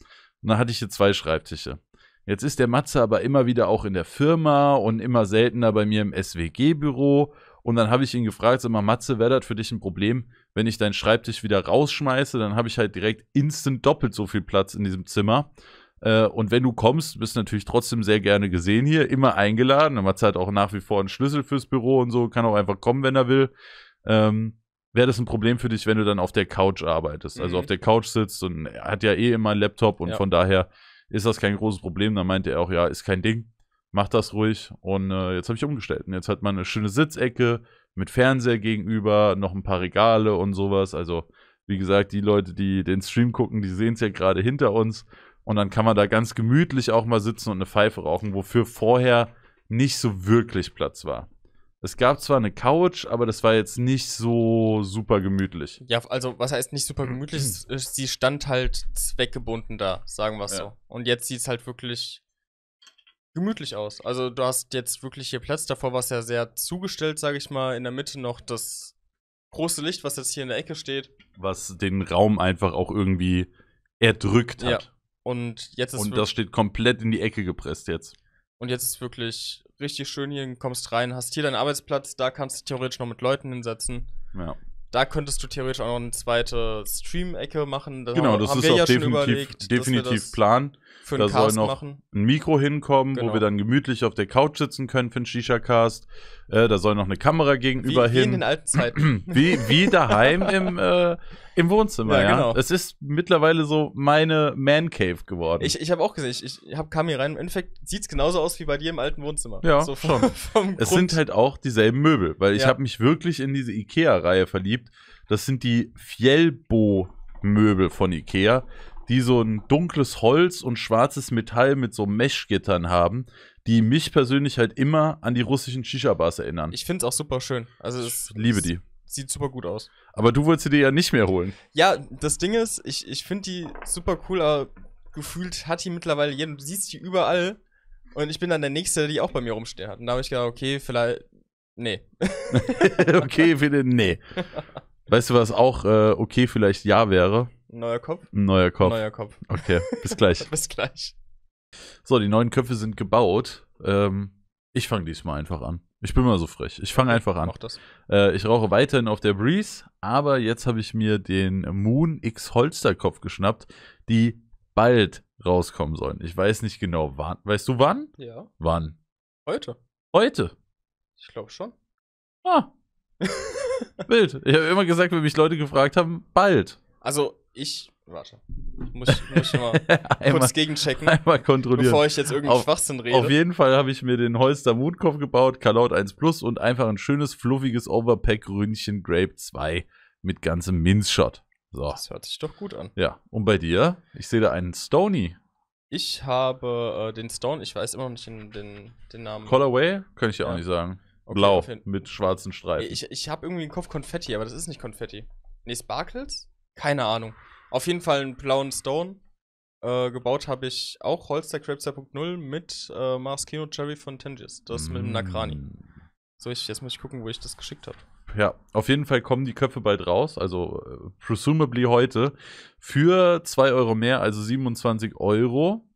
Und dann hatte ich hier zwei Schreibtische. Jetzt ist der Matze aber immer wieder auch in der Firma und immer seltener bei mir im SWG-Büro. Und dann habe ich ihn gefragt, sag mal, Matze, wäre das für dich ein Problem, wenn ich deinen Schreibtisch wieder rausschmeiße, dann habe ich halt direkt instant doppelt so viel Platz in diesem Zimmer. Äh, und wenn du kommst, bist du natürlich trotzdem sehr gerne gesehen hier, immer eingeladen. Dann hat halt auch nach wie vor einen Schlüssel fürs Büro und so, kann auch einfach kommen, wenn er will. Ähm, Wäre das ein Problem für dich, wenn du dann auf der Couch arbeitest? Also mhm. Also auf der Couch sitzt und er hat ja eh immer einen Laptop und ja. von daher ist das kein großes Problem. Dann meinte er auch, ja, ist kein Ding, mach das ruhig. Und äh, jetzt habe ich umgestellt. Und jetzt hat man eine schöne Sitzecke, mit Fernseher gegenüber, noch ein paar Regale und sowas. Also, wie gesagt, die Leute, die den Stream gucken, die sehen es ja gerade hinter uns. Und dann kann man da ganz gemütlich auch mal sitzen und eine Pfeife rauchen, wofür vorher nicht so wirklich Platz war. Es gab zwar eine Couch, aber das war jetzt nicht so super gemütlich. Ja, also was heißt nicht super gemütlich? Sie stand halt zweckgebunden da, sagen wir es ja. so. Und jetzt sieht es halt wirklich gemütlich aus. Also du hast jetzt wirklich hier Platz. Davor war es ja sehr zugestellt, sage ich mal. In der Mitte noch das große Licht, was jetzt hier in der Ecke steht. Was den Raum einfach auch irgendwie erdrückt hat. Ja. Und jetzt ist Und das steht komplett in die Ecke gepresst jetzt. Und jetzt ist wirklich richtig schön hier, Du kommst rein, hast hier deinen Arbeitsplatz, da kannst du theoretisch noch mit Leuten hinsetzen. Ja da könntest du theoretisch auch noch eine zweite Stream-Ecke machen. Das genau, haben, das haben ist auch ja definitiv, definitiv Plan. Für da soll noch machen. ein Mikro hinkommen, genau. wo wir dann gemütlich auf der Couch sitzen können für den Shisha-Cast. Äh, da soll noch eine Kamera gegenüber wie, hin. Wie in den alten Zeiten. wie, wie daheim im, äh, im Wohnzimmer, ja. ja. Genau. Es ist mittlerweile so meine Man Cave geworden. Ich, ich habe auch gesehen, ich, ich hab, kam hier rein. Im Endeffekt sieht es genauso aus wie bei dir im alten Wohnzimmer. Ja, so vom, schon. Vom es sind halt auch dieselben Möbel, weil ich habe mich wirklich in diese Ikea-Reihe verliebt. Das sind die Fjellbo-Möbel von Ikea, die so ein dunkles Holz und schwarzes Metall mit so Meshgittern haben, die mich persönlich halt immer an die russischen Shisha-Bars erinnern. Ich finde es auch super schön. Also ich liebe die sieht super gut aus. Aber du wolltest dir ja nicht mehr holen. Ja, das Ding ist, ich, ich finde die super cool, aber gefühlt hat die mittlerweile jeden, du siehst die überall. Und ich bin dann der Nächste, der die auch bei mir rumstehen hat. Und da habe ich gedacht, okay, vielleicht. Nee. okay, bitte, nee. Weißt du, was auch äh, okay vielleicht ja wäre? Neuer Kopf? Neuer Kopf. Neuer Kopf. Okay, bis gleich. bis gleich. So, die neuen Köpfe sind gebaut. Ähm, ich fange diesmal einfach an. Ich bin mal so frech. Ich fange einfach an. Äh, ich rauche weiterhin auf der Breeze, aber jetzt habe ich mir den Moon X Holsterkopf geschnappt, die bald rauskommen sollen. Ich weiß nicht genau wann. Weißt du wann? Ja. Wann? Heute. Heute? Ich glaube schon. Ah. Bild. Ich habe immer gesagt, wenn mich Leute gefragt haben, bald. Also ich Warte. Ich muss, muss ich mal einmal, kurz gegenchecken. Einmal kontrollieren. Bevor ich jetzt irgendeinen auf, Schwachsinn rede. Auf jeden Fall habe ich mir den Holster Moonkopf gebaut, Kalaut 1 Plus und einfach ein schönes, fluffiges Overpack Grünchen Grape 2 mit ganzem Minzshot. So. Das hört sich doch gut an. Ja. Und bei dir? Ich sehe da einen Stony. Ich habe äh, den Stone, ich weiß immer noch nicht den, den, den Namen. Colorway? Könnte ich ja auch nicht sagen. Okay, Blau mit schwarzen Streifen. Ich, ich habe irgendwie einen Kopf Konfetti, aber das ist nicht Konfetti. Nee, Sparkles? Keine Ahnung. Auf jeden Fall einen blauen Stone. Äh, gebaut habe ich auch Holster Crab 2.0 mit äh, Mars Kino Cherry von Tengis. Das mm. mit dem mm. Nakrani. So, ich, jetzt muss ich gucken, wo ich das geschickt habe. Ja, auf jeden Fall kommen die Köpfe bald raus, also äh, presumably heute, für 2 Euro mehr, also 27 Euro.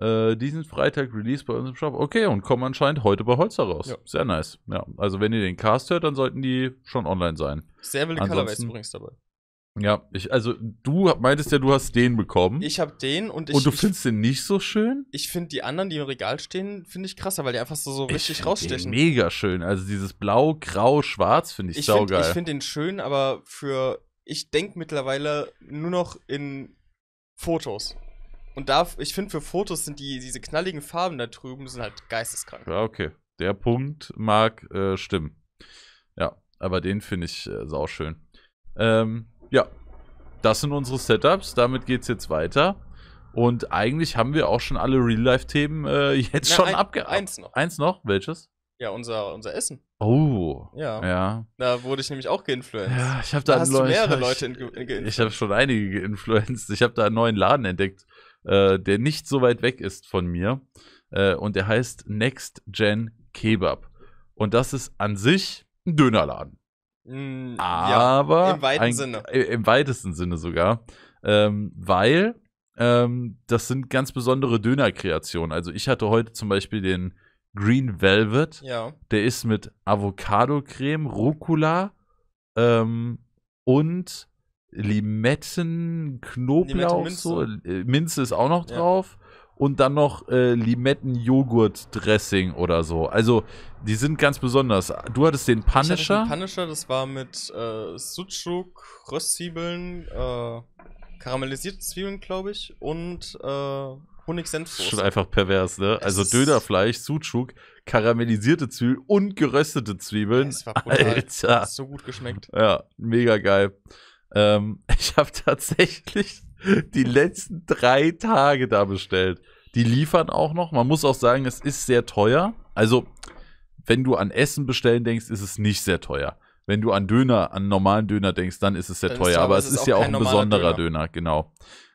Äh, diesen Freitag Release bei uns im Shop. Okay, und kommen anscheinend heute bei Holster raus. Ja. Sehr nice. Ja, also wenn ihr den Cast hört, dann sollten die schon online sein. Sehr wilde Colorways übrigens dabei. Ja, ich, also du meintest ja, du hast den bekommen. Ich habe den und ich. Und du findest den nicht so schön? Ich finde die anderen, die im Regal stehen, finde ich krasser, weil die einfach so, so richtig rausstechen. Den mega schön. Also dieses Blau, Grau, Schwarz finde ich, ich saugeil. Find, ich finde den schön, aber für. Ich denke mittlerweile nur noch in Fotos. Und da, ich finde, für Fotos sind die, diese knalligen Farben da drüben sind halt geisteskrank. Ja, okay. Der Punkt mag äh, stimmen. Ja, aber den finde ich äh, sauschön. Ähm, ja, das sind unsere Setups. Damit geht es jetzt weiter. Und eigentlich haben wir auch schon alle Real-Life-Themen äh, jetzt Na, schon ein, abge... Eins noch. Eins noch? Welches? Ja, unser, unser Essen. Oh. Ja. ja. Da wurde ich nämlich auch geinfluenced. Ja, ich habe da, da hast Leute, mehrere Leute geinfluenced. Ich habe schon einige geinfluenced. Ich habe da einen neuen Laden entdeckt, äh, der nicht so weit weg ist von mir. Äh, und der heißt Next Gen Kebab. Und das ist an sich ein Dönerladen. Mm, aber ja, im, weiten ein, Sinne. Äh, im weitesten Sinne sogar. Ähm, weil ähm, das sind ganz besondere Dönerkreationen. Also ich hatte heute zum Beispiel den Green Velvet. Ja. Der ist mit Avocado-Creme, Rucola ähm, und Limetten, Knoblauch, Limette, Minze. so. Äh, Minze ist auch noch drauf und dann noch äh, Limetten-Joghurt-Dressing oder so. Also, die sind ganz besonders. Du hattest den Punisher. Ich hatte den Punisher, das war mit äh, Sucuk, Röstzwiebeln, äh, karamellisierte Zwiebeln, glaube ich, und äh, Honig-Senfsoße. Schon einfach pervers, ne? Es also Dönerfleisch, Sucuk, karamellisierte Zwiebeln und geröstete Zwiebeln. Das war brutal. Alter. Das so gut geschmeckt. Ja, mega geil. Ähm, ich habe tatsächlich die letzten drei Tage da bestellt. Die liefern auch noch. Man muss auch sagen, es ist sehr teuer. Also, wenn du an Essen bestellen denkst, ist es nicht sehr teuer. Wenn du an Döner, an normalen Döner denkst, dann ist es sehr dann teuer. Klar, aber es ist, ist ja auch ein besonderer Döner, Döner genau.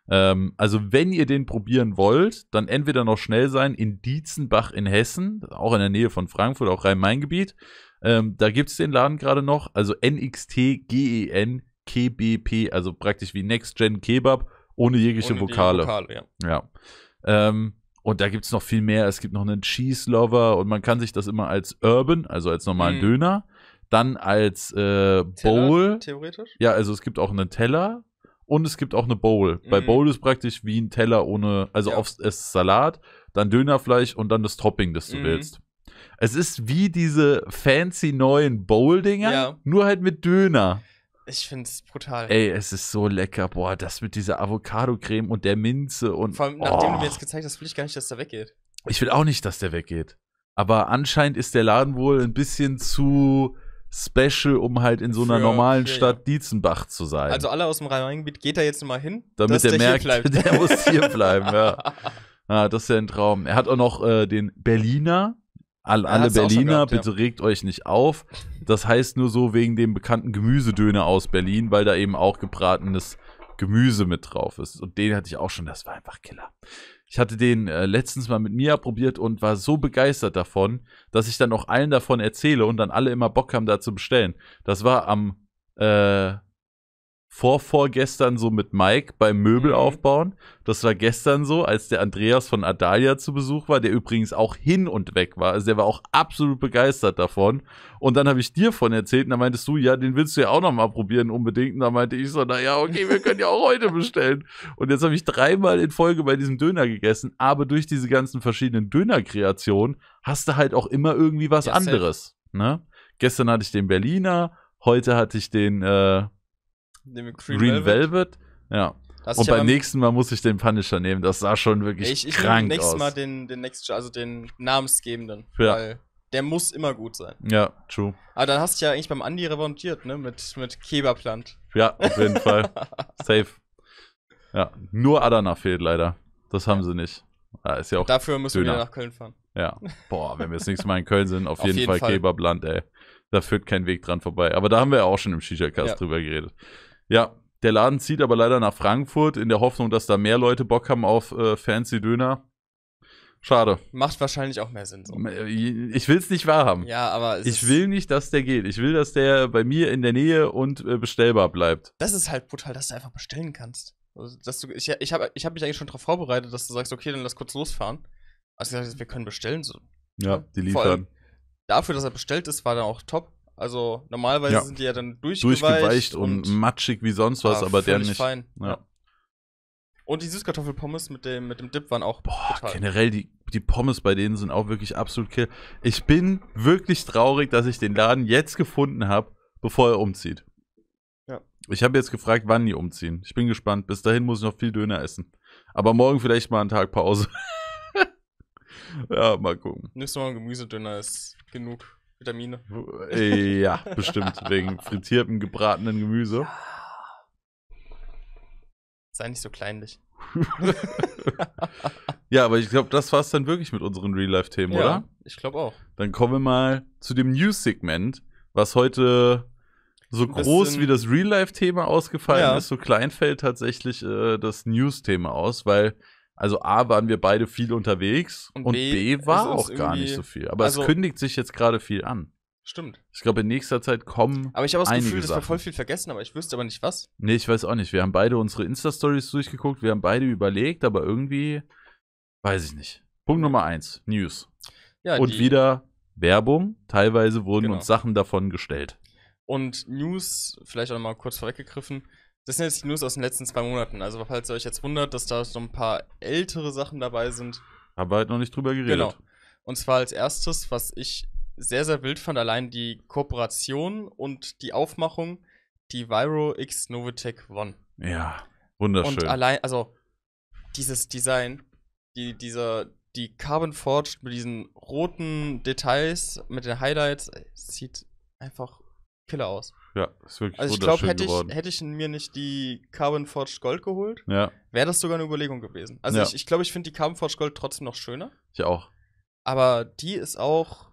Ähm, also, wenn ihr den probieren wollt, dann entweder noch schnell sein in Dietzenbach in Hessen, auch in der Nähe von Frankfurt, auch Rhein-Main-Gebiet. Ähm, da gibt es den Laden gerade noch, also NXT GEN KBP, also praktisch wie Next Gen Kebab ohne jegliche Ohne Vokale. Vokale. ja. ja. Ähm, und da gibt es noch viel mehr. Es gibt noch einen Cheese Lover und man kann sich das immer als Urban, also als normalen mhm. Döner, dann als äh, Bowl. theoretisch? Ja, also es gibt auch einen Teller und es gibt auch eine Bowl. Mhm. Bei Bowl ist praktisch wie ein Teller ohne, also ja. Auf, ist Salat, dann Dönerfleisch und dann das Topping, das du mhm. willst. Es ist wie diese fancy neuen Bowl-Dinger, ja. nur halt mit Döner. Ich finde es brutal. Ey, es ist so lecker. Boah, das mit dieser Avocado-Creme und der Minze und. Vor allem, nachdem oh. du mir jetzt oh. gezeigt hast, will ich gar nicht, dass der weggeht. Ich will auch nicht, dass der weggeht. Aber anscheinend ist der Laden wohl ein bisschen zu special, um halt in so einer Für, normalen ja, Stadt ja. Dietzenbach zu sein. Also alle aus dem Rhein-Main-Gebiet, geht da jetzt mal hin. Damit der, der merkt, der muss hier bleiben, ja. Ah, das ist ja ein Traum. Er hat auch noch äh, den Berliner. All, alle Berliner, gehabt, bitte ja. regt euch nicht auf. Das heißt nur so wegen dem bekannten Gemüsedöner aus Berlin, weil da eben auch gebratenes Gemüse mit drauf ist. Und den hatte ich auch schon, das war einfach Killer. Ich hatte den äh, letztens mal mit Mia probiert und war so begeistert davon, dass ich dann auch allen davon erzähle und dann alle immer Bock haben, da zu bestellen. Das war am äh, vorvorgestern so mit Mike beim Möbel mhm. aufbauen. Das war gestern so, als der Andreas von Adalia zu Besuch war, der übrigens auch hin und weg war. Also der war auch absolut begeistert davon. Und dann habe ich dir von erzählt und da meintest du, ja, den willst du ja auch noch mal probieren unbedingt. Und da meinte ich so, naja, okay, wir können ja auch heute bestellen. Und jetzt habe ich dreimal in Folge bei diesem Döner gegessen. Aber durch diese ganzen verschiedenen Dönerkreationen hast du halt auch immer irgendwie was yes, anderes. Ne? Gestern hatte ich den Berliner, heute hatte ich den äh, Nehmen wir Green, Green Velvet. Velvet. Ja. Das und beim nächsten Mal muss ich den Punisher nehmen. Das sah schon wirklich ich, ich krank nehme aus. Ich nächstes Mal den, den also den namensgebenden. Ja. Weil der muss immer gut sein. Ja, true. Aber ah, dann hast du ja eigentlich beim Andi revontiert, ne? Mit, mit Keberplant. Ja, auf jeden Fall. Safe. Ja, nur Adana fehlt leider. Das haben ja. sie nicht. Ja, ist ja auch Dafür müssen Döner. wir nach Köln fahren. Ja. Boah, wenn wir jetzt nächstes Mal in Köln sind, auf, auf jeden, jeden, Fall, Fall. Keberplant, ey. Da führt kein Weg dran vorbei. Aber da haben wir ja auch schon im Shisha-Cast ja. drüber geredet. Ja, der Laden zieht aber leider nach Frankfurt in der Hoffnung, dass da mehr Leute Bock haben auf äh, fancy Döner. Schade. Macht wahrscheinlich auch mehr Sinn. So. Äh, ich will es nicht wahrhaben. Ja, aber es ich will nicht, dass der geht. Ich will, dass der bei mir in der Nähe und äh, bestellbar bleibt. Das ist halt brutal, dass du einfach bestellen kannst. Also, dass du, ich ich habe ich hab mich eigentlich schon darauf vorbereitet, dass du sagst, okay, dann lass kurz losfahren. Also wir können bestellen. So. Ja, die liefern. Allem, dafür, dass er bestellt ist, war dann auch top. Also normalerweise ja. sind die ja dann durchgeweicht. Durchgeweicht und, und matschig wie sonst was, ah, aber der nicht. Fein. Ja. Und die Süßkartoffelpommes mit dem, mit dem Dip waren auch. Boah, total. generell, die, die Pommes bei denen sind auch wirklich absolut kill. Ich bin wirklich traurig, dass ich den Laden jetzt gefunden habe, bevor er umzieht. Ja. Ich habe jetzt gefragt, wann die umziehen. Ich bin gespannt. Bis dahin muss ich noch viel Döner essen. Aber morgen vielleicht mal einen Tag Pause. ja, mal gucken. Nächstes Mal ein Gemüsedöner ist genug. Vitamine. Äh, ja, bestimmt. wegen frittiertem, gebratenen Gemüse. Sei nicht so kleinlich. ja, aber ich glaube, das war es dann wirklich mit unseren Real-Life-Themen, ja, oder? Ich glaube auch. Dann kommen wir mal zu dem News-Segment, was heute so groß wie das Real-Life-Thema ausgefallen ja. ist, so klein fällt tatsächlich äh, das News-Thema aus, weil also A waren wir beide viel unterwegs und, und B, B, war auch gar nicht so viel. Aber also es kündigt sich jetzt gerade viel an. Stimmt. Ich glaube, in nächster Zeit kommen. Aber ich habe das Gefühl, dass wir voll viel vergessen, aber ich wüsste aber nicht was. Nee, ich weiß auch nicht. Wir haben beide unsere Insta-Stories durchgeguckt, wir haben beide überlegt, aber irgendwie weiß ich nicht. Punkt Nummer eins: News. Ja, Und wieder Werbung. Teilweise wurden genau. uns Sachen davon gestellt. Und News, vielleicht auch mal kurz vorweggegriffen, das sind jetzt die News aus den letzten zwei Monaten. Also, falls ihr euch jetzt wundert, dass da so ein paar ältere Sachen dabei sind. Haben wir halt noch nicht drüber geredet. Genau. Und zwar als erstes, was ich sehr, sehr wild fand, allein die Kooperation und die Aufmachung, die Viro X Novatec One. Ja, wunderschön. Und allein, also dieses Design, die, dieser, die Carbon Forged mit diesen roten Details, mit den Highlights, sieht einfach killer aus. Ja, ist wirklich Also ich glaube, hätte ich, hätte ich mir nicht die Carbon Forged Gold geholt, ja. wäre das sogar eine Überlegung gewesen. Also ja. ich glaube, ich, glaub, ich finde die Carbon Forged Gold trotzdem noch schöner. Ich auch. Aber die ist auch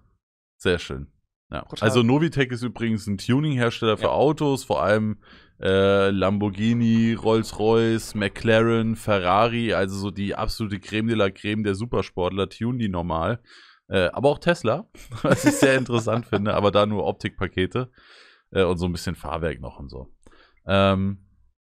sehr schön. Ja. Also Novitec ist übrigens ein Tuning-Hersteller für ja. Autos, vor allem äh, Lamborghini, Rolls-Royce, McLaren, Ferrari, also so die absolute Creme de la Creme der Supersportler, tunen die normal. Äh, aber auch Tesla, was ich sehr interessant finde, aber da nur Optikpakete äh, und so ein bisschen Fahrwerk noch und so. Ähm,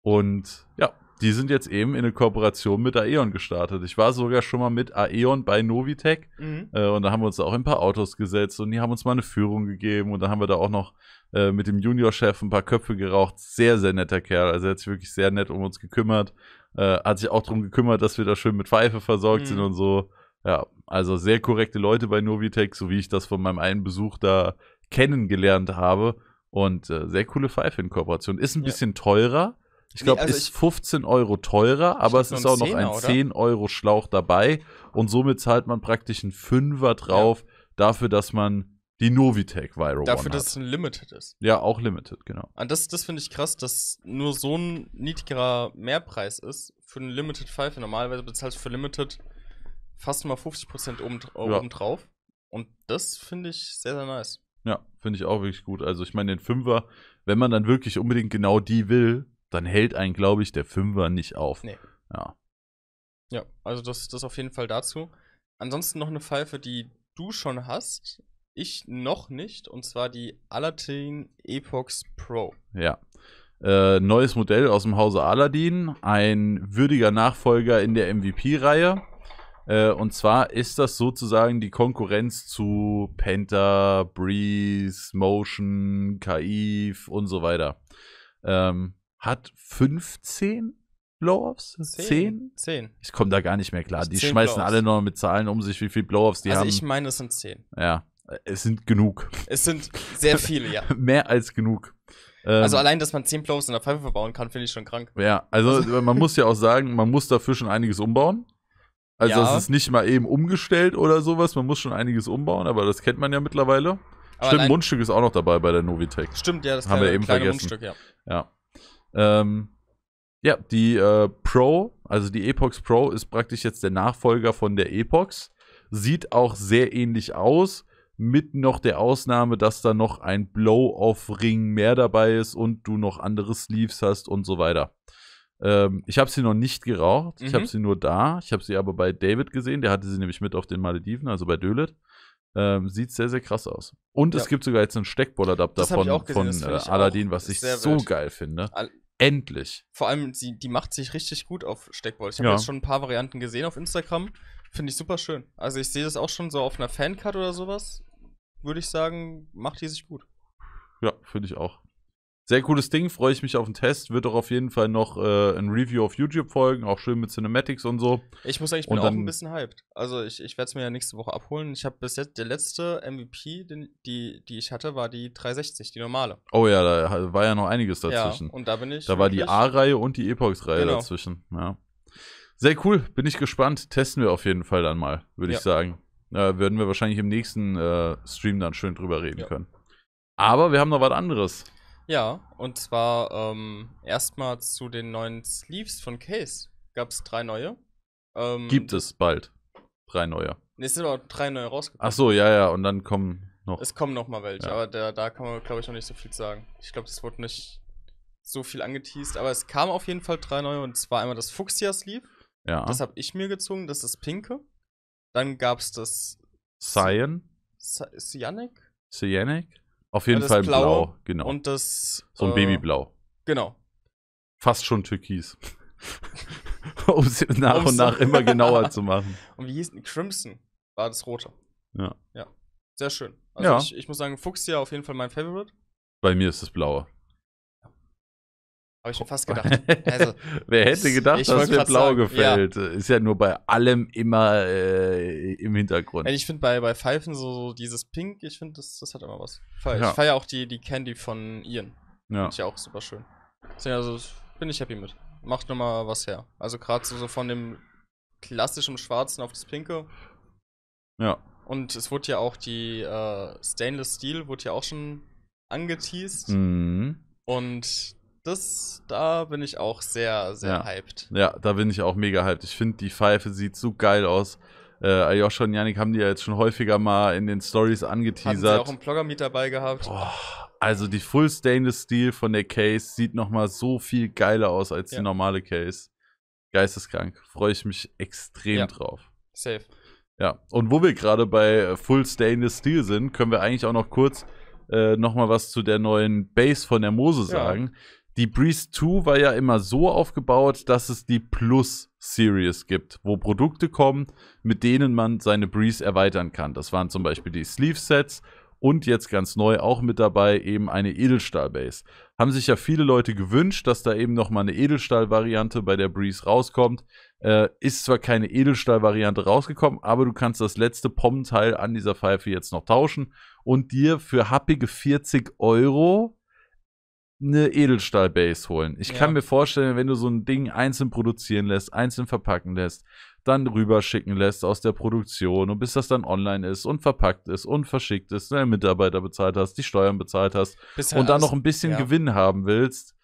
und ja, die sind jetzt eben in eine Kooperation mit Aeon gestartet. Ich war sogar schon mal mit Aeon bei Novitec mhm. äh, und da haben wir uns auch ein paar Autos gesetzt und die haben uns mal eine Führung gegeben und da haben wir da auch noch äh, mit dem Juniorchef ein paar Köpfe geraucht. Sehr, sehr netter Kerl. Also er hat sich wirklich sehr nett um uns gekümmert. Äh, hat sich auch darum gekümmert, dass wir da schön mit Pfeife versorgt mhm. sind und so. Ja, also sehr korrekte Leute bei Novitec, so wie ich das von meinem einen Besuch da kennengelernt habe. Und äh, sehr coole Pfeife in Kooperation. Ist ein ja. bisschen teurer. Ich glaube, nee, also ist 15 Euro teurer, aber es ist auch noch ein 10-Euro-Schlauch dabei. Und somit zahlt man praktisch einen Fünfer drauf, ja. dafür, dass man die Novitec Viral Dafür, dass es ein Limited ist. Ja, auch Limited, genau. Und das, das finde ich krass, dass nur so ein niedrigerer Mehrpreis ist für einen Limited Pfeife. Normalerweise bezahlst du für Limited fast mal 50% obendrauf. ja. Und das finde ich sehr, sehr nice. Ja, finde ich auch wirklich gut. Also ich meine, den Fünfer, wenn man dann wirklich unbedingt genau die will, dann hält einen, glaube ich, der Fünfer nicht auf. Nee. Ja. Ja, also das, das auf jeden Fall dazu. Ansonsten noch eine Pfeife, die du schon hast. Ich noch nicht, und zwar die Alatin Epox Pro. Ja. Äh, neues Modell aus dem Hause Aladdin, ein würdiger Nachfolger in der MVP-Reihe. Äh, und zwar ist das sozusagen die Konkurrenz zu Penta, Breeze, Motion, Kaif und so weiter. Ähm, hat 15 blow offs 10? 10. Ich komme da gar nicht mehr klar. Die schmeißen alle nur mit Zahlen um sich, wie viel blow offs die also haben. Also ich meine, es sind 10. Ja, äh, es sind genug. Es sind sehr viele, ja. mehr als genug. Ähm, also allein, dass man 10 Blow-ups in der Pfeife verbauen kann, finde ich schon krank. Ja, also man muss ja auch sagen, man muss dafür schon einiges umbauen. Also ja. das ist nicht mal eben umgestellt oder sowas. Man muss schon einiges umbauen, aber das kennt man ja mittlerweile. Aber Stimmt, Mundstück ist auch noch dabei bei der Novitec. Stimmt, ja, das haben kleine, wir eben vergessen. Mundstück, ja. Ja. Ähm, ja, die äh, Pro, also die Epox Pro ist praktisch jetzt der Nachfolger von der Epox. Sieht auch sehr ähnlich aus, mit noch der Ausnahme, dass da noch ein Blow-off-Ring mehr dabei ist und du noch andere Sleeves hast und so weiter. Ähm, ich habe sie noch nicht geraucht, mhm. ich habe mhm. sie nur da. Ich habe sie aber bei David gesehen, der hatte sie nämlich mit auf den Malediven, also bei Dölet. Ähm, sieht sehr, sehr krass aus. Und ja. es gibt sogar jetzt einen Steckbolladapter von, von äh, Aladdin, was ich so wild. geil finde. Al Endlich. Vor allem, die, die macht sich richtig gut auf Steckboard. Ich habe ja. jetzt schon ein paar Varianten gesehen auf Instagram. Finde ich super schön. Also ich sehe das auch schon so auf einer Fancard oder sowas. Würde ich sagen, macht die sich gut. Ja, finde ich auch. Sehr cooles Ding, freue ich mich auf den Test. Wird auch auf jeden Fall noch äh, ein Review auf YouTube folgen, auch schön mit Cinematics und so. Ich muss sagen, ich bin dann, auch ein bisschen hyped. Also ich, ich werde es mir ja nächste Woche abholen. Ich habe bis jetzt, der letzte MVP, den, die, die ich hatte, war die 360, die normale. Oh ja, da war ja noch einiges dazwischen. Ja, und da bin ich. Da war die A-Reihe und die Epox-Reihe genau. dazwischen, ja. Sehr cool, bin ich gespannt. Testen wir auf jeden Fall dann mal, würde ja. ich sagen. Äh, werden wir wahrscheinlich im nächsten äh, Stream dann schön drüber reden ja. können. Aber wir haben noch was anderes. Ja, und zwar ähm, erstmal zu den neuen Sleeves von Case. Gab es drei neue. Ähm, Gibt es bald drei neue. Es sind aber drei neue rausgekommen. Ach so, ja, ja, und dann kommen noch. Es kommen noch mal welche, ja. aber da, da kann man, glaube ich, noch nicht so viel sagen. Ich glaube, es wurde nicht so viel angeteased, aber es kamen auf jeden Fall drei neue und zwar einmal das Fuchsia-Sleeve. Ja. Das habe ich mir gezogen, das ist das Pinke. Dann gab es das. Cyan. Cyanic? Cyanic? Auf jeden Fall blau, blau, genau. Und das. So ein äh, Babyblau. Genau. Fast schon türkis. um es nach Um's und nach immer genauer zu machen. Und wie hieß denn Crimson? War das rote. Ja. Ja. Sehr schön. Also ja. ich, ich muss sagen, Fuchsia auf jeden Fall mein Favorite. Bei mir ist das blaue. Habe ich schon fast gedacht. Also, Wer hätte gedacht, dass mir blau sagen, gefällt? Ja. Ist ja nur bei allem immer äh, im Hintergrund. Ich finde bei, bei Pfeifen so, so dieses Pink, ich finde, das, das hat immer was. Ich ja. feiere auch die, die Candy von Ian. Ja. Finde ich auch super schön. Deswegen also bin ich happy mit. Macht nochmal was her. Also gerade so, so von dem klassischen Schwarzen auf das Pinke. Ja. Und es wurde ja auch die äh, Stainless Steel, wurde ja auch schon angeteased. Mhm. Und das, da bin ich auch sehr, sehr ja. hyped. Ja, da bin ich auch mega hyped. Ich finde, die Pfeife sieht so geil aus. Äh, Ayosha und Yannick haben die ja jetzt schon häufiger mal in den Stories angeteasert. Haben sie auch einen Blogger meet dabei gehabt. Boah, also die Full Stainless Steel von der Case sieht nochmal so viel geiler aus als ja. die normale Case. Geisteskrank. Freue ich mich extrem ja. drauf. Safe. Ja, und wo wir gerade bei Full Stainless Steel sind, können wir eigentlich auch noch kurz äh, nochmal was zu der neuen Base von der Mose sagen. Ja die Breeze 2 war ja immer so aufgebaut, dass es die Plus Series gibt, wo Produkte kommen, mit denen man seine Breeze erweitern kann. Das waren zum Beispiel die Sleeve Sets und jetzt ganz neu auch mit dabei eben eine Edelstahl-Base. Haben sich ja viele Leute gewünscht, dass da eben nochmal eine Edelstahl-Variante bei der Breeze rauskommt. Äh, ist zwar keine Edelstahl-Variante rausgekommen, aber du kannst das letzte Pommenteil an dieser Pfeife jetzt noch tauschen und dir für happige 40 Euro eine Edelstahl-Base holen. Ich ja. kann mir vorstellen, wenn du so ein Ding einzeln produzieren lässt, einzeln verpacken lässt, dann rüberschicken lässt aus der Produktion und bis das dann online ist und verpackt ist und verschickt ist, deine Mitarbeiter bezahlt hast, die Steuern bezahlt hast Bisher und dann noch ein bisschen ja. Gewinn haben willst.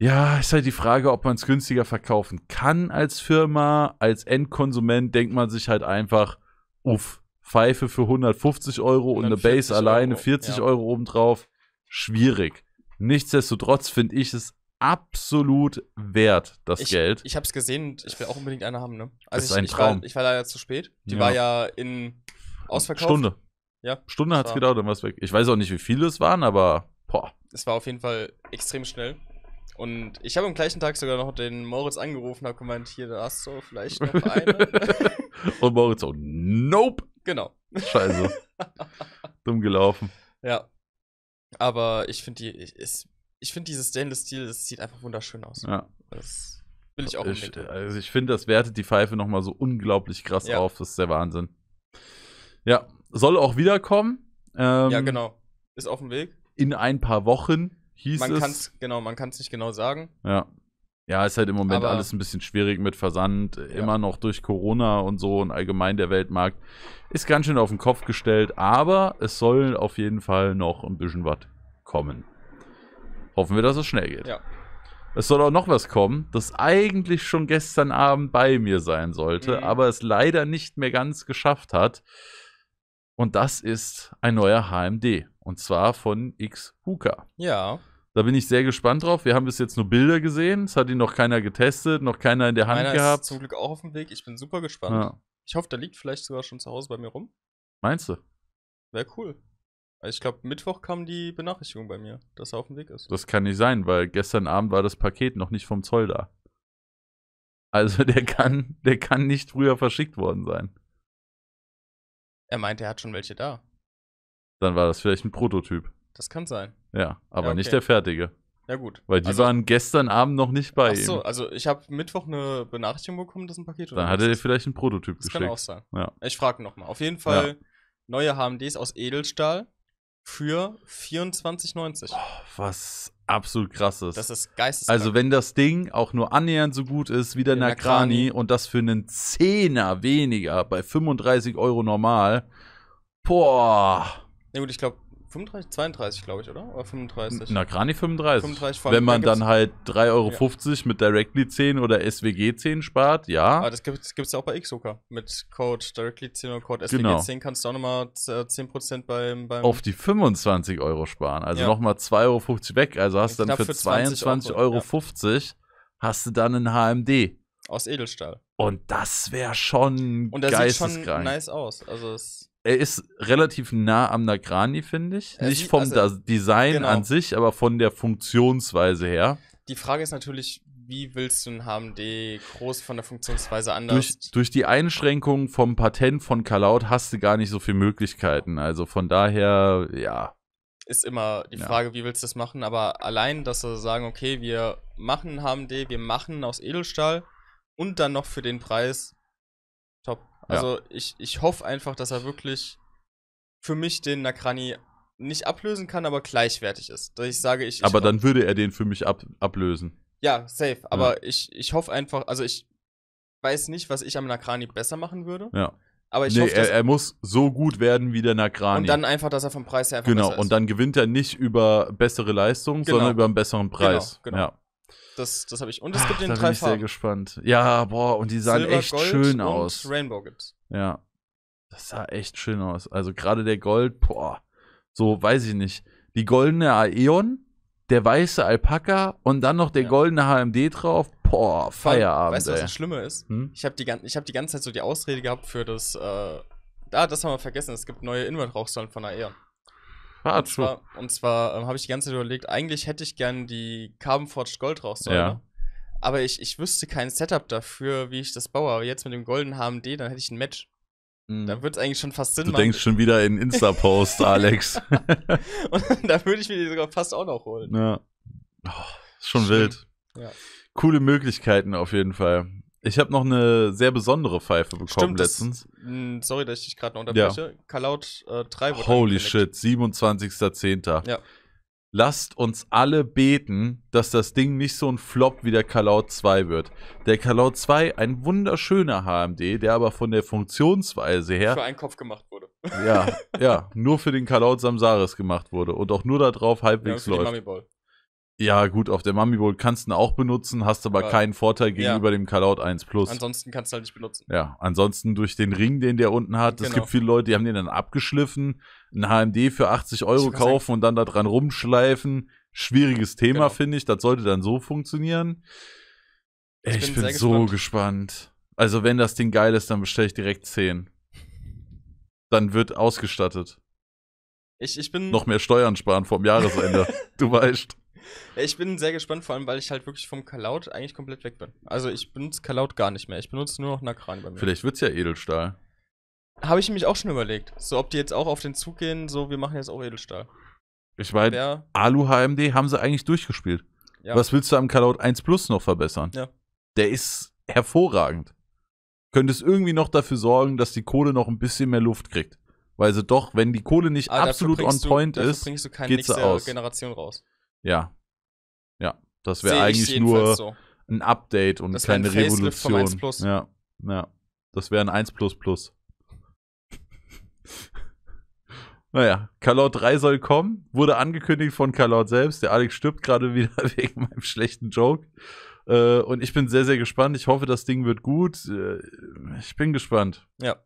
Ja, ist halt die Frage, ob man es günstiger verkaufen kann als Firma. Als Endkonsument denkt man sich halt einfach, uff, Pfeife für 150 Euro und, und eine Base alleine Euro. 40 ja. Euro obendrauf. Schwierig. Nichtsdestotrotz finde ich es absolut wert, das ich, Geld. Ich habe es gesehen und ich will auch unbedingt eine haben, ne? Also ist ich, ein Traum. Ich war, ich war leider zu spät. Die ja. war ja in Ausverkauf. Stunde. Ja. Stunde hat es gedauert, dann war es weg. Ich weiß auch nicht, wie viele es waren, aber boah. Es war auf jeden Fall extrem schnell. Und ich habe am gleichen Tag sogar noch den Moritz angerufen, habe gemeint, hier, da hast du vielleicht noch eine. und Moritz so, nope. Genau. Scheiße. Dumm gelaufen. Ja, aber ich finde die, ich, ich finde dieses Stainless Steel, das sieht einfach wunderschön aus. Ja. Das will ich auch ich, Also ich finde, das wertet die Pfeife nochmal so unglaublich krass ja. auf. Das ist der Wahnsinn. Ja, soll auch wiederkommen. Ähm, ja, genau. Ist auf dem Weg. In ein paar Wochen hieß man es. Kann's, genau, man kann es nicht genau sagen. Ja. Ja, ist halt im Moment Aber alles ein bisschen schwierig mit Versand, äh, ja. immer noch durch Corona und so und allgemein der Weltmarkt. Ist ganz schön auf den Kopf gestellt, aber es soll auf jeden Fall noch ein bisschen was kommen. Hoffen wir, dass es schnell geht. Ja. Es soll auch noch was kommen, das eigentlich schon gestern Abend bei mir sein sollte, mhm. aber es leider nicht mehr ganz geschafft hat. Und das ist ein neuer HMD. Und zwar von X Huka. Ja. Da bin ich sehr gespannt drauf. Wir haben bis jetzt nur Bilder gesehen. Es hat ihn noch keiner getestet, noch keiner in der Hand Meiner gehabt. Ist zum Glück auch auf dem Weg. Ich bin super gespannt. Ja. Ich hoffe, der liegt vielleicht sogar schon zu Hause bei mir rum. Meinst du? Wäre cool. Also ich glaube, Mittwoch kam die Benachrichtigung bei mir, dass er auf dem Weg ist. Das kann nicht sein, weil gestern Abend war das Paket noch nicht vom Zoll da. Also der kann, der kann nicht früher verschickt worden sein. Er meint, er hat schon welche da. Dann war das vielleicht ein Prototyp. Das kann sein. Ja, aber ja, okay. nicht der fertige. Ja, gut. Weil die also, waren gestern Abend noch nicht bei ach so, ihm. also ich habe Mittwoch eine Benachrichtigung bekommen, dass ein Paket oder Dann hat er dir vielleicht einen Prototyp das geschickt. Das kann auch sein. Ja. Ich frage nochmal. Auf jeden Fall ja. neue HMDs aus Edelstahl für 24,90. Oh, was absolut krass ist. Das ist geisteskrank. Also wenn das Ding auch nur annähernd so gut ist wie der In Nakrani und das für einen Zehner weniger bei 35 Euro normal, boah. Ja gut, ich glaube, 35, 32, glaube ich, oder? Oder 35? Na, Krani 35. 35 Wenn man dann halt 3,50 Euro ja. mit Directly 10 oder SWG 10 spart, ja. Aber das gibt es ja auch bei Xhooker. Mit Code Directly 10 oder Code SWG genau. 10 kannst du auch nochmal 10% äh, beim, beim. Auf die 25 Euro sparen. Also ja. nochmal 2,50 Euro weg. Also hast du dann für 22,50 Euro, Euro 50, hast du dann ein HMD. Aus Edelstahl. Und das wäre schon Und das sieht schon nice aus. Also es er ist relativ nah am Nagrani, finde ich. Er Nicht vom also, Design genau. an sich, aber von der Funktionsweise her. Die Frage ist natürlich, wie willst du einen HMD groß von der Funktionsweise anders? Durch, durch die Einschränkungen vom Patent von Kalaut hast du gar nicht so viele Möglichkeiten. Also von daher, ja. Ist immer die Frage, wie willst du das machen? Aber allein, dass sie sagen, okay, wir machen einen HMD, wir machen aus Edelstahl und dann noch für den Preis top. Also ja. ich, ich hoffe einfach, dass er wirklich für mich den Nakrani nicht ablösen kann, aber gleichwertig ist. Dass ich sage, ich. ich aber dann würde er den für mich ab, ablösen. Ja, safe. Aber ja. ich, ich hoffe einfach, also ich weiß nicht, was ich am Nakrani besser machen würde. Ja. Aber ich nee, hoffe, er, er muss so gut werden wie der Nakrani. Und dann einfach, dass er vom Preis her einfach Genau, und dann gewinnt er nicht über bessere Leistung, genau. sondern über einen besseren genau, Preis. Genau, genau. Ja. Das, das habe ich. Und es gibt Ach, den da drei bin ich Farben. sehr gespannt. Ja, boah, und die sahen Silber, echt Gold schön aus. Rainbow gibt's. Ja. Das sah echt schön aus. Also gerade der Gold, boah. So, weiß ich nicht. Die goldene Aeon, der weiße Alpaka und dann noch der ja. goldene HMD drauf. Boah, Feierabend. Weißt du, was das Schlimme ist? Hm? Ich habe die, hab die ganze Zeit so die Ausrede gehabt für das. Äh, ah, das haben wir vergessen. Es gibt neue Inward-Rauchsäulen von Aeon. Ah, Und zwar, und zwar ähm, habe ich die ganze Zeit überlegt, eigentlich hätte ich gern die Carbon Forged Gold raus Ja. Ne? Aber ich, ich wüsste kein Setup dafür, wie ich das baue. Aber jetzt mit dem goldenen HMD, dann hätte ich ein Match. Da mhm. Dann würde es eigentlich schon fast Sinn machen. Du denkst schon wieder in Insta-Post, Alex. und da würde ich mir die sogar fast auch noch holen. Ja. Oh, ist schon Stimmt. wild. Ja. Coole Möglichkeiten auf jeden Fall. Ich habe noch eine sehr besondere Pfeife bekommen Stimmt, letztens. Das, hm, sorry, dass ich dich gerade noch unterbreche. Ja. Kalaut 3 äh, wurde Holy shit, 27.10. Ja. Lasst uns alle beten, dass das Ding nicht so ein Flop wie der Kalaut 2 wird. Der Kalaut 2, ein wunderschöner HMD, der aber von der Funktionsweise her. Für einen Kopf gemacht wurde. Ja, ja, nur für den Kalaut Samsaris gemacht wurde und auch nur darauf halbwegs ja, für läuft. Die ja, gut, auf der Mummy Bowl kannst du ihn auch benutzen, hast aber ja. keinen Vorteil gegenüber ja. dem Callout 1 Plus. Ansonsten kannst du halt nicht benutzen. Ja, ansonsten durch den Ring, den der unten hat. Genau. Es gibt viele Leute, die haben den dann abgeschliffen, einen HMD für 80 Euro kaufen sagen. und dann da dran rumschleifen. Schwieriges Thema, genau. finde ich. Das sollte dann so funktionieren. Ich, ich bin, bin so gespannt. gespannt. Also, wenn das Ding geil ist, dann bestelle ich direkt 10. Dann wird ausgestattet. Ich, ich bin. Noch mehr Steuern sparen vorm Jahresende. du weißt. Ich bin sehr gespannt, vor allem, weil ich halt wirklich vom Kalaut eigentlich komplett weg bin. Also ich benutze Kalaut gar nicht mehr. Ich benutze nur noch Nakran bei mir. Vielleicht wird es ja Edelstahl. Habe ich mich auch schon überlegt. So, ob die jetzt auch auf den Zug gehen, so, wir machen jetzt auch Edelstahl. Ich meine, Alu HMD haben sie eigentlich durchgespielt. Ja. Was willst du am Kalaut 1 Plus noch verbessern? Ja. Der ist hervorragend. Könntest irgendwie noch dafür sorgen, dass die Kohle noch ein bisschen mehr Luft kriegt. Weil sie doch, wenn die Kohle nicht Aber ah, absolut on point du, ist, geht sie aus. Generation raus. Ja. Ja. Das wäre eigentlich nur so. ein Update und das keine ein Revolution. Vom 1 Plus. Ja. Ja. Das wäre ein 1 Plus Plus. Naja, Kalot 3 soll kommen. Wurde angekündigt von Kalot selbst. Der Alex stirbt gerade wieder wegen meinem schlechten Joke. Äh, und ich bin sehr, sehr gespannt. Ich hoffe, das Ding wird gut. Äh, ich bin gespannt. Ja.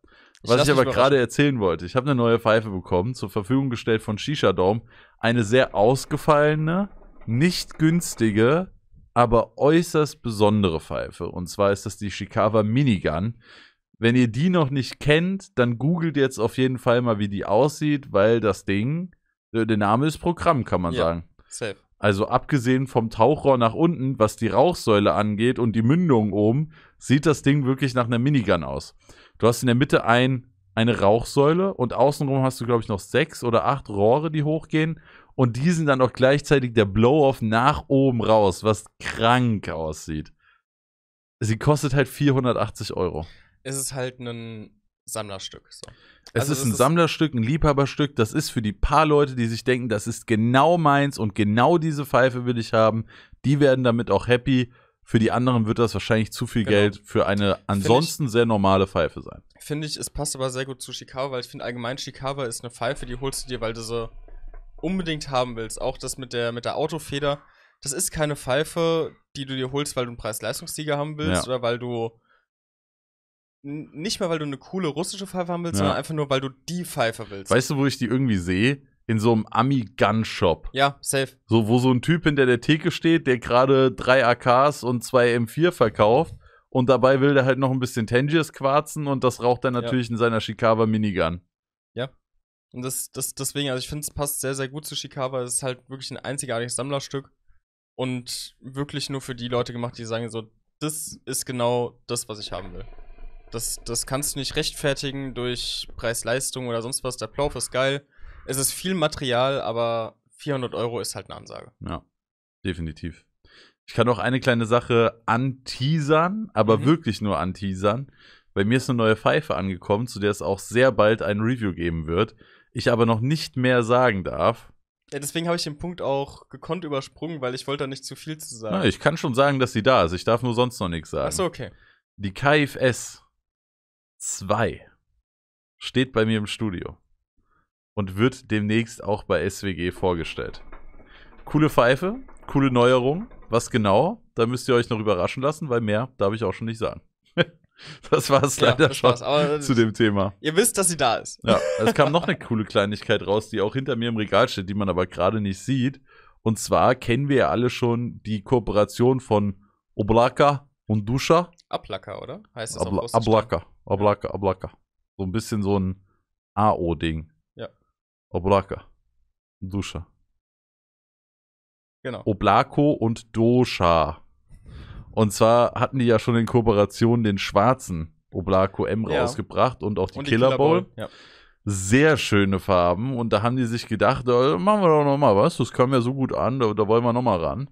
Was ich, aber gerade erzählen wollte, ich habe eine neue Pfeife bekommen, zur Verfügung gestellt von Shisha Dome. Eine sehr ausgefallene, nicht günstige, aber äußerst besondere Pfeife. Und zwar ist das die Shikawa Minigun. Wenn ihr die noch nicht kennt, dann googelt jetzt auf jeden Fall mal, wie die aussieht, weil das Ding, äh, der Name ist Programm, kann man ja, sagen. Safe. Also abgesehen vom Tauchrohr nach unten, was die Rauchsäule angeht und die Mündung oben, sieht das Ding wirklich nach einer Minigun aus. Du hast in der Mitte ein, eine Rauchsäule und außenrum hast du, glaube ich, noch sechs oder acht Rohre, die hochgehen. Und die sind dann auch gleichzeitig der Blow-Off nach oben raus, was krank aussieht. Sie kostet halt 480 Euro. Es ist halt ein Sammlerstück. So. Es also ist ein ist Sammlerstück, ein Liebhaberstück. Das ist für die paar Leute, die sich denken, das ist genau meins und genau diese Pfeife will ich haben. Die werden damit auch happy. Für die anderen wird das wahrscheinlich zu viel genau. Geld für eine ansonsten ich, sehr normale Pfeife sein. Finde ich, es passt aber sehr gut zu Chicago, weil ich finde allgemein Chicago ist eine Pfeife, die holst du dir, weil du sie unbedingt haben willst. Auch das mit der, mit der Autofeder. Das ist keine Pfeife, die du dir holst, weil du einen Preis-Leistungssieger haben willst ja. oder weil du nicht mal, weil du eine coole russische Pfeife haben willst, ja. sondern einfach nur, weil du die Pfeife willst. Weißt du, wo ich die irgendwie sehe? in so einem Ami-Gun-Shop. Ja, safe. So, wo so ein Typ hinter der Theke steht, der gerade drei AKs und zwei M4 verkauft. Und dabei will der halt noch ein bisschen Tangiers quarzen und das raucht er natürlich ja. in seiner Shikawa Minigun. Ja. Und das, das deswegen, also ich finde, es passt sehr, sehr gut zu Shikawa. Es ist halt wirklich ein einzigartiges Sammlerstück und wirklich nur für die Leute gemacht, die sagen so, das ist genau das, was ich haben will. Das, das kannst du nicht rechtfertigen durch Preis-Leistung oder sonst was. Der Plauf ist geil es ist viel Material, aber 400 Euro ist halt eine Ansage. Ja, definitiv. Ich kann auch eine kleine Sache anteasern, aber mhm. wirklich nur anteasern. Bei mir ist eine neue Pfeife angekommen, zu der es auch sehr bald ein Review geben wird. Ich aber noch nicht mehr sagen darf. Ja, deswegen habe ich den Punkt auch gekonnt übersprungen, weil ich wollte da nicht zu viel zu sagen. Na, ich kann schon sagen, dass sie da ist. Ich darf nur sonst noch nichts sagen. Achso, okay. Die KFS 2 steht bei mir im Studio und wird demnächst auch bei SWG vorgestellt. Coole Pfeife, coole Neuerung. Was genau? Da müsst ihr euch noch überraschen lassen, weil mehr darf ich auch schon nicht sagen. Das war es ja, leider schon zu dem Thema. Ihr wisst, dass sie da ist. Ja, es kam noch eine coole Kleinigkeit raus, die auch hinter mir im Regal steht, die man aber gerade nicht sieht. Und zwar kennen wir ja alle schon die Kooperation von Oblaka und Duscha. Ablaka, oder? Heißt es Abla Ablaka, Ablaka, Ablaka. So ein bisschen so ein AO-Ding. Oblaka. Duscha. Genau. Oblako und Dosha. Und zwar hatten die ja schon in Kooperation den schwarzen Oblako M ja. rausgebracht und auch die, und die Killer, Killer Bowl. Bowl. Ja. Sehr schöne Farben. Und da haben die sich gedacht, oh, machen wir doch nochmal was. Das kam ja so gut an, da, da wollen wir nochmal ran.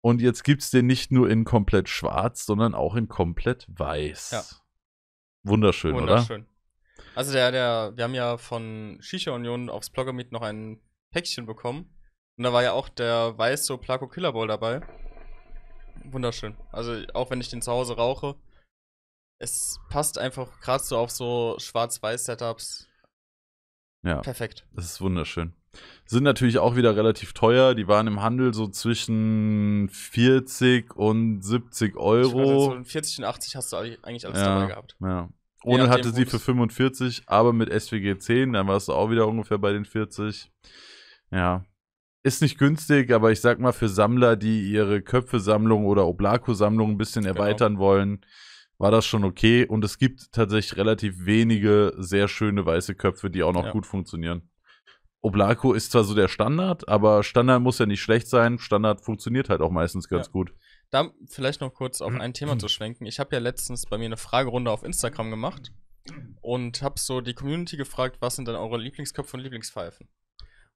Und jetzt gibt es den nicht nur in komplett schwarz, sondern auch in komplett weiß. Ja. Wunderschön, Wunderschön, oder? Wunderschön. Also der, der, wir haben ja von Shisha Union aufs Bloggermeet noch ein Päckchen bekommen. Und da war ja auch der weiße Plako Killer Ball dabei. Wunderschön. Also auch wenn ich den zu Hause rauche, es passt einfach gerade so auf so Schwarz-Weiß-Setups. Ja. Perfekt. Das ist wunderschön. Sind natürlich auch wieder relativ teuer. Die waren im Handel so zwischen 40 und 70 Euro. Ich weiß, so 40 und 80 hast du eigentlich alles ja, dabei gehabt. Ja. Ohne hatte sie für 45, aber mit SWG 10, dann warst du auch wieder ungefähr bei den 40. Ja. Ist nicht günstig, aber ich sag mal, für Sammler, die ihre Köpfe-Sammlung oder Oblako-Sammlung ein bisschen genau. erweitern wollen, war das schon okay. Und es gibt tatsächlich relativ wenige sehr schöne weiße Köpfe, die auch noch ja. gut funktionieren. Oblako ist zwar so der Standard, aber Standard muss ja nicht schlecht sein. Standard funktioniert halt auch meistens ganz ja. gut da vielleicht noch kurz auf ein Thema zu schwenken. Ich habe ja letztens bei mir eine Fragerunde auf Instagram gemacht und habe so die Community gefragt, was sind denn eure Lieblingsköpfe und Lieblingspfeifen?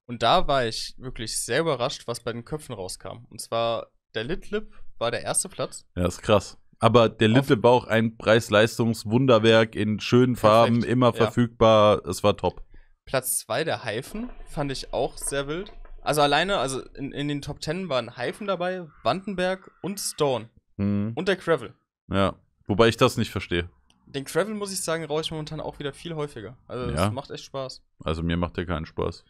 Und da war ich wirklich sehr überrascht, was bei den Köpfen rauskam. Und zwar der Litlip war der erste Platz. Ja, ist krass. Aber der Litlip war auch ein Preis-Leistungs-Wunderwerk in schönen Farben, immer ja. verfügbar. Es war top. Platz 2 der Heifen, fand ich auch sehr wild. Also alleine, also in, in den Top Ten waren Hyphen dabei, Vandenberg und Stone. Mhm. Und der Gravel. Ja. Wobei ich das nicht verstehe. Den Gravel, muss ich sagen, rauche ich momentan auch wieder viel häufiger. Also ja. das macht echt Spaß. Also mir macht der keinen Spaß.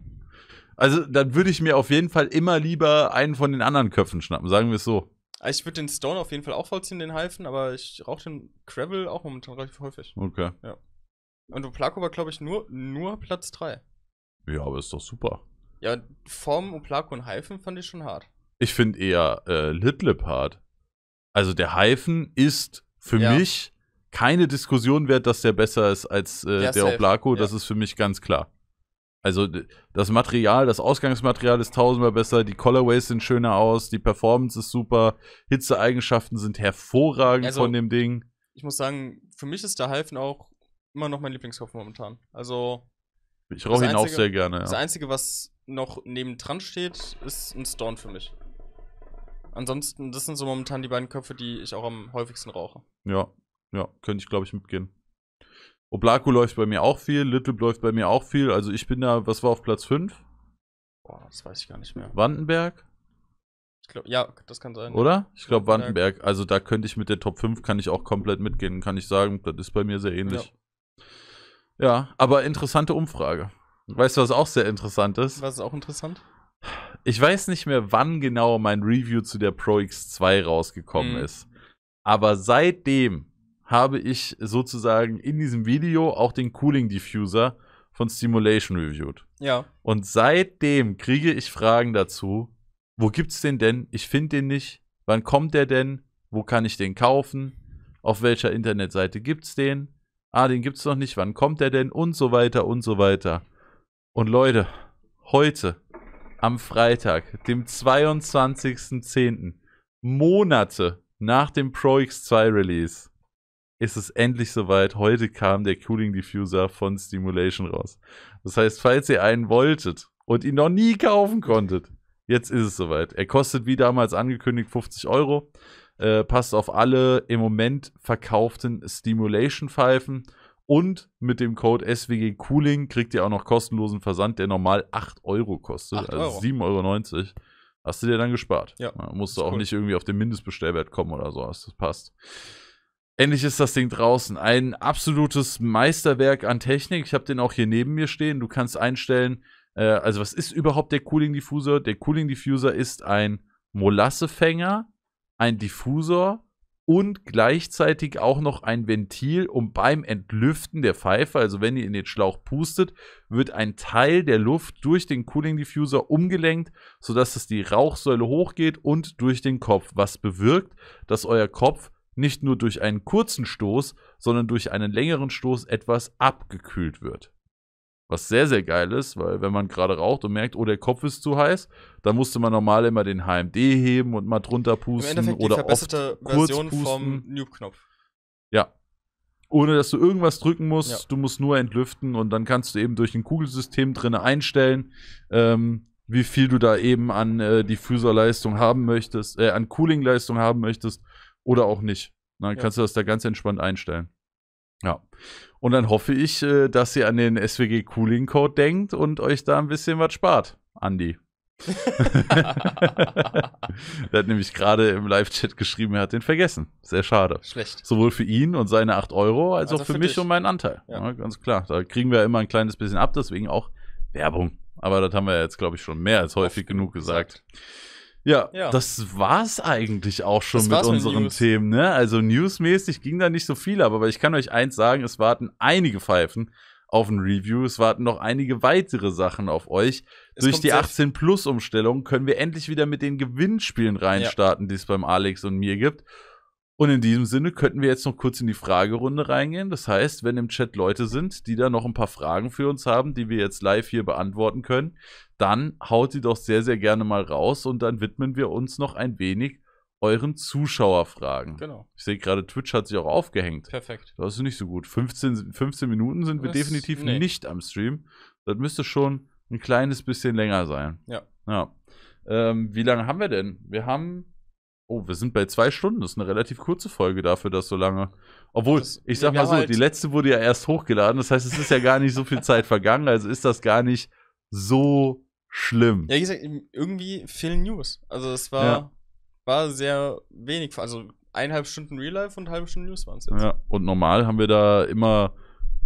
also dann würde ich mir auf jeden Fall immer lieber einen von den anderen Köpfen schnappen, sagen wir es so. Also ich würde den Stone auf jeden Fall auch vollziehen, den Hyphen, aber ich rauche den Gravel auch momentan relativ häufig. Okay. Ja. Und Plako war, glaube ich, nur, nur Platz 3. Ja, aber ist doch super. Ja, Form, Uplako und Hyphen fand ich schon hart. Ich finde eher äh, Litlip hart. Also der Hyphen ist für ja. mich keine Diskussion wert, dass der besser ist als äh, der, der Oblako. Das ist für mich ganz klar. Also das Material, das Ausgangsmaterial ist tausendmal besser, die Colorways sind schöner aus, die Performance ist super, Hitzeeigenschaften sind hervorragend also, von dem Ding. Ich muss sagen, für mich ist der Hyphen auch immer noch mein Lieblingskopf momentan. Also ich rauche ihn einzige, auch sehr gerne. Ja. Das Einzige, was noch nebendran steht, ist ein Stone für mich. Ansonsten, das sind so momentan die beiden Köpfe, die ich auch am häufigsten rauche. Ja, ja, könnte ich glaube ich mitgehen. Oblaku läuft bei mir auch viel, Little läuft bei mir auch viel. Also ich bin da, was war auf Platz 5? Boah, das weiß ich gar nicht mehr. Wandenberg? Ich glaube, ja, das kann sein. Oder? Ich glaube Wandenberg. Also da könnte ich mit der Top 5 kann ich auch komplett mitgehen, kann ich sagen, das ist bei mir sehr ähnlich. Ja, ja aber interessante Umfrage. Weißt du, was auch sehr interessant ist? Was ist auch interessant? Ich weiß nicht mehr, wann genau mein Review zu der Pro X2 rausgekommen mhm. ist. Aber seitdem habe ich sozusagen in diesem Video auch den Cooling Diffuser von Stimulation reviewed. Ja. Und seitdem kriege ich Fragen dazu, wo gibt's den denn? Ich finde den nicht. Wann kommt der denn? Wo kann ich den kaufen? Auf welcher Internetseite gibt's den? Ah, den gibt's noch nicht. Wann kommt der denn? Und so weiter und so weiter. Und Leute, heute, am Freitag, dem 22.10., Monate nach dem Pro X2 Release, ist es endlich soweit. Heute kam der Cooling Diffuser von Stimulation raus. Das heißt, falls ihr einen wolltet und ihn noch nie kaufen konntet, jetzt ist es soweit. Er kostet wie damals angekündigt 50 Euro. Äh, passt auf alle im Moment verkauften Stimulation-Pfeifen und mit dem Code SWG Cooling kriegt ihr auch noch kostenlosen Versand, der normal 8 Euro kostet, 8 also 7,90 Euro. Hast du dir dann gespart. Ja. Da musst du auch cool. nicht irgendwie auf den Mindestbestellwert kommen oder sowas. das passt. Endlich ist das Ding draußen. Ein absolutes Meisterwerk an Technik. Ich habe den auch hier neben mir stehen. Du kannst einstellen, äh, also was ist überhaupt der Cooling Diffuser? Der Cooling Diffuser ist ein Molassefänger, ein Diffusor und gleichzeitig auch noch ein Ventil, um beim Entlüften der Pfeife, also wenn ihr in den Schlauch pustet, wird ein Teil der Luft durch den Cooling Diffuser umgelenkt, sodass es die Rauchsäule hochgeht und durch den Kopf, was bewirkt, dass euer Kopf nicht nur durch einen kurzen Stoß, sondern durch einen längeren Stoß etwas abgekühlt wird. Was sehr, sehr geil ist, weil wenn man gerade raucht und merkt, oh, der Kopf ist zu heiß, dann musste man normal immer den HMD heben und mal drunter pusten. Im Endeffekt oder die verbesserte Version vom Noob-Knopf. Ja. Ohne dass du irgendwas drücken musst, ja. du musst nur entlüften und dann kannst du eben durch ein Kugelsystem drin einstellen, ähm, wie viel du da eben an äh, Diffuserleistung haben möchtest, äh, an Coolingleistung haben möchtest oder auch nicht. Dann ja. kannst du das da ganz entspannt einstellen. Ja. Und dann hoffe ich, äh, dass ihr an den SWG Cooling Code denkt und euch da ein bisschen was spart, Andi. der hat nämlich gerade im Live-Chat geschrieben, er hat den vergessen. Sehr schade. Schlecht. Sowohl für ihn und seine 8 Euro, als also auch für, für mich dich. und meinen Anteil. Ja. Ja, ganz klar. Da kriegen wir immer ein kleines bisschen ab, deswegen auch Werbung. Aber das haben wir jetzt, glaube ich, schon mehr als häufig Oft genug gesagt. gesagt. Ja, ja, das war's eigentlich auch schon das mit unseren mit Themen. Ne? Also newsmäßig ging da nicht so viel, aber ich kann euch eins sagen, es warten einige Pfeifen auf ein Review, es warten noch einige weitere Sachen auf euch. Es Durch die 18-Plus-Umstellung können wir endlich wieder mit den Gewinnspielen reinstarten, ja. die es beim Alex und mir gibt. Und in diesem Sinne könnten wir jetzt noch kurz in die Fragerunde reingehen. Das heißt, wenn im Chat Leute sind, die da noch ein paar Fragen für uns haben, die wir jetzt live hier beantworten können, dann haut die doch sehr, sehr gerne mal raus und dann widmen wir uns noch ein wenig euren Zuschauerfragen. Genau. Ich sehe gerade, Twitch hat sich auch aufgehängt. Perfekt. Das ist nicht so gut. 15, 15 Minuten sind wir definitiv nee. nicht am Stream. Das müsste schon ein kleines bisschen länger sein. Ja. ja. Ähm, wie lange haben wir denn? Wir haben Oh, wir sind bei zwei Stunden. Das ist eine relativ kurze Folge dafür, dass so lange. Obwohl, das, ich sag mal so, halt die letzte wurde ja erst hochgeladen. Das heißt, es ist ja gar nicht so viel Zeit vergangen. Also ist das gar nicht so schlimm. Ja, wie gesagt, irgendwie viel News. Also es war, ja. war sehr wenig. Also eineinhalb Stunden Real Life und halbe Stunden News waren es jetzt. Ja, und normal haben wir da immer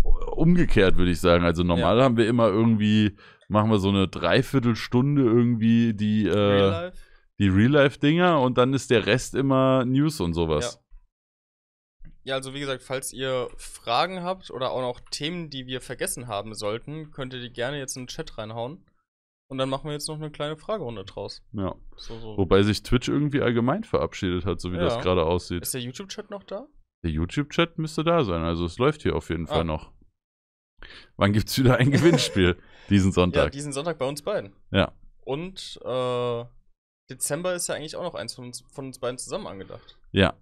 umgekehrt, würde ich sagen. Also normal ja. haben wir immer irgendwie, machen wir so eine Dreiviertelstunde irgendwie die. Äh, Real Life die Real-Life-Dinger und dann ist der Rest immer News und sowas. Ja. ja. also wie gesagt, falls ihr Fragen habt oder auch noch Themen, die wir vergessen haben sollten, könnt ihr die gerne jetzt in den Chat reinhauen. Und dann machen wir jetzt noch eine kleine Fragerunde draus. Ja. So, so. Wobei sich Twitch irgendwie allgemein verabschiedet hat, so wie ja. das gerade aussieht. Ist der YouTube-Chat noch da? Der YouTube-Chat müsste da sein. Also es läuft hier auf jeden ah. Fall noch. Wann gibt es wieder ein Gewinnspiel? diesen Sonntag. Ja, diesen Sonntag bei uns beiden. Ja. Und äh, Dezember ist ja eigentlich auch noch eins von uns, von uns beiden zusammen angedacht. Ja.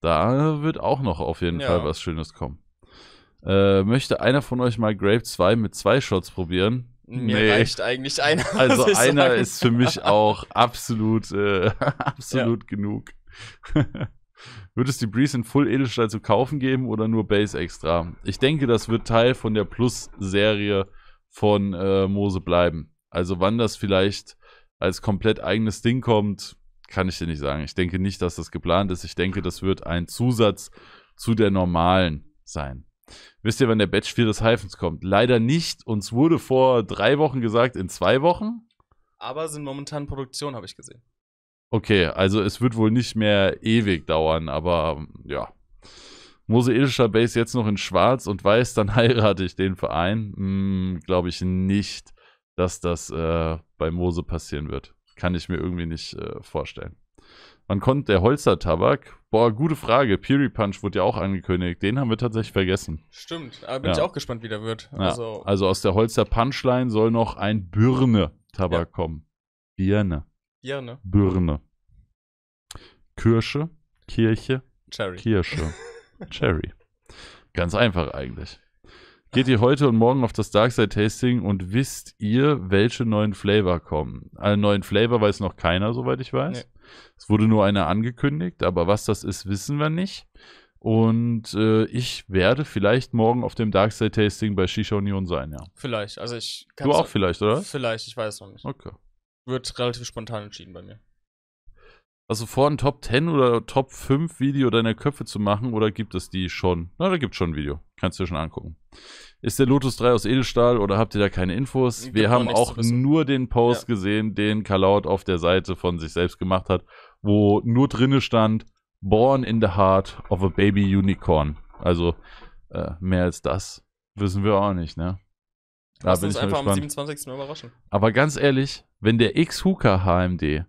Da wird auch noch auf jeden ja. Fall was Schönes kommen. Äh, möchte einer von euch mal Grape 2 mit zwei Shots probieren? Mir nee. reicht eigentlich einer. Also einer sagen. ist für mich auch absolut, äh, absolut ja. genug. Würdest du die Breeze in Full Edelstahl zu kaufen geben oder nur Base extra? Ich denke, das wird Teil von der Plus-Serie von äh, Mose bleiben. Also wann das vielleicht als komplett eigenes Ding kommt, kann ich dir nicht sagen. Ich denke nicht, dass das geplant ist. Ich denke, das wird ein Zusatz zu der normalen sein. Wisst ihr, wann der Batch 4 des Hyphens kommt? Leider nicht. Uns wurde vor drei Wochen gesagt, in zwei Wochen. Aber sind momentan Produktion, habe ich gesehen. Okay, also es wird wohl nicht mehr ewig dauern, aber ja. Mosaischer Base jetzt noch in Schwarz und Weiß, dann heirate ich den Verein? Hm, Glaube ich nicht dass das äh, bei Mose passieren wird. Kann ich mir irgendwie nicht äh, vorstellen. Wann kommt der Holzer-Tabak? Boah, gute Frage. Piri Punch wurde ja auch angekündigt. Den haben wir tatsächlich vergessen. Stimmt, aber bin ja. ich auch gespannt, wie der wird. Ja. Also, also, aus der Holzer Punchline soll noch ein Birne-Tabak ja. kommen. Birne. Birne. Birne. Kirsche, Kirche, Cherry. Kirsche, Cherry. Ganz einfach eigentlich. Geht ihr heute und morgen auf das Darkside Tasting und wisst ihr, welche neuen Flavor kommen? Einen neuen Flavor weiß noch keiner, soweit ich weiß. Nee. Es wurde nur einer angekündigt, aber was das ist, wissen wir nicht. Und äh, ich werde vielleicht morgen auf dem Darkside Tasting bei Shisha Union sein, ja. Vielleicht, also ich kann Du auch vielleicht, oder? Vielleicht, ich weiß noch nicht. Okay. Wird relativ spontan entschieden bei mir. Hast du vor, ein Top 10 oder Top 5 Video deiner Köpfe zu machen oder gibt es die schon? Na, da gibt es schon ein Video. Kannst du dir schon angucken. Ist der Lotus 3 aus Edelstahl oder habt ihr da keine Infos? Gibt Wir haben auch nur den Post ja. gesehen, den Kalaut auf der Seite von sich selbst gemacht hat, wo nur drinne stand, Born in the Heart of a Baby Unicorn. Also äh, mehr als das wissen wir auch nicht, ne? Lass uns ich einfach gespannt. am 27. überraschen. Aber ganz ehrlich, wenn der X-Hooker HMD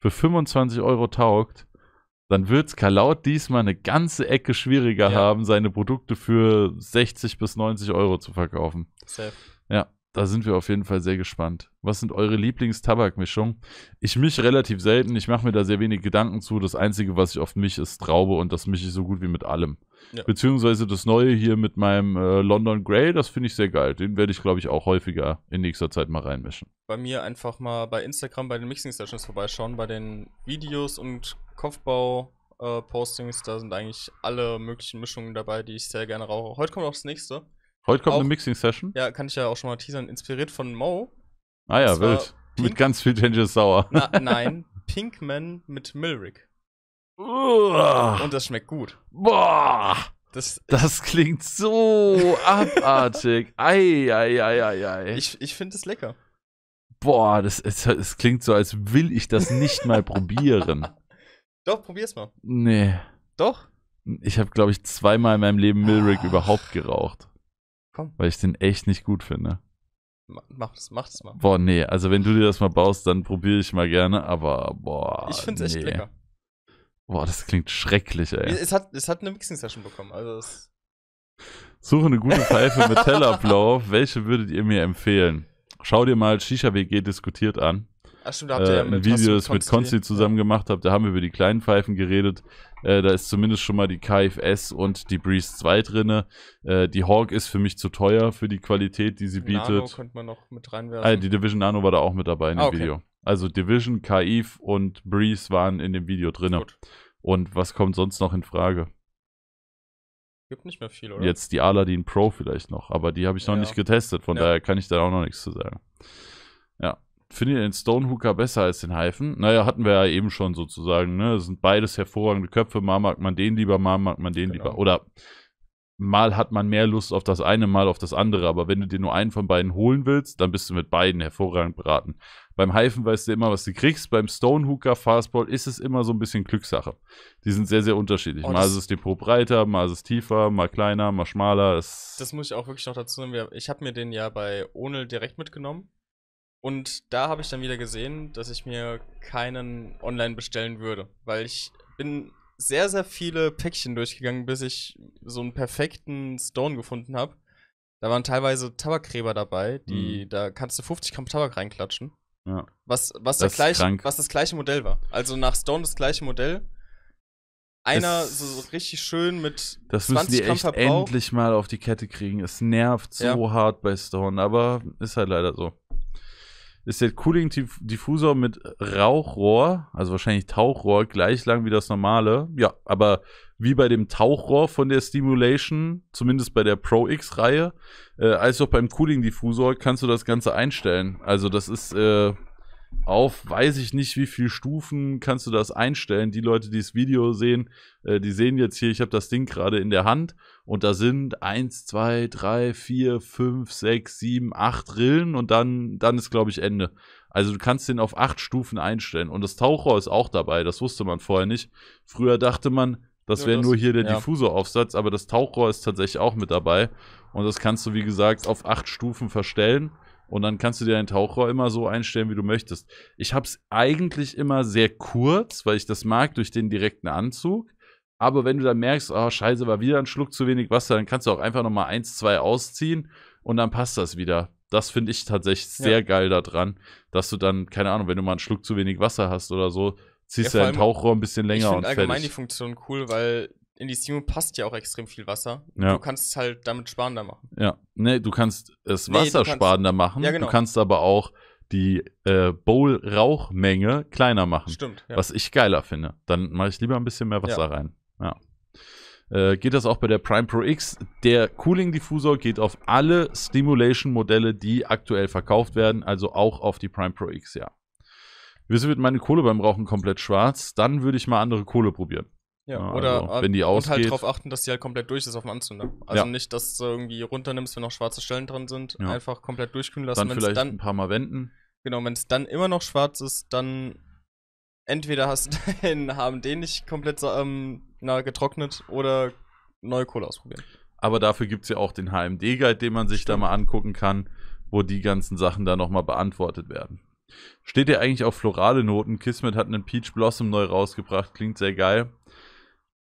für 25 Euro taugt, dann wird es Kalaut diesmal eine ganze Ecke schwieriger ja. haben, seine Produkte für 60 bis 90 Euro zu verkaufen. Safe. Da sind wir auf jeden Fall sehr gespannt. Was sind eure Lieblingstabakmischungen? Ich mische relativ selten. Ich mache mir da sehr wenig Gedanken zu. Das Einzige, was ich oft mische, ist Traube und das mische ich so gut wie mit allem. Ja. Beziehungsweise das Neue hier mit meinem äh, London Grey, das finde ich sehr geil. Den werde ich, glaube ich, auch häufiger in nächster Zeit mal reinmischen. Bei mir einfach mal bei Instagram bei den Mixing Sessions vorbeischauen, bei den Videos und Kopfbau. Äh, Postings, da sind eigentlich alle möglichen Mischungen dabei, die ich sehr gerne rauche. Heute kommt auch das nächste. Heute kommt auch, eine Mixing-Session. Ja, kann ich ja auch schon mal teasern. Inspiriert von Mo. Ah ja, wild. Pink mit ganz viel Ginger Sour. Na, nein, Pinkman mit Milrick. Und das schmeckt gut. Boah! Das, das klingt so abartig. Ei, ei, ei, ei, ei. Ich, ich finde es lecker. Boah, das, es, es klingt so, als will ich das nicht mal probieren. Doch, probier's mal. Nee. Doch? Ich habe, glaube ich, zweimal in meinem Leben Milrick ah. überhaupt geraucht. Komm. Weil ich den echt nicht gut finde. Mach das, mach es mal. Boah, nee, also wenn du dir das mal baust, dann probiere ich mal gerne, aber boah. Ich finde es nee. echt lecker. Boah, das klingt schrecklich, ey. Es hat, es hat eine Mixing-Session bekommen, also es. Suche eine gute Pfeife mit Tellerablauf. Welche würdet ihr mir empfehlen? Schau dir mal Shisha WG diskutiert an. Ach stimmt, da habt ihr äh, ja mit, ein Video, das mit Konsti zusammen gemacht habt. Da haben wir über die kleinen Pfeifen geredet. Äh, da ist zumindest schon mal die KFS und die Breeze 2 drin. Äh, die Hawk ist für mich zu teuer für die Qualität, die sie bietet. Nano könnte man noch mit reinwerfen. Ah, die Division Nano war da auch mit dabei in dem ah, okay. Video. Also Division, Kaif und Breeze waren in dem Video drin. Und was kommt sonst noch in Frage? Gibt nicht mehr viel, oder? Jetzt die Aladdin Pro vielleicht noch, aber die habe ich noch nicht getestet, von ja. daher kann ich da auch noch nichts zu sagen finde ihr den Stonehooker besser als den Hyphen? Naja, hatten wir ja eben schon sozusagen. Ne? Das sind beides hervorragende Köpfe. Mal mag man den lieber, mal mag man den genau. lieber. Oder mal hat man mehr Lust auf das eine, mal auf das andere. Aber wenn du dir nur einen von beiden holen willst, dann bist du mit beiden hervorragend beraten. Beim Hyphen weißt du immer, was du kriegst. Beim Stonehooker Fastball ist es immer so ein bisschen Glückssache. Die sind sehr, sehr unterschiedlich. Oh, mal ist das Depot breiter, mal ist es tiefer, mal kleiner, mal schmaler. Es das muss ich auch wirklich noch dazu nehmen. Ich habe mir den ja bei Onel direkt mitgenommen. Und da habe ich dann wieder gesehen, dass ich mir keinen online bestellen würde, weil ich bin sehr, sehr viele Päckchen durchgegangen, bis ich so einen perfekten Stone gefunden habe. Da waren teilweise Tabakgräber dabei, die, mhm. da kannst du 50 Gramm Tabak reinklatschen. Ja. Was, was, das gleiche, was das gleiche Modell war. Also nach Stone das gleiche Modell. Einer es, so richtig schön mit Das müssen die Gramm echt Verbrauch. endlich mal auf die Kette kriegen. Es nervt so ja. hart bei Stone, aber ist halt leider so ist der Cooling-Diffusor mit Rauchrohr, also wahrscheinlich Tauchrohr, gleich lang wie das normale. Ja, aber wie bei dem Tauchrohr von der Stimulation, zumindest bei der Pro X-Reihe, äh, als auch beim Cooling-Diffusor, kannst du das Ganze einstellen. Also das ist äh, auf weiß ich nicht wie viel Stufen kannst du das einstellen. Die Leute, die das Video sehen, äh, die sehen jetzt hier, ich habe das Ding gerade in der Hand und da sind 1, 2, 3, 4, 5, 6, 7, 8 Rillen und dann, dann ist, glaube ich, Ende. Also du kannst den auf 8 Stufen einstellen und das Tauchrohr ist auch dabei, das wusste man vorher nicht. Früher dachte man, das wäre ja, nur hier der ja. Diffusoraufsatz, aber das Tauchrohr ist tatsächlich auch mit dabei und das kannst du, wie gesagt, auf 8 Stufen verstellen. Und dann kannst du dir dein Tauchrohr immer so einstellen, wie du möchtest. Ich habe es eigentlich immer sehr kurz, weil ich das mag durch den direkten Anzug. Aber wenn du dann merkst, oh scheiße, war wieder ein Schluck zu wenig Wasser, dann kannst du auch einfach nochmal eins, zwei ausziehen und dann passt das wieder. Das finde ich tatsächlich sehr ja. geil daran, dass du dann, keine Ahnung, wenn du mal einen Schluck zu wenig Wasser hast oder so, ziehst ja, du dein Tauchrohr ein bisschen länger ich und allgemein fertig. allgemein die Funktion cool, weil in die Steam passt ja auch extrem viel Wasser. Ja. Du kannst es halt damit sparender machen. Ja, nee, du kannst es wassersparender nee, machen. Ja, genau. Du kannst aber auch die äh, Bowl-Rauchmenge kleiner machen. Stimmt. Ja. Was ich geiler finde. Dann mache ich lieber ein bisschen mehr Wasser ja. rein. Ja. Äh, geht das auch bei der Prime Pro X? Der Cooling Diffusor geht auf alle Stimulation-Modelle, die aktuell verkauft werden, also auch auf die Prime Pro X, ja. Wieso wird meine Kohle beim Rauchen komplett schwarz? Dann würde ich mal andere Kohle probieren. Ja, oder also, äh, wenn die ausgeht, und halt darauf achten, dass die halt komplett durch ist auf dem Anzünder. Also ja. nicht, dass du irgendwie runternimmst, wenn noch schwarze Stellen drin sind. Ja. Einfach komplett durchkühlen lassen. Dann vielleicht dann, ein paar Mal wenden. Genau, wenn es dann immer noch schwarz ist, dann entweder hast du den HMD nicht komplett ähm, na, getrocknet oder neue Kohle ausprobieren. Aber dafür gibt es ja auch den HMD-Guide, den man sich Stimmt. da mal angucken kann, wo die ganzen Sachen da nochmal beantwortet werden. Steht ja eigentlich auf florale Noten. Kismet hat einen Peach Blossom neu rausgebracht, klingt sehr geil.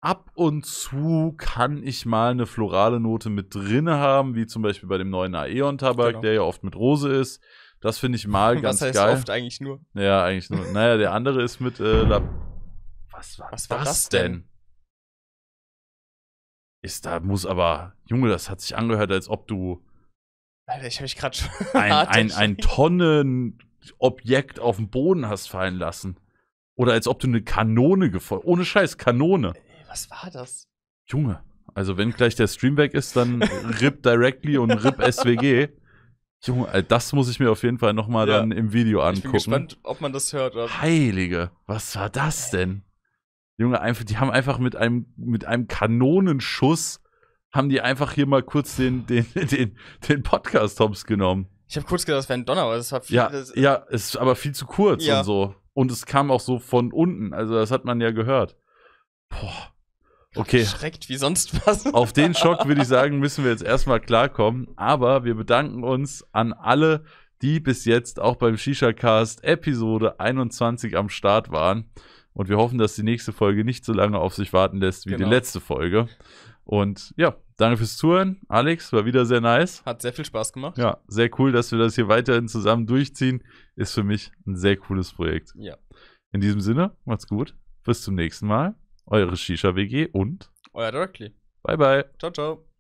Ab und zu kann ich mal eine florale Note mit drin haben, wie zum Beispiel bei dem neuen Aeon-Tabak, genau. der ja oft mit Rose ist. Das finde ich mal ganz geil. Was heißt oft eigentlich nur? Ja, eigentlich nur. naja, der andere ist mit äh, La Was war, Was war das, das, denn? Ist da muss aber Junge, das hat sich angehört, als ob du Alter, ich habe mich gerade schon ein, ein, ein Tonnenobjekt auf den Boden hast fallen lassen. Oder als ob du eine Kanone gefolgt. Ohne Scheiß, Kanone. Was war das? Junge, also wenn gleich der Stream weg ist, dann RIP Directly und RIP SWG. Junge, äh, das muss ich mir auf jeden Fall nochmal ja. dann im Video angucken. Ich bin gespannt, ob man das hört. Oder? Heilige, was war das denn? Junge, einfach, die haben einfach mit einem, mit einem Kanonenschuss, haben die einfach hier mal kurz den, den, den, den Podcast Tops genommen. Ich habe kurz gedacht, es wäre ein Donner, aber es war viel. Ja, ja, es ist aber viel zu kurz ja. und so. Und es kam auch so von unten, also das hat man ja gehört. Boah okay. schreckt wie sonst was. Auf den Schock würde ich sagen, müssen wir jetzt erstmal klarkommen. Aber wir bedanken uns an alle, die bis jetzt auch beim Shisha Cast Episode 21 am Start waren. Und wir hoffen, dass die nächste Folge nicht so lange auf sich warten lässt wie genau. die letzte Folge. Und ja, danke fürs Zuhören. Alex, war wieder sehr nice. Hat sehr viel Spaß gemacht. Ja, sehr cool, dass wir das hier weiterhin zusammen durchziehen. Ist für mich ein sehr cooles Projekt. Ja. In diesem Sinne, macht's gut. Bis zum nächsten Mal eure Shisha WG und euer Directly. Bye, bye. Ciao, ciao.